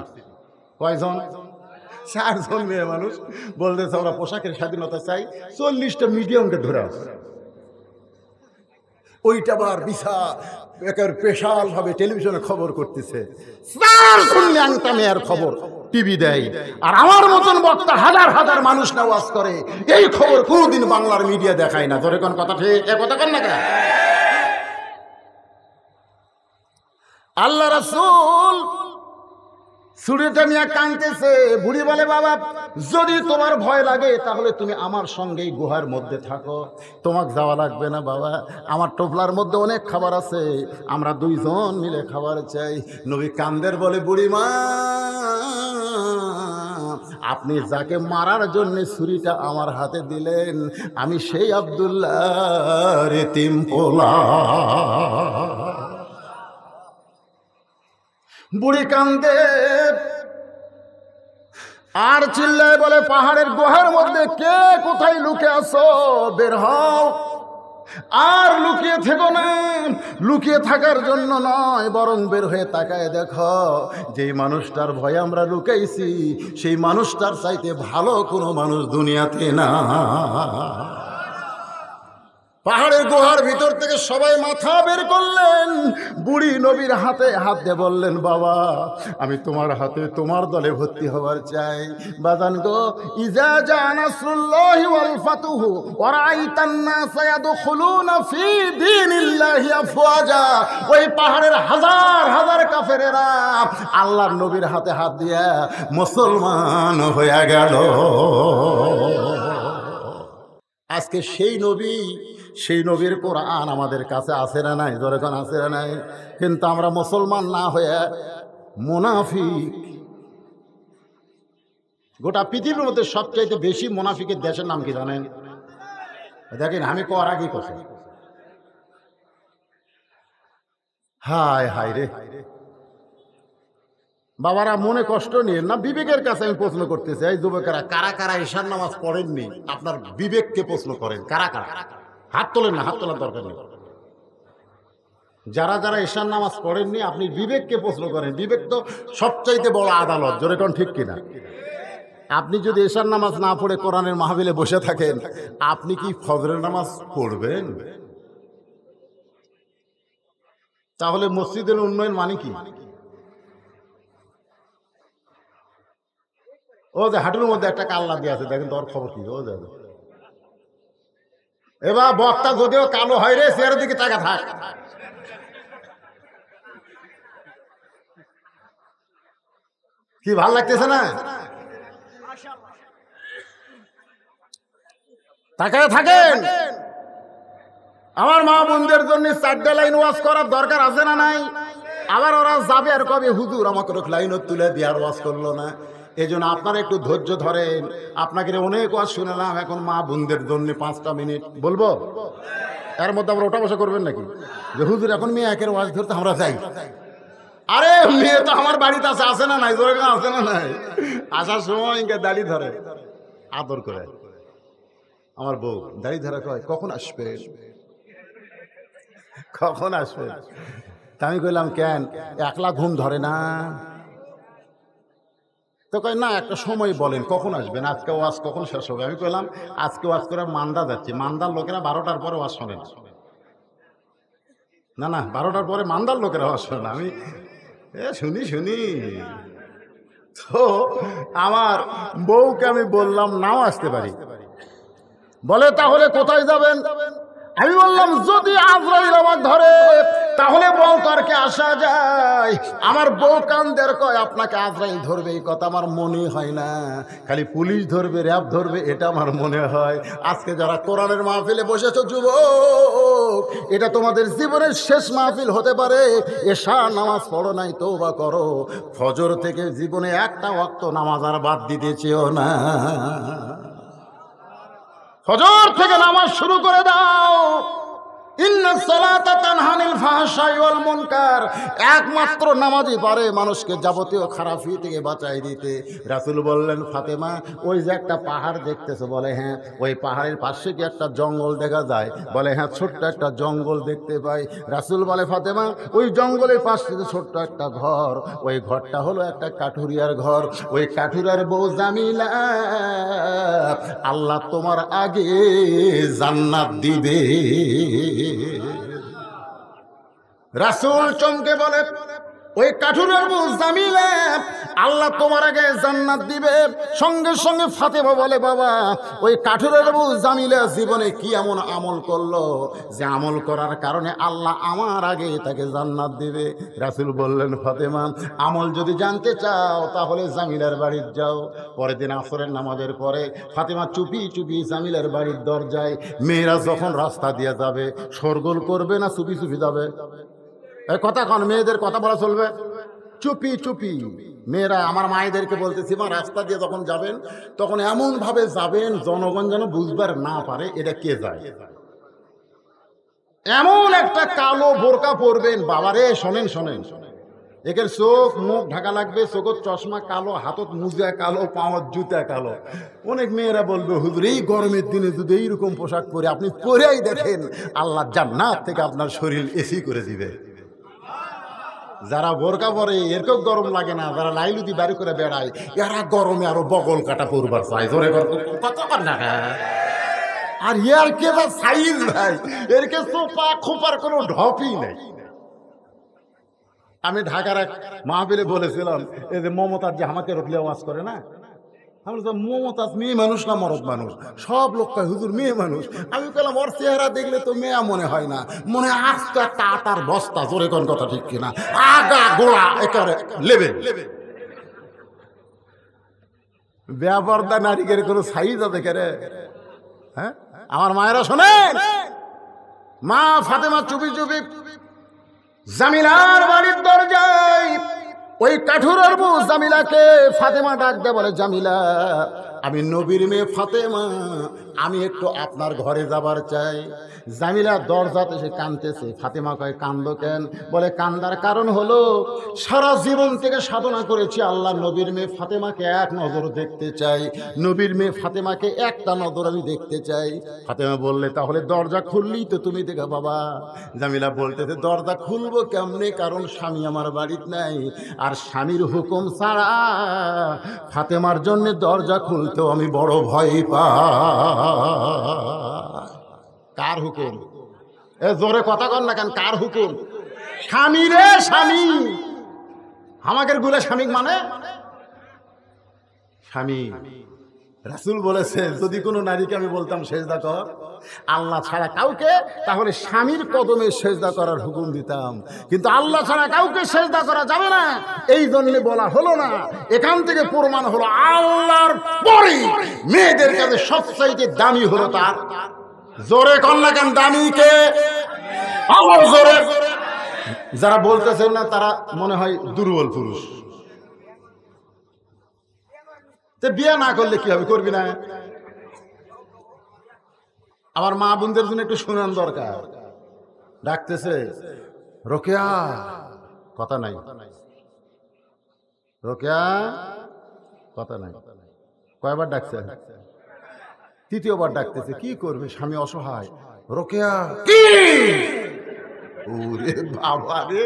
কয়জন চারজন মেয়ে মানুষ বলতেছে আমরা পোশাকের স্বাধীনতা চাই চল্লিশটা মিডিয়ামকে ধরে আস ওইটা আবার বিশা একের ভাবে টেলিভিশনে খবর করতেছে মেয়ের খবর টিভি দেয় আর আমার মতন বক্তা হাজার হাজার মানুষ না ওয়াজ করে এই খবর কোনোদিন বাংলার মিডিয়া দেখায় না ধরে কোন কথা ঠিক এ কথা কেন না আল্লাহ রাসুল ছুরিটা নিয়ে কাঁদতেছে বুড়ি বলে বাবা যদি তোমার ভয় লাগে তাহলে তুমি আমার সঙ্গে গুহার মধ্যে থাকো তোমাকে যাওয়া লাগবে না বাবা আমার টোপলার মধ্যে অনেক খাবার আছে আমরা দুইজন মিলে খাবার চাই নবী কান্দের বলে বুড়ি মা আপনি যাকে মারার জন্য ছুরিটা আমার হাতে দিলেন আমি সেই আবদুল্লাহ রেতিম পোলা বুড়ি কান্দে আর চিল্লায় বলে পাহাড়ের গুহার মধ্যে কে কোথায় লুকে আসো বের হও আর লুকিয়ে থেকো না লুকিয়ে থাকার জন্য নয় বরং বের হয়ে তাকায় দেখো যেই মানুষটার ভয় আমরা লুকাইছি সেই মানুষটার চাইতে ভালো কোনো মানুষ দুনিয়াতে না পাহাড়ের গুহার ভিতর থেকে সবাই মাথা বের করলেন বুড়ি নবীর হাতে হাত দিয়ে বললেন বাবা আমি তোমার হাতে তোমার দলে ভর্তি হওয়ার চাই বাদান গো ইজা জানাসুল্লাহি ওয়াল ফাতুহু ওয়া রাআইতান নাস ইয়াদখুলুনা ফি দীনিল্লাহি আফওয়াজা ওই পাহাড়ের হাজার হাজার কাফেরেরা আল্লাহর নবীর হাতে হাত দিয়া মুসলমান হয়ে গেল আজকে সেই নবী সেই নবীর কোরআন আমাদের কাছে আসে না নাই যখন আসে না নাই কিন্তু আমরা মুসলমান না হয়ে মুনাফিক গোটা পৃথিবীর মধ্যে সবচাইতে বেশি মুনাফিকের দেশের নাম কি জানেন দেখেন আমি কর আগে কথা হায় হায় রে বাবারা মনে কষ্ট নিয়ে না বিবেকের কাছে আমি প্রশ্ন করতেছি এই যুবকেরা কারা কারা ঈশান নামাজ পড়েননি আপনার বিবেককে প্রশ্ন করেন কারা কারা হাত তোলেন না হাত তোলার দরকার নেই যারা যারা ঈশান নামাজ পড়েননি আপনি বিবেককে প্রশ্ন করেন বিবেক তো সবচাইতে বড় আদালত জোরে কোন ঠিক কিনা আপনি যদি ঈশান নামাজ না পড়ে কোরআনের মাহবিলে বসে থাকেন আপনি কি ফজরের নামাজ পড়বেন তাহলে মসজিদের উন্নয়ন মানে কি ও যে হাঁটুর মধ্যে একটা কাল্লা দিয়ে আছে দেখেন তোর খবর কি ও যাবে এবার বক্তা যদিও কালো হয় রে সে দিকে টাকা থাক কি ভাল লাগতেছে না তাকায় থাকেন আমার মা বোনদের জন্য চারটে লাইন ওয়াজ করার দরকার আছে না নাই আবার ওরা যাবে আর কবে হুজুর আমাকে লাইন তুলে দিয়ে আর ওয়াজ করলো না এই জন্য আপনারা একটু ধৈর্য ধরেন আপনাকে অনেক কথা শুনলাম এখন মা বোনদের জন্য পাঁচটা মিনিট বলবো এর মধ্যে আমরা ওটা বসা করবেন নাকি যে হুজুর এখন মেয়ে একের ওয়াজ ধরতে আমরা যাই আরে মেয়ে তো আমার বাড়িতে আছে আসে না নাই জোরে আসে না নাই আসার সময় ইনকে দাড়ি ধরে আদর করে আমার বউ দাড়ি ধরা কয় কখন আসবে কখন আসবে তা আমি কইলাম কেন একলা ঘুম ধরে না তো কয় না একটা সময় বলেন কখন আসবেন আজকে ওয়াজ কখন শেষ হবে আমি কইলাম আজকে ওয়াজ করে মান্দা যাচ্ছে মান্দার লোকেরা বারোটার পরে ওয়াজ শোনে না না না বারোটার পরে মান্দার লোকেরা ওয়াজ শোনে আমি এ শুনি শুনি তো আমার বউকে আমি বললাম নাও আসতে পারি বলে তাহলে কোথায় যাবেন আমি বললাম যদি আজরাইল আমার ধরে তাহলে বউ তর্কে আসা যায় আমার বউ কান্দের কয় আপনাকে আজরাইল ধরবে এই কথা আমার মনে হয় না খালি পুলিশ ধরবে র্যাব ধরবে এটা আমার মনে হয় আজকে যারা কোরআনের মাহফিলে বসেছো যুবক এটা তোমাদের জীবনের শেষ মাহফিল হতে পারে এশা নামাজ পড়ো নাই তো বা করো ফজর থেকে জীবনে একটা অক্ত নামাজ আর বাদ দিতে চেও না ফজর থেকে নামাজ শুরু করে দাও একমাত্র নামাজই পারে মানুষকে যাবতীয় খারাপি থেকে বাঁচাই দিতে রাসুল বললেন ফাতেমা ওই যে একটা পাহাড় দেখতেছে বলে হ্যাঁ ওই পাহাড়ের পাশে কি একটা জঙ্গল দেখা যায় বলে হ্যাঁ ছোট্ট একটা জঙ্গল দেখতে পাই রাসুল বলে ফাতেমা ওই জঙ্গলের পাশ থেকে ছোট্ট একটা ঘর ওই ঘরটা হলো একটা কাঠুরিয়ার ঘর ওই কাঠুরিয়ার বউ জামিলা আল্লাহ তোমার আগে জান্নাত দিবে রাসুল চমকে বলে ওই কাঠুরের বউ জামিলে আল্লাহ তোমার আগে জান্নাত দিবে সঙ্গে সঙ্গে ফাতেমা বলে বাবা ওই কাঠুরের বউ জামিলে জীবনে কি এমন আমল করলো যে আমল করার কারণে আল্লাহ আমার আগে তাকে জান্নাত দিবে রাসুল বললেন ফাতেমা আমল যদি জানতে চাও তাহলে জামিলার বাড়ির যাও পরের দিন আসরের নামাজের পরে ফাতেমা চুপি চুপি জামিলার বাড়ির দরজায় মেয়েরা যখন রাস্তা দিয়ে যাবে সরগোল করবে না চুপি চুপি যাবে কথা কন মেয়েদের কথা বলা চলবে চুপি চুপি মেয়েরা আমার মায়েদেরকে বলতেছি মা রাস্তা দিয়ে যখন যাবেন তখন এমনভাবে যাবেন জনগণ যেন বুঝবার না পারে এটা কে যায় এমন একটা কালো বোরকা পরবেন বাবারে শোনেন শোনেন একের চোখ মুখ ঢাকা লাগবে চোখত চশমা কালো হাতত মুজা কালো পাওয়ার জুতা কালো অনেক মেয়েরা বলবে হুজুর এই গরমের দিনে যদি এইরকম পোশাক পরে আপনি পরেই দেখেন আল্লাহ জান্নাত থেকে আপনার শরীর এসি করে দিবে যারা বোরকা পরে এরকম গরম লাগে না যারা লাইলুতি বাড়ি করে বেড়ায় এরা গরমে আরো বগল কাটা করবার চাই ধরে কত না হ্যাঁ? আর ইয়ার কে যা সাইজ ভাই এর কে সোপা খোপার কোনো ঢপই নেই আমি ঢাকার এক মাহবিলে বলেছিলাম এই যে মমতার যে আমাকে রোগ আওয়াজ করে না মেয়ে মানুষ না মরদ মানুষ সব লোকটা হুজুর মেয়ে মানুষ আমি বললাম ওর চেহারা দেখলে তো মেয়া মনে হয় না মনে আস্ত একটা আটার বস্তা জোরে কোন কথা ঠিক কিনা আগা গোড়া একেবারে লেবে ব্যাপারটা নারীকের কোনো সাইজ আছে কেরে হ্যাঁ আমার মায়েরা শোনেন মা ফাতেমা চুপি চুপি জামিলার বাড়ির দরজায় ওই কাঠুরের বউ জামিলাকে ফাতেমা ডাক দে বলে জামিলা আমি নবীর মেয়ে ফাতেমা আমি একটু আপনার ঘরে যাবার চাই জামিলা দরজাতে সে কানতেছে ফাতেমা কয় কান্দ কেন বলে কান্দার কারণ হলো সারা জীবন থেকে সাধনা করেছি আল্লাহ নবীর মেয়ে ফাতেমাকে এক নজর দেখতে চাই নবীর মেয়ে ফাতেমাকে একটা নজর আমি দেখতে চাই ফাতেমা বললে তাহলে দরজা খুললেই তো তুমি দেখো বাবা জামিলা বলতেছে দরজা খুলবো কেমনে কারণ স্বামী আমার বাড়ির নাই আর স্বামীর হুকুম ছাড়া ফাতেমার জন্য দরজা খুল তো আমি বড় ভয় পা কার হুকুম এ জোরে কথা কর না কেন কার হুকুম স্বামী রে স্বামী আমাকে গুলে স্বামী মানে স্বামী রাসুল বলেছে যদি কোনো নারীকে আমি বলতাম সেজদা কর আল্লাহ ছাড়া কাউকে তাহলে স্বামীর কদমে সেজদা করার হুকুম দিতাম কিন্তু আল্লাহ ছাড়া কাউকে সেজদা করা যাবে না এই জন্য বলা হলো না এখান থেকে প্রমাণ হলো আল্লাহর পরে মেয়েদের কাছে সবচাইতে দামি হলো তার জোরে কন্যা কেন দামিকে জোরে যারা বলতেছেন না তারা মনে হয় দুর্বল পুরুষ তো বিয়ে না করলে কি হবে করবি না আমার মা বোনদের জন্য একটু শোনান দরকার ডাকতেছে রোকেয়া কথা নাই রোকেয়া কথা নাই কয়বার ডাকছে তৃতীয়বার ডাকতেছে কি করবে স্বামী অসহায় রোকেয়া কি ওরে বাবা রে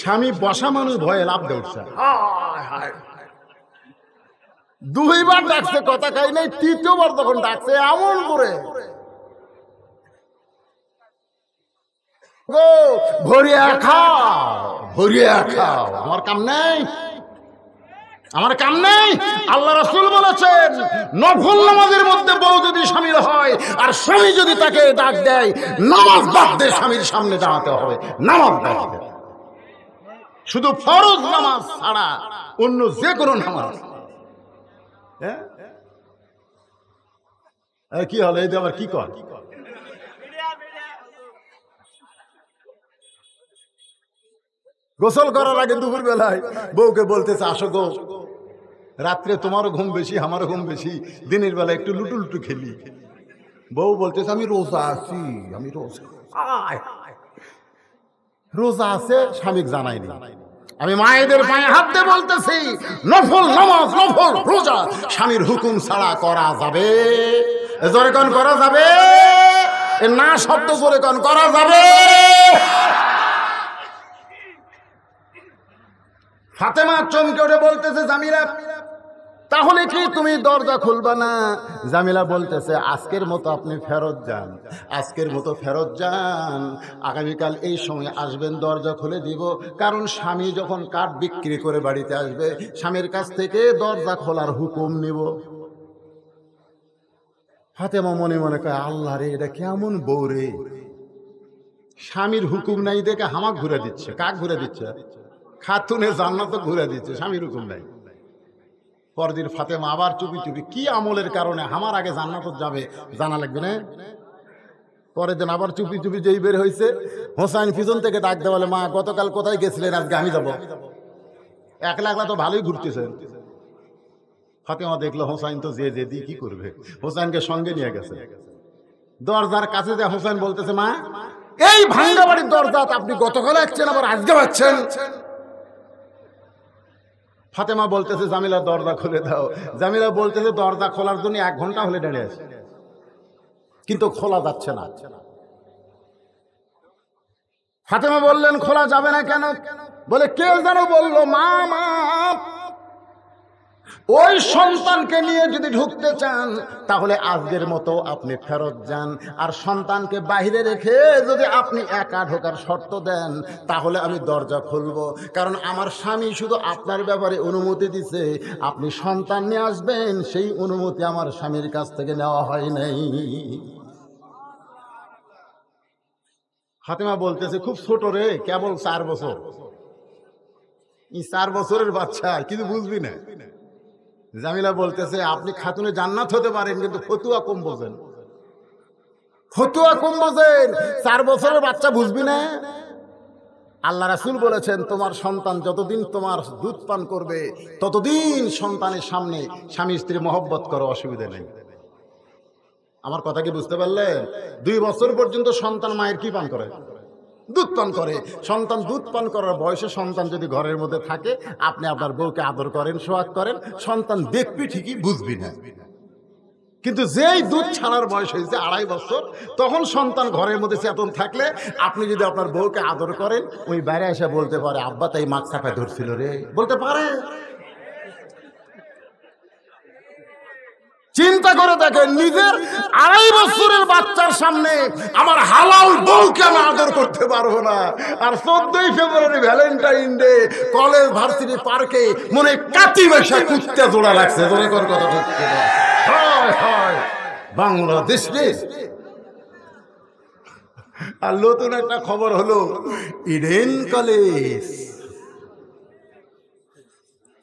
স্বামী বসা মানুষ ভয়ে লাভ দেওয়া হায় হায় দুইবার ডাকছে কথা খাই নাই তৃতীয়বার তখন ডাকছে এমন করে আমার কাম নেই আল্লাহ বলেছেন নামাজের মধ্যে বউ যদি স্বামীর হয় আর স্বামী যদি তাকে ডাক দেয় নামাজ বাদ স্বামীর সামনে দাঁড়াতে হবে নামাজ শুধু ফরজ নামাজ ছাড়া অন্য যে কোনো নামাজ হ্যাঁ কি হলো এই আবার কি কর গোসল করার আগে দুপুর বেলায় বউকে বলতেছে আসো গো রাত্রে তোমারও ঘুম বেশি আমারও ঘুম বেশি দিনের বেলা একটু লুটু লুটু খেলি বউ বলতেছে আমি রোজা আছি আমি রোজা রোজা আছে জানাই জানাইনি আমি মায়েদের পায়ে হাতে বলতেছি নফল নমাজ নফল রোজা স্বামীর হুকুম ছাড়া করা যাবে জোরে কন করা যাবে না শব্দ জোরে কন করা যাবে ফাতেমা চমকে উঠে বলতেছে জামিরা তাহলে কি তুমি দরজা খুলবা না জামিলা বলতেছে আজকের মতো আপনি ফেরত যান আজকের মতো ফেরত যান আগামীকাল এই সময় আসবেন দরজা খুলে দিব কারণ স্বামী যখন কাঠ বিক্রি করে বাড়িতে আসবে স্বামীর কাছ থেকে দরজা খোলার হুকুম নিব হাতে মনে মনে কয় আল্লাহ রে এটা কেমন বৌরে রে স্বামীর হুকুম নাই দেখে হামাক ঘুরে দিচ্ছে কাক ঘুরে দিচ্ছে খাতুনে জান্নাত ঘুরে দিচ্ছে স্বামীর হুকুম নাই পরদিন ফাতেমা আবার চুপি চুপি কি আমলের কারণে আমার আগে জান্নাত যাবে জানা লাগবে না পরের দিন আবার চুপি চুপি যেই বের হয়েছে হোসাইন পিছন থেকে ডাক দেওয়ালে মা গতকাল কোথায় গেছিলেন আজকে আমি যাবো একলা একলা তো ভালোই ঘুরতেছেন ফাতেমা দেখলো হোসাইন তো যে যে দিয়ে কি করবে হোসাইনকে সঙ্গে নিয়ে গেছে দরজার কাছে যে হোসাইন বলতেছে মা এই ভাঙ্গা বাড়ির দরজা আপনি গতকাল আসছেন আবার আজকে পাচ্ছেন ফাতেমা বলতেছে জামিলা দরজা খুলে দাও জামিলা বলতেছে দরজা খোলার জন্য এক ঘন্টা হলে ডেড়ে আছে কিন্তু খোলা যাচ্ছে না ফাতেমা বললেন খোলা যাবে না কেন বলে কেউ যেন বললো মা মা ওই সন্তানকে নিয়ে যদি ঢুকতে চান তাহলে আজকের মতো আপনি ফেরত যান আর সন্তানকে বাহিরে রেখে যদি আপনি একা ঢোকার শর্ত দেন তাহলে আমি দরজা খুলব কারণ আমার স্বামী শুধু আপনার ব্যাপারে অনুমতি দিছে আপনি সন্তান নিয়ে আসবেন সেই অনুমতি আমার স্বামীর কাছ থেকে নেওয়া হয় নাই ফাতেমা বলতেছে খুব ছোট রে কেবল চার বছর এই চার বছরের বাচ্চা কিন্তু বুঝবি না জামিলা বলতেছে আপনি খাতুনে জান্নাত হতে পারেন কিন্তু ফতুয়া কম বোঝেন ফতুয়া কম বোঝেন চার বছরের বাচ্চা বুঝবি না আল্লাহ রাসুল বলেছেন তোমার সন্তান যতদিন তোমার দুধ পান করবে ততদিন সন্তানের সামনে স্বামী স্ত্রী মহব্বত করো অসুবিধা নেই আমার কথা কি বুঝতে পারলেন দুই বছর পর্যন্ত সন্তান মায়ের কি পান করে দুধ পান করে সন্তান দুধ পান করার বয়সে সন্তান যদি ঘরের মধ্যে থাকে আপনি আপনার বউকে আদর করেন সোয়াগ করেন সন্তান দেখবি ঠিকই বুঝবি না কিন্তু যেই দুধ ছাড়ার বয়স হয়েছে আড়াই বছর তখন সন্তান ঘরের মধ্যে চেতন থাকলে আপনি যদি আপনার বউকে আদর করেন ওই বাইরে এসে বলতে পারে আব্বা তাই মাছ চাপায় ধরছিল রে বলতে পারে চিন্তা করে দেখেন নিজের আড়াই বছরের বাচ্চার সামনে আমার হালাল বউকে আমি আদর করতে পারবো না আর চোদ্দই ফেব্রুয়ারি ভ্যালেন্টাইন ডে কলেজ ভার্সিটি পার্কে মনে কাতি ব্যবসা কুত্তে জোড়া লাগছে জোরে কর কথা বাংলাদেশ আর নতুন একটা খবর হলো ইডেন কলেজ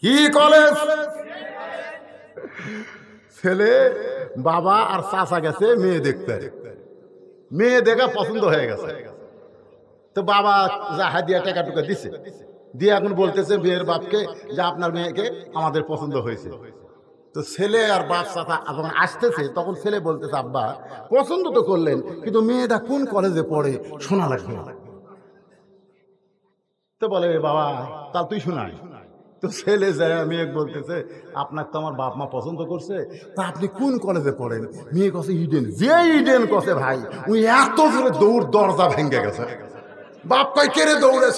কি কলেজ ছেলে বাবা আর চাষা গেছে মেয়ে দেখতে মেয়ে দেখা পছন্দ হয়ে গেছে তো বাবা যা হাদিয়া হ্যাঁ টাকা টুকা দিছে দিয়ে এখন বলতেছে মেয়ের বাপকে যে আপনার মেয়েকে আমাদের পছন্দ হয়েছে তো ছেলে আর বাপ চাষা যখন আসতেছে তখন ছেলে বলতেছে আব্বা পছন্দ তো করলেন কিন্তু মেয়েটা কোন কলেজে পড়ে শোনা লাগবে তো বলে বাবা তা তুই শোনায় তো ছেলে যায় মেয়ে বলতেছে আপনার তো আমার বাপ মা পছন্দ করছে তা আপনি কোন কলেজে পড়েন মেয়ে কছে ইডেন যে ইডেন কছে ভাই উনি এত জোরে দৌড় দরজা ভেঙে গেছে বাপ কয় কেড়ে দৌড়েস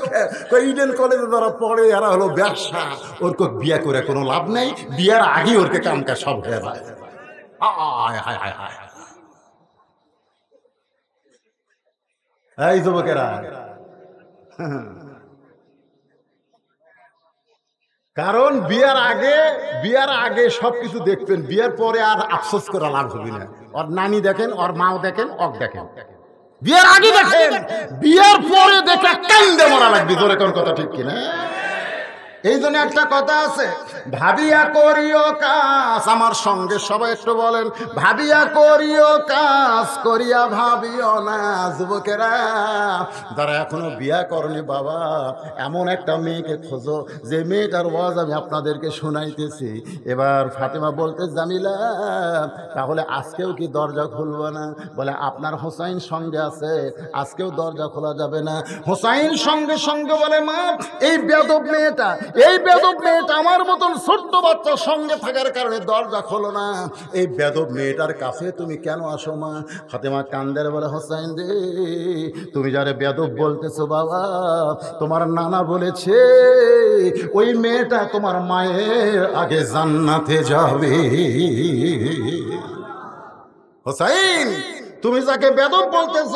ইডেন কলেজে যারা পড়ে এরা হলো ব্যবসা ওর কো বিয়ে করে কোনো লাভ নেই বিয়ের আগে ওরকে কাজ সব হয়ে যায় হায় হায় হায় হায় এই যুবকেরা হ্যাঁ কারণ বিয়ার আগে বিয়ার আগে সব কিছু দেখতেন বিয়ার পরে আর আফসোস করা লাভ হবে না ওর নানি দেখেন ওর মাও দেখেন অক দেখেন বিয়ার আগে দেখেন বিয়ার পরে দেখে কান্দে মরা লাগবে জোরে কোন কথা ঠিক কিনা এই জন্য একটা কথা আছে ভাবিয়া করিও কাজ আমার সঙ্গে সবাই একটু বলেন ভাবিয়া করিও কাজ করিয়া ভাবিও না যুবকেরা যারা এখনো বিয়া করনি বাবা এমন একটা মেয়েকে খোঁজো যে মেয়েটার ওয়াজ আমি আপনাদেরকে শোনাইতেছি এবার ফাতেমা বলতে জামিলা তাহলে আজকেও কি দরজা খুলবো না বলে আপনার হোসাইন সঙ্গে আছে আজকেও দরজা খোলা যাবে না হোসাইন সঙ্গে সঙ্গে বলে মা এই বেদব মেয়েটা এই বেদব মেয়েটা আমার মতন ছোট্ট বাচ্চার সঙ্গে থাকার কারণে দরজা খোলো না এই বেদব মেয়েটার কাছে তুমি কেন আসো মা ফাতেমা কান্দের বলে হোসাইন দে তুমি যারে বেদব বলতেছো বাবা তোমার নানা বলেছে ওই মেয়েটা তোমার মায়ের আগে জান্নাতে যাবে হোসাইন তুমি যাকে বেদব বলতেছ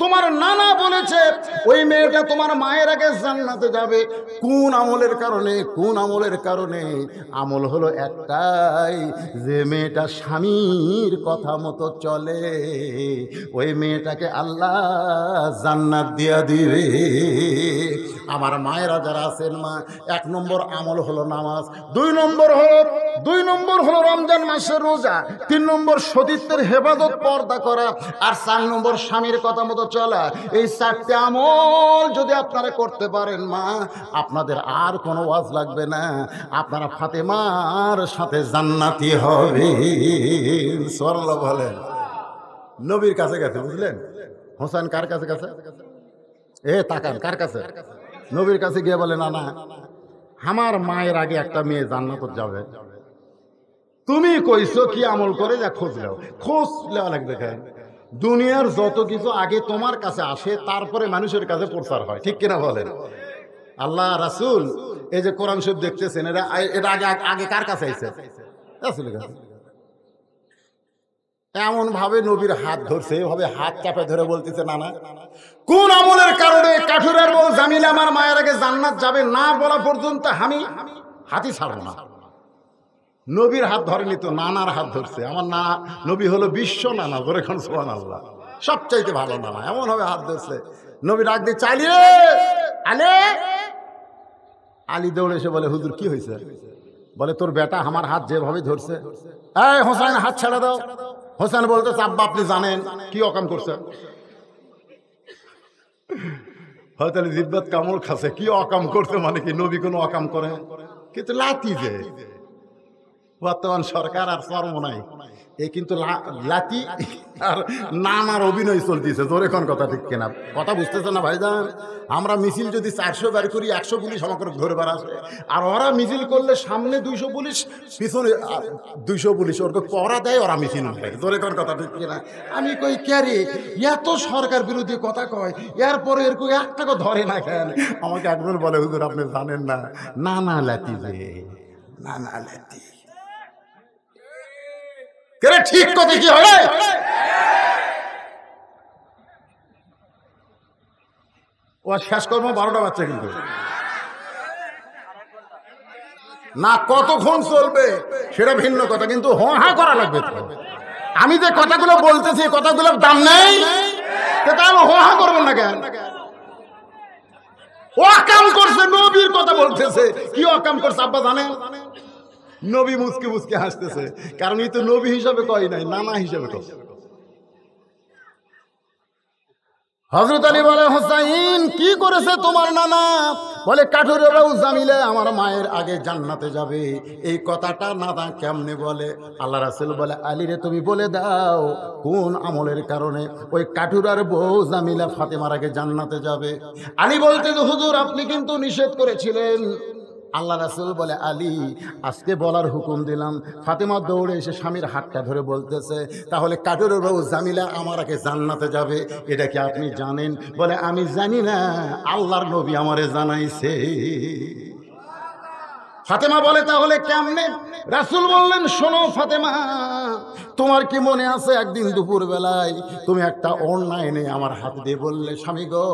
তোমার নানা বলেছে ওই মেয়েটা তোমার মায়ের আগে জান্নাতে যাবে কোন আমলের কারণে কোন আমলের কারণে আমল হলো একটাই যে মেয়েটা স্বামীর কথা মতো চলে ওই মেয়েটাকে আল্লাহ জান্নাত দিয়া দিবে আমার মায়েরা যারা আছেন মা এক নম্বর আমল হলো নামাজ দুই নম্বর হলো দুই নম্বর হলো রমজান মাসের রোজা তিন নম্বর সতীত্বের হেফাজত পর্দা করা আর চার নম্বর স্বামীর কথা মতো চলা এই চারটে আমল যদি আপনারা করতে পারেন মা আপনাদের আর কোনো ওয়াজ লাগবে না আপনারা ফাতেমার সাথে জান্নাতি হবে সরল বলেন নবীর কাছে গেছে বুঝলেন হোসেন কার কাছে কাছে এ তাকান কার কাছে নবীর কাছে গিয়ে বলে না না আমার মায়ের আগে একটা মেয়ে জান্নাতত যাবে তুমি কইছো কি আমল করে যা খোঁজ লেও খোঁজ নেওয়া লাগবে খায় দুনিয়ার যত কিছু আগে তোমার কাছে আসে তারপরে মানুষের কাছে প্রচার হয় ঠিক কিনা বলেন আল্লাহ রাসুল এই যে কোরআন শরীফ দেখতেছেন এটা এটা আগে আগে কার কাছে আইছে রাসুলের কাছে এমন ভাবে নবীর হাত ধরছে এভাবে হাত চাপে ধরে বলতেছে নানা কোন আমলের কারণে কাঠুরের বউ জামিলা আমার মায়ের আগে জান্নাত যাবে না বলা পর্যন্ত আমি হাতি ছাড়বো না নবীর হাত ধরেনি তো নানার হাত ধরছে আমার না নবী হলো বিশ্ব নানা ধরে এখন সোহান আল্লাহ সবচাইতে ভালো নানা এমন হবে হাত ধরছে নবী আগে দিয়ে চালিয়ে আলে আলী দৌড়ে এসে বলে হুজুর কি হয়েছে বলে তোর বেটা আমার হাত যেভাবে ধরছে এই হোসেন হাত ছেড়ে দাও হোসেন বলতে চাপবা আপনি জানেন কি অকাম করছে হয়তো জিব্বত কামল খাসে কি অকাম করছে মানে কি নবী কোনো অকাম করে কিন্তু লাতি যে বর্তমান সরকার আর চর্ম নাই এই কিন্তু লাতি আর আর অভিনয় চলতেছে তোর এখন কথা ঠিক কেনা কথা বুঝতেছে না ভাই যান আমরা মিছিল যদি চারশো বার করি একশো পুলিশ আমাকে ধরে বার আর ওরা মিছিল করলে সামনে দুইশো পুলিশ পিছনে দুইশো পুলিশ ওরকে পড়া দেয় ওরা মিছিল তোর এখন কথা ঠিক কেনা আমি কই ক্যারে এত সরকার বিরোধী কথা কয় এরপরে এরকম কথা ধরে না কেন আমাকে একজন বলে হুজুর আপনি জানেন না না না লাতি না না লাতি কেরে ঠিক কথা কি হয় ও আর শেষ করবো বারোটা বাচ্চা কিন্তু না কতক্ষণ চলবে সেটা ভিন্ন কথা কিন্তু হ হা করা লাগবে আমি যে কথাগুলো বলতেছি কথাগুলোর দাম নেই আমি হ হা করবো না কেন অকাম করছে নবীর কথা বলতেছে কি অকাম করছে আব্বা জানে নবী মুসকে মুসকে হাসতেছে কারণ এই তো নবী হিসাবে কয় নাই নানা হিসাবে কয় হজরত আলী বলে হোসাইন কি করেছে তোমার নানা বলে কাঠুরেরাও জামিলে আমার মায়ের আগে জান্নাতে যাবে এই কথাটা নানা কেমনে বলে আল্লাহ রাসেল বলে আলী রে তুমি বলে দাও কোন আমলের কারণে ওই কাঠুরার বউ জামিলা ফাতেমার আগে জান্নাতে যাবে আলী বলতে হুজুর আপনি কিন্তু নিষেধ করেছিলেন আল্লাহ রাসুল বলে আলী আজকে বলার হুকুম দিলাম ফাতেমা দৌড়ে এসে স্বামীর হাতটা ধরে বলতেছে তাহলে কাটুরের বউ জামিলা আমার আগে জান্নাতে যাবে এটা কি আপনি জানেন বলে আমি জানি না আল্লাহর নবী আমারে জানাইছে ফাতেমা বলে তাহলে কেমনে রাসুল বললেন শোনো ফাতেমা তোমার কি মনে আছে একদিন দুপুর বেলায় তুমি একটা অনলাইনে আমার হাত দিয়ে বললে স্বামী গো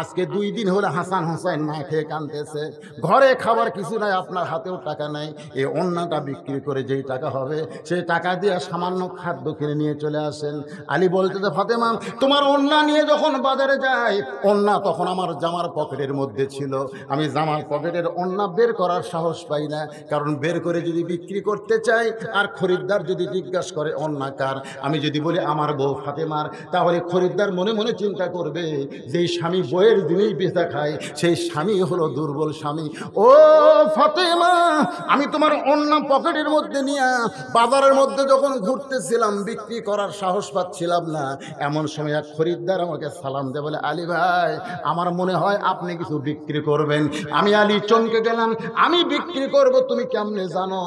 আজকে দুই দিন হলে হাসান হোসেন না খেয়ে কানতেছে ঘরে খাবার কিছু নাই আপনার হাতেও টাকা নাই এই অন্যটা বিক্রি করে যেই টাকা হবে সেই টাকা দিয়ে সামান্য খাদ্য কিনে নিয়ে চলে আসেন আলী বলতে তো ফাতেমা তোমার অন্যা নিয়ে যখন বাজারে যাই অন্যা তখন আমার জামার পকেটের মধ্যে ছিল আমি জামার পকেটের অন্যা বের করার সাহস পাই না কারণ বের করে যদি বিক্রি করতে চাই আর খরিদ্দার যদি জিজ্ঞাসা করে অন্যাকার আমি যদি বলি আমার বউ ফাতেমার তাহলে খরিদ্দার মনে মনে চিন্তা করবে যে স্বামী বইয়ের দিনেই বেচা খায় সেই স্বামী হলো দুর্বল স্বামী ও ফাতেমা আমি তোমার অন্য পকেটের মধ্যে নিয়ে বাজারের মধ্যে যখন ঘুরতেছিলাম বিক্রি করার সাহস পাচ্ছিলাম না এমন সময় এক খরিদ্দার আমাকে সালাম দেয় বলে আলী ভাই আমার মনে হয় আপনি কিছু বিক্রি করবেন আমি আলী চমকে গেলাম আমি বিক্রি করব তুমি কেমনে জানো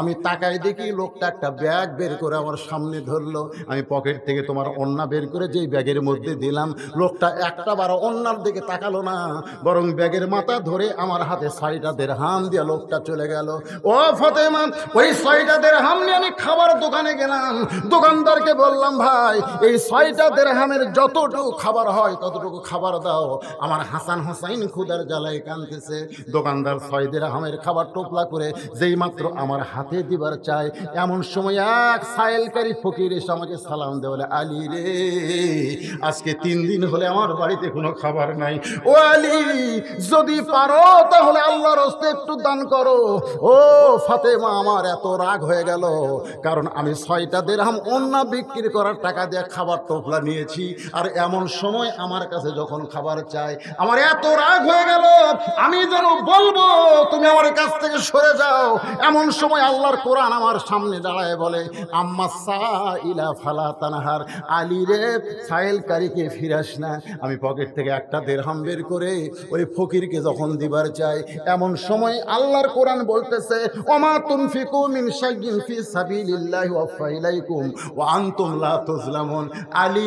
আমি তাকায় দেখি লোকটা একটা ব্যাগ বের করে আমার আমার সামনে ধরলো আমি পকেট থেকে তোমার অন্না বের করে যেই ব্যাগের মধ্যে দিলাম লোকটা একটা বারো অন্যার দিকে তাকালো না বরং ব্যাগের মাথা ধরে আমার হাতে দের হাম দিয়ে লোকটা চলে গেল ও ফতেমান ওই দের হাম নিয়ে আমি খাবার দোকানে গেলাম দোকানদারকে বললাম ভাই এই দের হামের যতটুকু খাবার হয় ততটুকু খাবার দাও আমার হাসান হোসাইন খুদার জ্বালায় কানতেছে দোকানদার ছয় হামের খাবার টোপলা করে যেই মাত্র আমার হাতে দিবার চায় এমন সময় এক সাইল সাইকারি ফকির এসে আমাকে সালাম দে বলে আলী রে আজকে তিন দিন হলে আমার বাড়িতে কোনো খাবার নাই ও আলি যদি পারো তাহলে আল্লাহর হস্তে একটু দান করো ও ফাতেমা আমার এত রাগ হয়ে গেল কারণ আমি ছয়টা দেড়হাম অন্য বিক্রি করার টাকা দিয়ে খাবার টোপলা নিয়েছি আর এমন সময় আমার কাছে যখন খাবার চাই আমার এত রাগ হয়ে গেল আমি যেন বলবো তুমি আমার কাছ থেকে সরে যাও এমন সময় আল্লাহর কোরআন আমার সামনে দাঁড়ায় বলে আম্মা আমি পকেট থেকে একটা দেড়হাম বের করে ওই ফকিরকে যখন দিবার চাই এমন সময় আল্লাহর কোরআন বলতেছে ওমা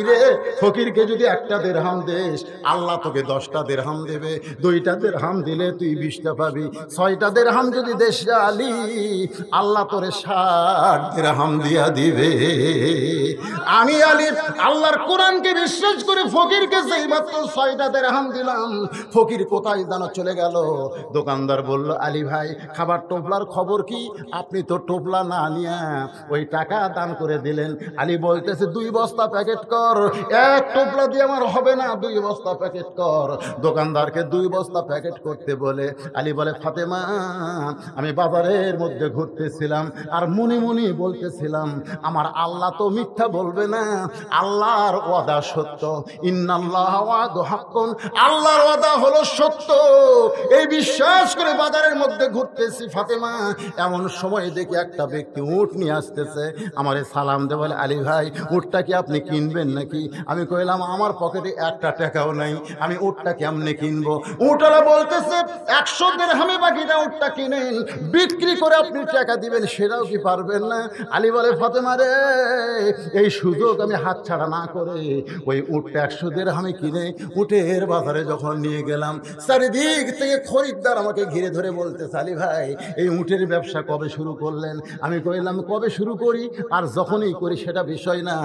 রে ফকিরকে যদি একটা দেড়হাম দেশ আল্লাহ তোকে দশটা দেড়হাম দেবে দুইটা দেড়হাম দিলে তুই বিশটা পাবি ছয়টা দেড়হাম যদি দেশ আলী আল্লাহ তোরে ষাট দেড়হাম দিয়া দিবে রে আমি আল্লাহর কোরআনকে বিশ্বাস করে ফকিরকে সেই মাত্র ছয়টা দিলাম ফকির কোথায় চলে গেল দোকানদার বলল আলী ভাই খাবার টোপলার খবর কি আপনি তো টোপলা না নিয়া ওই টাকা দান করে দিলেন আলী বলতেছে দুই বস্তা প্যাকেট কর এক টোপলা দিয়ে আমার হবে না দুই বস্তা প্যাকেট কর দোকানদারকে দুই বস্তা প্যাকেট করতে বলে আলী বলে ফাতেমা আমি বাজারের মধ্যে ঘুরতেছিলাম আর মুনি মুনি বলতেছিলাম আমার আল্লাহ তো মিথ্যা বলবে না আল্লাহর ওয়াদা সত্য ইন্নাল্লাহ হাক্কুন আল্লাহর ওয়াদা হলো সত্য এই বিশ্বাস করে বাজারের মধ্যে ঘুরতেছি ফাতেমা এমন সময় দেখি একটা ব্যক্তি উঠ নিয়ে আসতেছে আমারে সালাম দে বলে আলী ভাই উটটা কি আপনি কিনবেন নাকি আমি কইলাম আমার পকেটে একটা টাকাও নাই আমি কি কেমনে কিনবো উঠালা বলতেছে একশো দেড় হামে বাকিটা উটটা কিনেন বিক্রি করে আপনি টাকা দিবেন সেটাও কি পারবেন না আলী বলে ফাতেমা রে এই সুযোগ আমি হাত ছাড়া না করে ওই উঠটা একশো দেড় আমি কিনে উটের বাজারে যখন নিয়ে গেলাম চারিদিক থেকে খরিদ্দার আমাকে ঘিরে ধরে বলতে চালি ভাই এই উটের ব্যবসা কবে শুরু করলেন আমি কইলাম কবে শুরু করি আর যখনই করি সেটা বিষয় না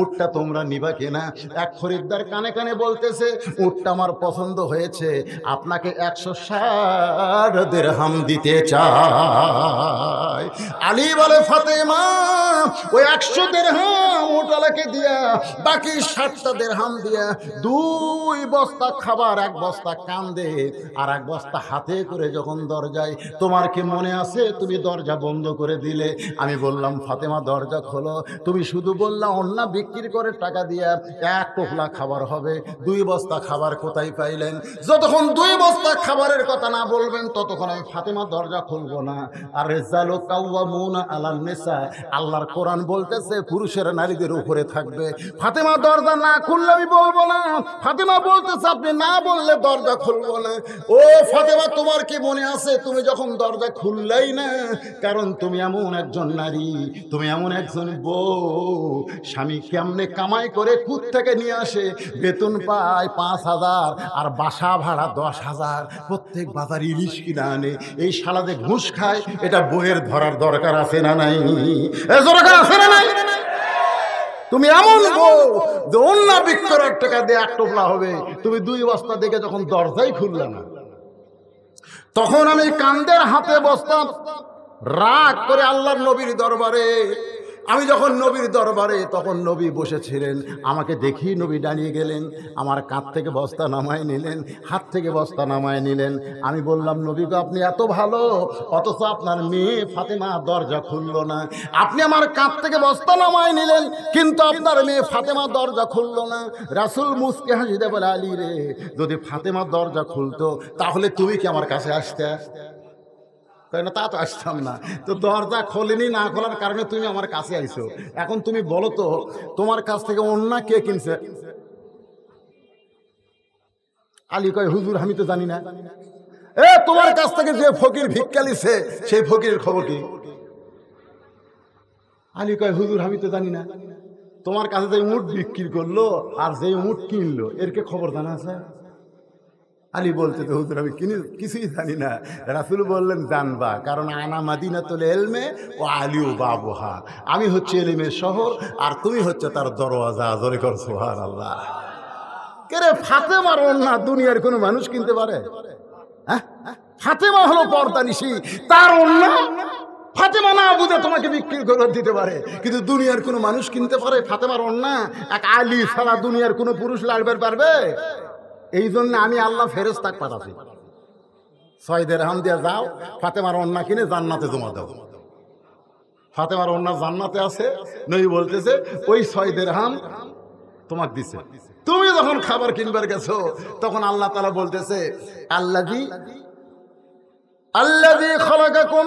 উটটা তোমরা নিবা কিনা এক খরিদ্দার কানে কানে বলতেছে উটটা আমার পছন্দ হয়েছে আপনাকে একশো ষাট হাম দিতে চায় আলি বলে ফাতেমা ওই একশো হাম ওটালাকে দিয়া বাকি দেড় হাম দিয়া দুই বস্তা খাবার এক বস্তা কান্দে আর এক বস্তা হাতে করে যখন দরজায় তোমার কি মনে আছে তুমি দরজা বন্ধ করে দিলে আমি বললাম ফাতেমা দরজা খোলো তুমি শুধু বললাম অন্য বিক্রি করে টাকা দিয়া এক টোকলা খাবার হবে দুই বস্তা খাবার কোথায় পাইলেন যতক্ষণ দুই বস্তা খাবারের কথা না বলবেন ততক্ষণ আমি ফাতেমা দরজা খুলবো না আর রেজালো কাউয়া মুন আলান নেশা আল্লাহর কোরআন বলতেছে পুরুষের নারীদের উপরে থাকবে ফাতেমা দরজা না খুললে আমি বলবো না ফাতেমা বলতেছে আপনি না বললে দরজা খুলবো না ও ফাতেমা তোমার কি মনে আছে তুমি যখন দরজা খুললেই না কারণ তুমি এমন একজন নারী তুমি এমন একজন বউ স্বামী কেমনে কামাই করে কুত থেকে নিয়ে আসে বেতন পায় পাঁচ হাজার আর বাসা ভাড়া দশ হাজার প্রত্যেক বাজার ইলিশ কিনা আনে এই সালাদে ঘুষ খায় এটা বইয়ের ধরার দরকার আছে না নাই আছে আছে নাই তুমি এমন বউ যে অন্য বিক্তর টাকা দিয়ে এক টোপলা হবে তুমি দুই বস্তা দেখে যখন দরজাই খুললে না তখন আমি কান্দের হাতে বস্তা রাগ করে আল্লাহর নবীর দরবারে আমি যখন নবীর দরবারে তখন নবী বসেছিলেন আমাকে দেখি নবী দাঁড়িয়ে গেলেন আমার কাঁধ থেকে বস্তা নামায় নিলেন হাত থেকে বস্তা নামায় নিলেন আমি বললাম নবীকে আপনি এত ভালো অথচ আপনার মেয়ে ফাতেমা দরজা খুলল না আপনি আমার কাঁধ থেকে বস্তা নামায় নিলেন কিন্তু আপনার মেয়ে ফাতেমা দরজা খুলল না রাসুল মুসকে হাসিতে বলে আলী রে যদি ফাতেমা দরজা খুলতো তাহলে তুমি কি আমার কাছে আসতে আসতে কয় না তা তো আসতাম না তো দরজা খোলেনি না খোলার কারণে তুমি আমার কাছে আইছো এখন তুমি বলো তো তোমার কাছ থেকে অন্য কে কিনছে আলী কয় হুজুর আমি তো জানি না এ তোমার কাছ থেকে যে ফকির ভিক্ষালিছে সেই ফকিরের খবর কি আলী কয় হুজুর আমি তো জানি না তোমার কাছে যে উঠ বিক্রি করলো আর যে উঠ কিনলো এর কে খবর জানা আছে আলী বলতে তো হুজুর আমি কিনি কিছুই জানি না রাসুল বললেন জানবা কারণ আনা মাদিনা তোলে এলমে ও আলিও বাবুহা আমি হচ্ছে এলিমের শহর আর তুমি হচ্ছে তার দরওয়াজা জোরে কর সোহার আল্লাহ কেরে মারল না দুনিয়ার কোনো মানুষ কিনতে পারে হ্যাঁ ফাতেমা হলো পর্দা নিশি তার অন্য ফাতেমা না বুঝে তোমাকে বিক্রি করে দিতে পারে কিন্তু দুনিয়ার কোনো মানুষ কিনতে পারে ফাতেমার অন্য এক আলি ছাড়া দুনিয়ার কোনো পুরুষ লাগবে পারবে এই জন্য আমি আল্লাহ তাক পাঠাচ্ছি সয়দের হাম দিয়ে যাও ফাতেমার অন্না কিনে জান্নাতে জমা দাও ফাতেমার অন্না জান্নাতে আছে নই বলতেছে ওই সয়দের হাম তোমাকে দিছে তুমি যখন খাবার কিনবার গেছো তখন আল্লাহ তালা বলতেছে আল্লাহ আল্লাহ খলাকাকুম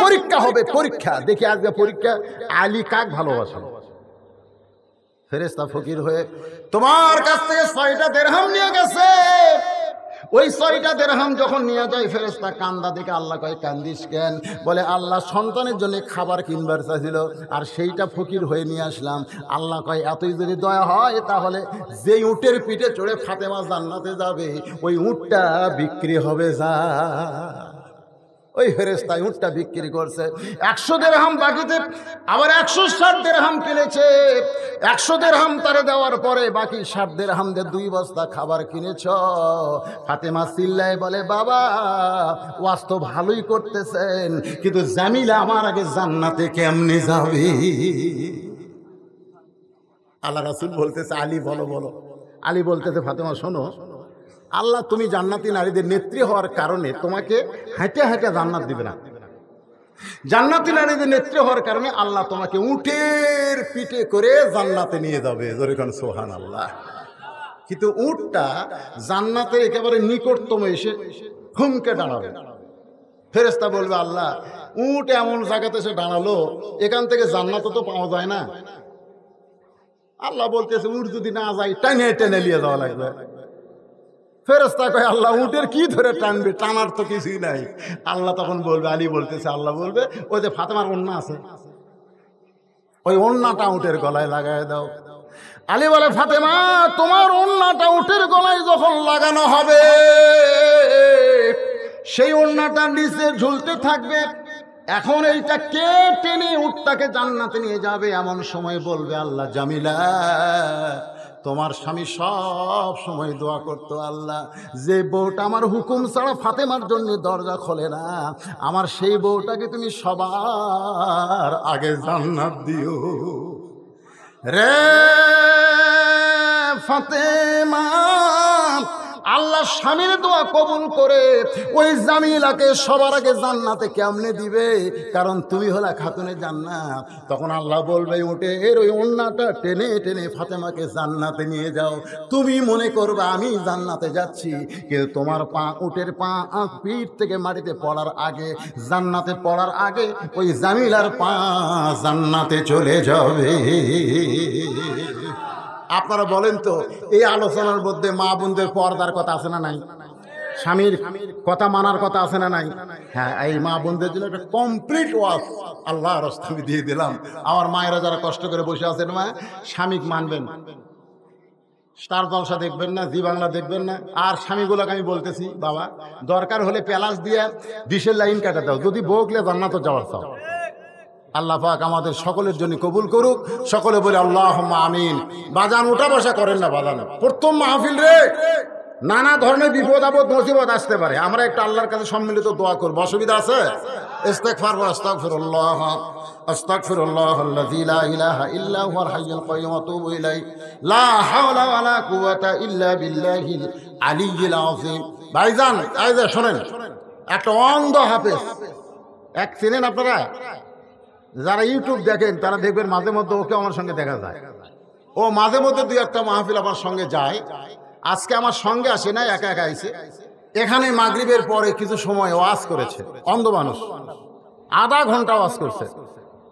পরীক্ষা হবে পরীক্ষা দেখি আজকে পরীক্ষা আলী কাক ভালোবাসেন ফেরেস্তা ফকির হয়ে তোমার কাছ থেকে ছয়টা দেড়হাম নিয়ে গেছে ওই ছয়টা দেড়হাম যখন নিয়ে যায় ফেরেস্তা কান্দা দেখে আল্লাহ কয় কান্দিস কেন বলে আল্লাহ সন্তানের জন্য খাবার কিনবার চাইছিল আর সেইটা ফকির হয়ে নিয়ে আসলাম আল্লাহ কয় এতই যদি দয়া হয় তাহলে যে উটের পিঠে চড়ে ফাতেমা জান্নাতে যাবে ওই উটটা বিক্রি হবে যা ওই ফেরেস্তায় উঠটা বিক্রি করছে একশো দেড় হাম বাকিতে আবার একশো ষাট হাম কিনেছে একশো দেড় হাম তারে দেওয়ার পরে বাকি ষাট দেড়হামদের দুই বস্তা খাবার কিনেছ ফাতেমা সিল্লায় বলে বাবা ওয়াজ তো ভালোই করতেছেন কিন্তু জামিলা আমার আগে জান্নাতে কেমনে যাবে আল্লাহ রাসুল বলতেছে আলী বলো বলো আলী বলতেছে ফাতেমা শোনো আল্লাহ তুমি জান্নাতি নারীদের নেত্রী হওয়ার কারণে তোমাকে হেঁটে হেঁটে জান্নাত দিবে না জান্নাতি নারীদের নেত্রী হওয়ার কারণে আল্লাহ তোমাকে উটের পিঠে করে জান্নাতে নিয়ে যাবে সোহান আল্লাহ কিন্তু উটটা জান্নাতের একেবারে নিকটতম এসে হুমকে দাঁড়াবে ফেরেস্তা বলবে আল্লাহ উট এমন জায়গাতে এসে দাঁড়ালো এখান থেকে জান্নাতে তো পাওয়া যায় না আল্লাহ বলতেছে উট যদি না যায় টানে টেনে নিয়ে যাওয়া লাগবে ফেরস্তা কয় আল্লাহ উটের কি ধরে টানবে টানার তো কিছুই নাই আল্লাহ তখন বলবে আলী বলতেছে আল্লাহ বলবে ওই যে ফাতেমার অন্যা আছে ওই অন্যাটা উটের গলায় লাগায় দাও আলী বলে ফাতেমা তোমার অন্যাটা উটের গলায় যখন লাগানো হবে সেই অন্যাটা নিচে ঝুলতে থাকবে এখন এইটা কে টেনে উটটাকে জান্নাতে নিয়ে যাবে এমন সময় বলবে আল্লাহ জামিলা তোমার স্বামী সব সময় দোয়া করত আল্লাহ যে বউটা আমার হুকুম ছাড়া ফাতেমার জন্য দরজা খোলে না আমার সেই বউটাকে তুমি সবার আগে জান্নাত দিও রে ফাতেমা আল্লাহ স্বামীর দোয়া কবুল করে ওই জামিলাকে সবার আগে জান্নাতে কেমনে দিবে কারণ তুমি হলো খাতুনে জান্নাত তখন আল্লাহ বলবে উঠে এর ওই অন্যটা টেনে টেনে ফাতেমাকে জান্নাতে নিয়ে যাও তুমি মনে করবে আমি জান্নাতে যাচ্ছি কিন্তু তোমার পা উটের পা পিঠ থেকে মাটিতে পড়ার আগে জান্নাতে পড়ার আগে ওই জামিলার পা জান্নাতে চলে যাবে আপনারা বলেন তো এই আলোচনার মধ্যে মা বোনদের পর্দার কথা আছে না নাই স্বামীর কথা মানার কথা আছে না নাই হ্যাঁ এই মা বোনদের জন্য একটা কমপ্লিট ওয়াজ আল্লাহ রস্তমি দিয়ে দিলাম আমার মায়েরা যারা কষ্ট করে বসে আছেন মা স্বামী মানবেন স্টার জলসা দেখবেন না জি বাংলা দেখবেন না আর স্বামীগুলোকে আমি বলতেছি বাবা দরকার হলে প্যালাস দিয়ে ডিশের লাইন কাটা দাও যদি বউকলে জান্নাত যাওয়ার চাও আল্লাহ পাক আমাদের সকলের জন্য কবুল করুক সকলে বলে আল্লাহ আমিন বাজান ওটা বসা করেন না বাজান প্রথম মাহফিল রে নানা ধরনের বিপদ আপদ নসিবত আসতে পারে আমরা একটা আল্লাহর কাছে সম্মিলিত দোয়া করবো অসুবিধা আছে একটা অন্ধ হাফেজ এক চিনেন আপনারা যারা ইউটিউব দেখেন তারা দেখবেন মাঝে মধ্যে ওকে আমার সঙ্গে দেখা যায় ও মাঝে মধ্যে দুই একটা মাহফিল আমার সঙ্গে যায় আজকে আমার সঙ্গে আসে না একা একা আইসে এখানে মাগরীবের পরে কিছু সময় ওয়াজ করেছে অন্ধ মানুষ আধা ঘন্টা ওয়াজ করছে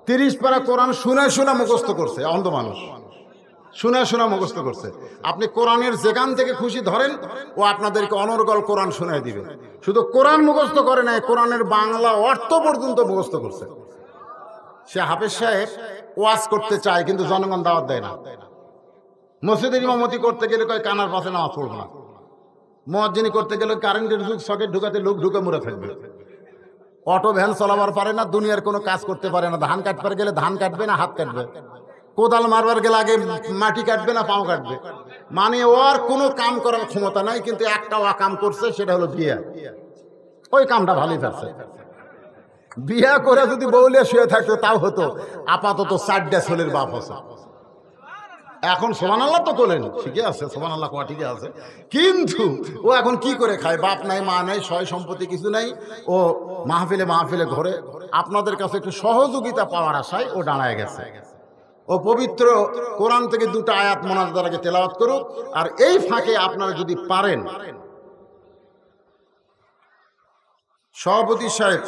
তিরিশ পারা কোরআন শুনে শুনে মুখস্থ করছে অন্ধ মানুষ শুনে শুনে মুখস্থ করছে আপনি কোরআনের যেখান থেকে খুশি ধরেন ও আপনাদেরকে অনর্গল কোরআন শুনে দিবে শুধু কোরআন মুখস্থ করে নাই কোরআনের বাংলা অর্থ পর্যন্ত মুখস্থ করছে সে হাফেজ সাহেব ওয়াজ করতে চায় কিন্তু জনগণ দাওয়াত দেয় না মসজিদের ইমামতি করতে গেলে কয় কানার পাশে নামাজ পড়বো না মজিনি করতে গেলে কারেন্টের যুগ সকেট ঢুকাতে লোক ঢুকে মরে থাকবে অটো ভ্যান চলাবার পারে না দুনিয়ার কোনো কাজ করতে পারে না ধান কাটবার গেলে ধান কাটবে না হাত কাটবে কোদাল মারবার গেলে আগে মাটি কাটবে না পাও কাটবে মানে ওর কোনো কাম করার ক্ষমতা নাই কিন্তু একটা কাম করছে সেটা হলো বিয়ে ওই কামটা ভালোই থাকছে বিয়া করে যদি বৌলিয়া শুয়ে থাকতো তাও হতো আপাতত সাড্ডা ছেলের বাপ হতো এখন সোমান আল্লাহ তো করলেন ঠিকই আছে সোমান আল্লাহ কোয়া ঠিকই আছে কিন্তু ও এখন কি করে খায় বাপ নাই মা নাই সয় সম্পত্তি কিছু নাই ও মাহফিলে মাহফিলে ঘরে আপনাদের কাছে একটু সহযোগিতা পাওয়ার আশায় ও দাঁড়ায় গেছে ও পবিত্র কোরআন থেকে দুটো আয়াত মোনাজার দ্বারাকে তেলাওয়াত করুক আর এই ফাঁকে আপনারা যদি পারেন সভাপতি সাহেব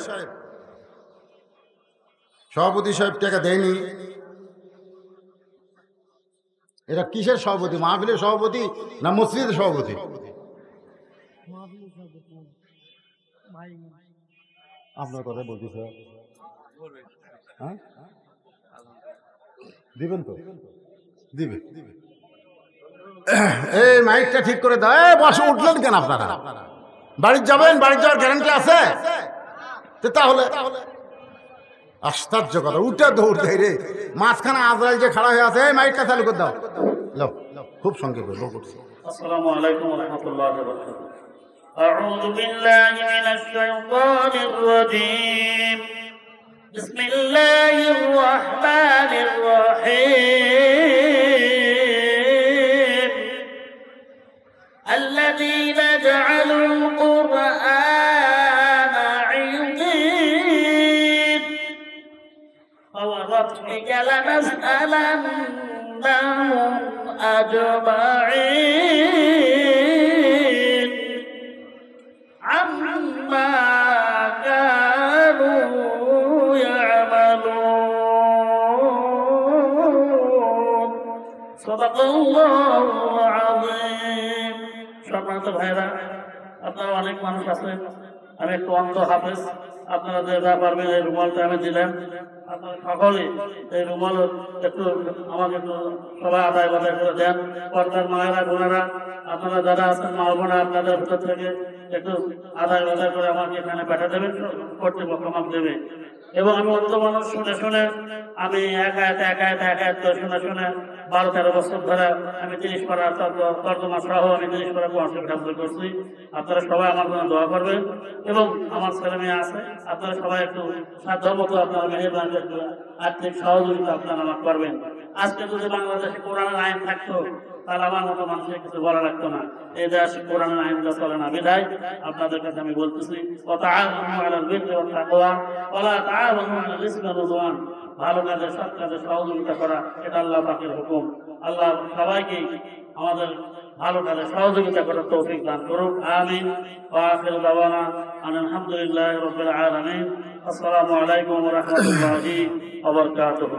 সভাপতি সাহেব টাকা দেয়নি এটা কিসের সভাপতি মাহফিলের সভাপতি না মসজিদের সভাপতি আপনার কথা বলছি স্যার হ্যাঁ? দিবেন তো দিবে এই মাইকটা ঠিক করে দাও এই বসে উঠলেন কেন আপনারা বাড়ির যাবেন বাড়ির যাওয়ার গ্যারান্টি আছে তাহলে তাহলে আশ্চর্য কথা উঠে দৌড় দেই রে মাছখানা আজরাইল যে খাড়া হয়ে আছে এই মাইকটা চালু করে দাও লো খুব সঙ্গে করবো করছি আসসালামু আলাইকুম রহমতুল্লাহ أعوذ بالله من الشيطان الرجيم بسم الله الرحمن الرحيم الذين جعلوا لنسألنهم أجمعين عما كانوا يعملون صدق الله العظيم সম্মানিত ভাইরা আপনারা অনেক মানুষ আছেন আমি একটু অন্ধ হাফেজ আপনারা যা পারবেন এই রুমালটা আমি দিলাম আপনারা সকলে এই রুমাল একটু আমাকে একটু সবাই আদায় বাদায় করে দেন অর্থাৎ মায়েরা বোনেরা আপনারা যারা আছেন মা বোনা আপনাদের ভিতর থেকে একটু আদায় বাদায় করে আমাকে এখানে পাঠা দেবেন কর্তৃপক্ষ আমাকে দেবে এবং আমি অন্য মানুষ শুনে শুনে আমি একা একা একা একা একা এত শুনে শুনে বারো তেরো বছর ধরে আমি তিরিশ পাড়া তর্জমা সহ আমি তিরিশ পাড়া কোয়ার্টার হাসিল করছি আপনারা সবাই আমার জন্য দোয়া করবে এবং আমার ছেলে মেয়ে আছে আপনারা সবাই একটু মতো আপনারা মেহরবান আর্থিক সহযোগিতা আপনারা আমার করবেন আজকে যদি বাংলাদেশে কোরআন আইন থাকতো তাহলে আমার মতো মানুষের কিছু বলা লাগতো না এই দেশ কোরআন আইনগুলো চলে না বিধায় আপনাদের কাছে আমি বলতেছি ভালো কাজে সৎ কাজে সহযোগিতা করা এটা আল্লাহ পাকের হুকুম আল্লাহ সবাইকে আমাদের ভালো কাজে সহযোগিতা করার তৌফিক দান করুক আমিন ওয়াখির দাওয়ানা আলহামদুলিল্লাহ রাব্বিল আলামিন আসসালামু আলাইকুম ওয়া রাহমাতুল্লাহি ওয়া বারাকাতুহু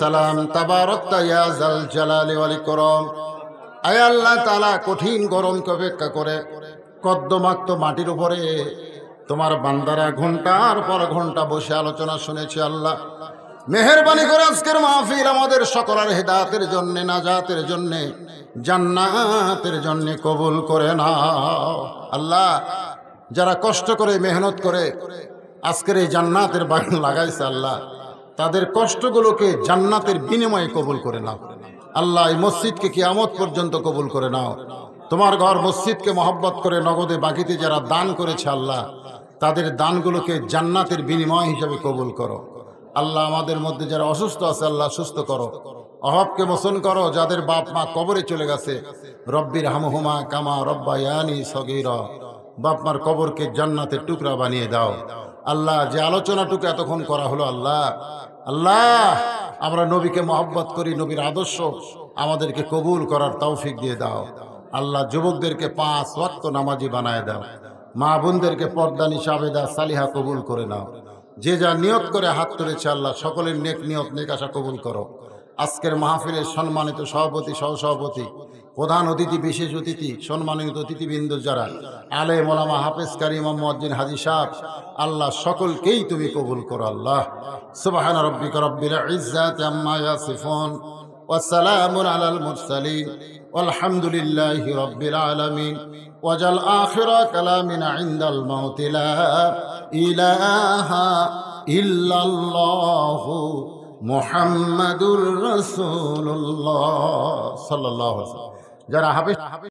সালাম করম আল্লাহ তালা কঠিন গরমকে অপেক্ষা করে কদ্দমাক্ত মাটির উপরে তোমার বান্দারা ঘন্টার পর ঘন্টা বসে আলোচনা শুনেছে আল্লাহ মেহরবানি করে আজকের মাহফিল আমাদের সকলের হেদাতের জন্যে নাজাতের জন্যে জান্নাতের জন্যে কবুল করে না আল্লাহ যারা কষ্ট করে মেহনত করে আজকের এই জান্নাতের বাগান লাগাইছে আল্লাহ তাদের কষ্টগুলোকে জান্নাতের বিনিময়ে কবুল করে নাও আল্লাহ এই মসজিদকে আমত পর্যন্ত কবুল করে নাও তোমার ঘর মসজিদকে মহব্বত করে নগদে বাকিতে যারা দান করেছে আল্লাহ তাদের দানগুলোকে জান্নাতের বিনিময় হিসেবে কবুল করো আল্লাহ আমাদের মধ্যে যারা অসুস্থ আছে আল্লাহ সুস্থ করো অভাবকে মোসন করো যাদের বাপ মা কবরে চলে গেছে রব্বির হামহুমা কামা রব্বায়ানি সগির বাপমার কবরকে জান্নাতের টুকরা বানিয়ে দাও আল্লাহ যে আলোচনাটুকু এতক্ষণ করা হলো আল্লাহ আল্লাহ আমরা নবীকে মহব্বত করি নবীর আদর্শ আমাদেরকে কবুল করার তৌফিক দিয়ে দাও আল্লাহ যুবকদেরকে পাঁচ রক্ত নামাজি বানায় দাও মা বোনদেরকে পর্দা হিসাবে দা সালিহা কবুল করে নাও যে যা নিয়ত করে হাত তুলেছে আল্লাহ সকলের নেক নিয়ত নেকাশা কবুল করো আজকের মাহফিলের সম্মানিত সভাপতি সহসভাপতি প্রধান অতিথি বিশেষ অতিথি সম্মানিত অতিথিবৃন্দ যারা আলে মোলামা হাফেজ কারি মোহাম্মদ্দিন হাজি সাহেব আল্লাহ সকলকেই তুমি কবুল করো আল্লাহ সুবাহান রব্বিক রব্বিল ইজ্জাত আম্মা ইয়াসিফুন ওয়া সালামুন আলাল মুরসালিন আলহামদুলিল্লাহি রব্বিল আলামিন ওয়াজাল আখিরা কালামিনা ইনদাল মাউতি লা ইলাহা ইল্লাল্লাহু মুহাম্মাদুর রাসূলুল্লাহ সাল্লাল্লাহু আলাইহি যারা হাফেজ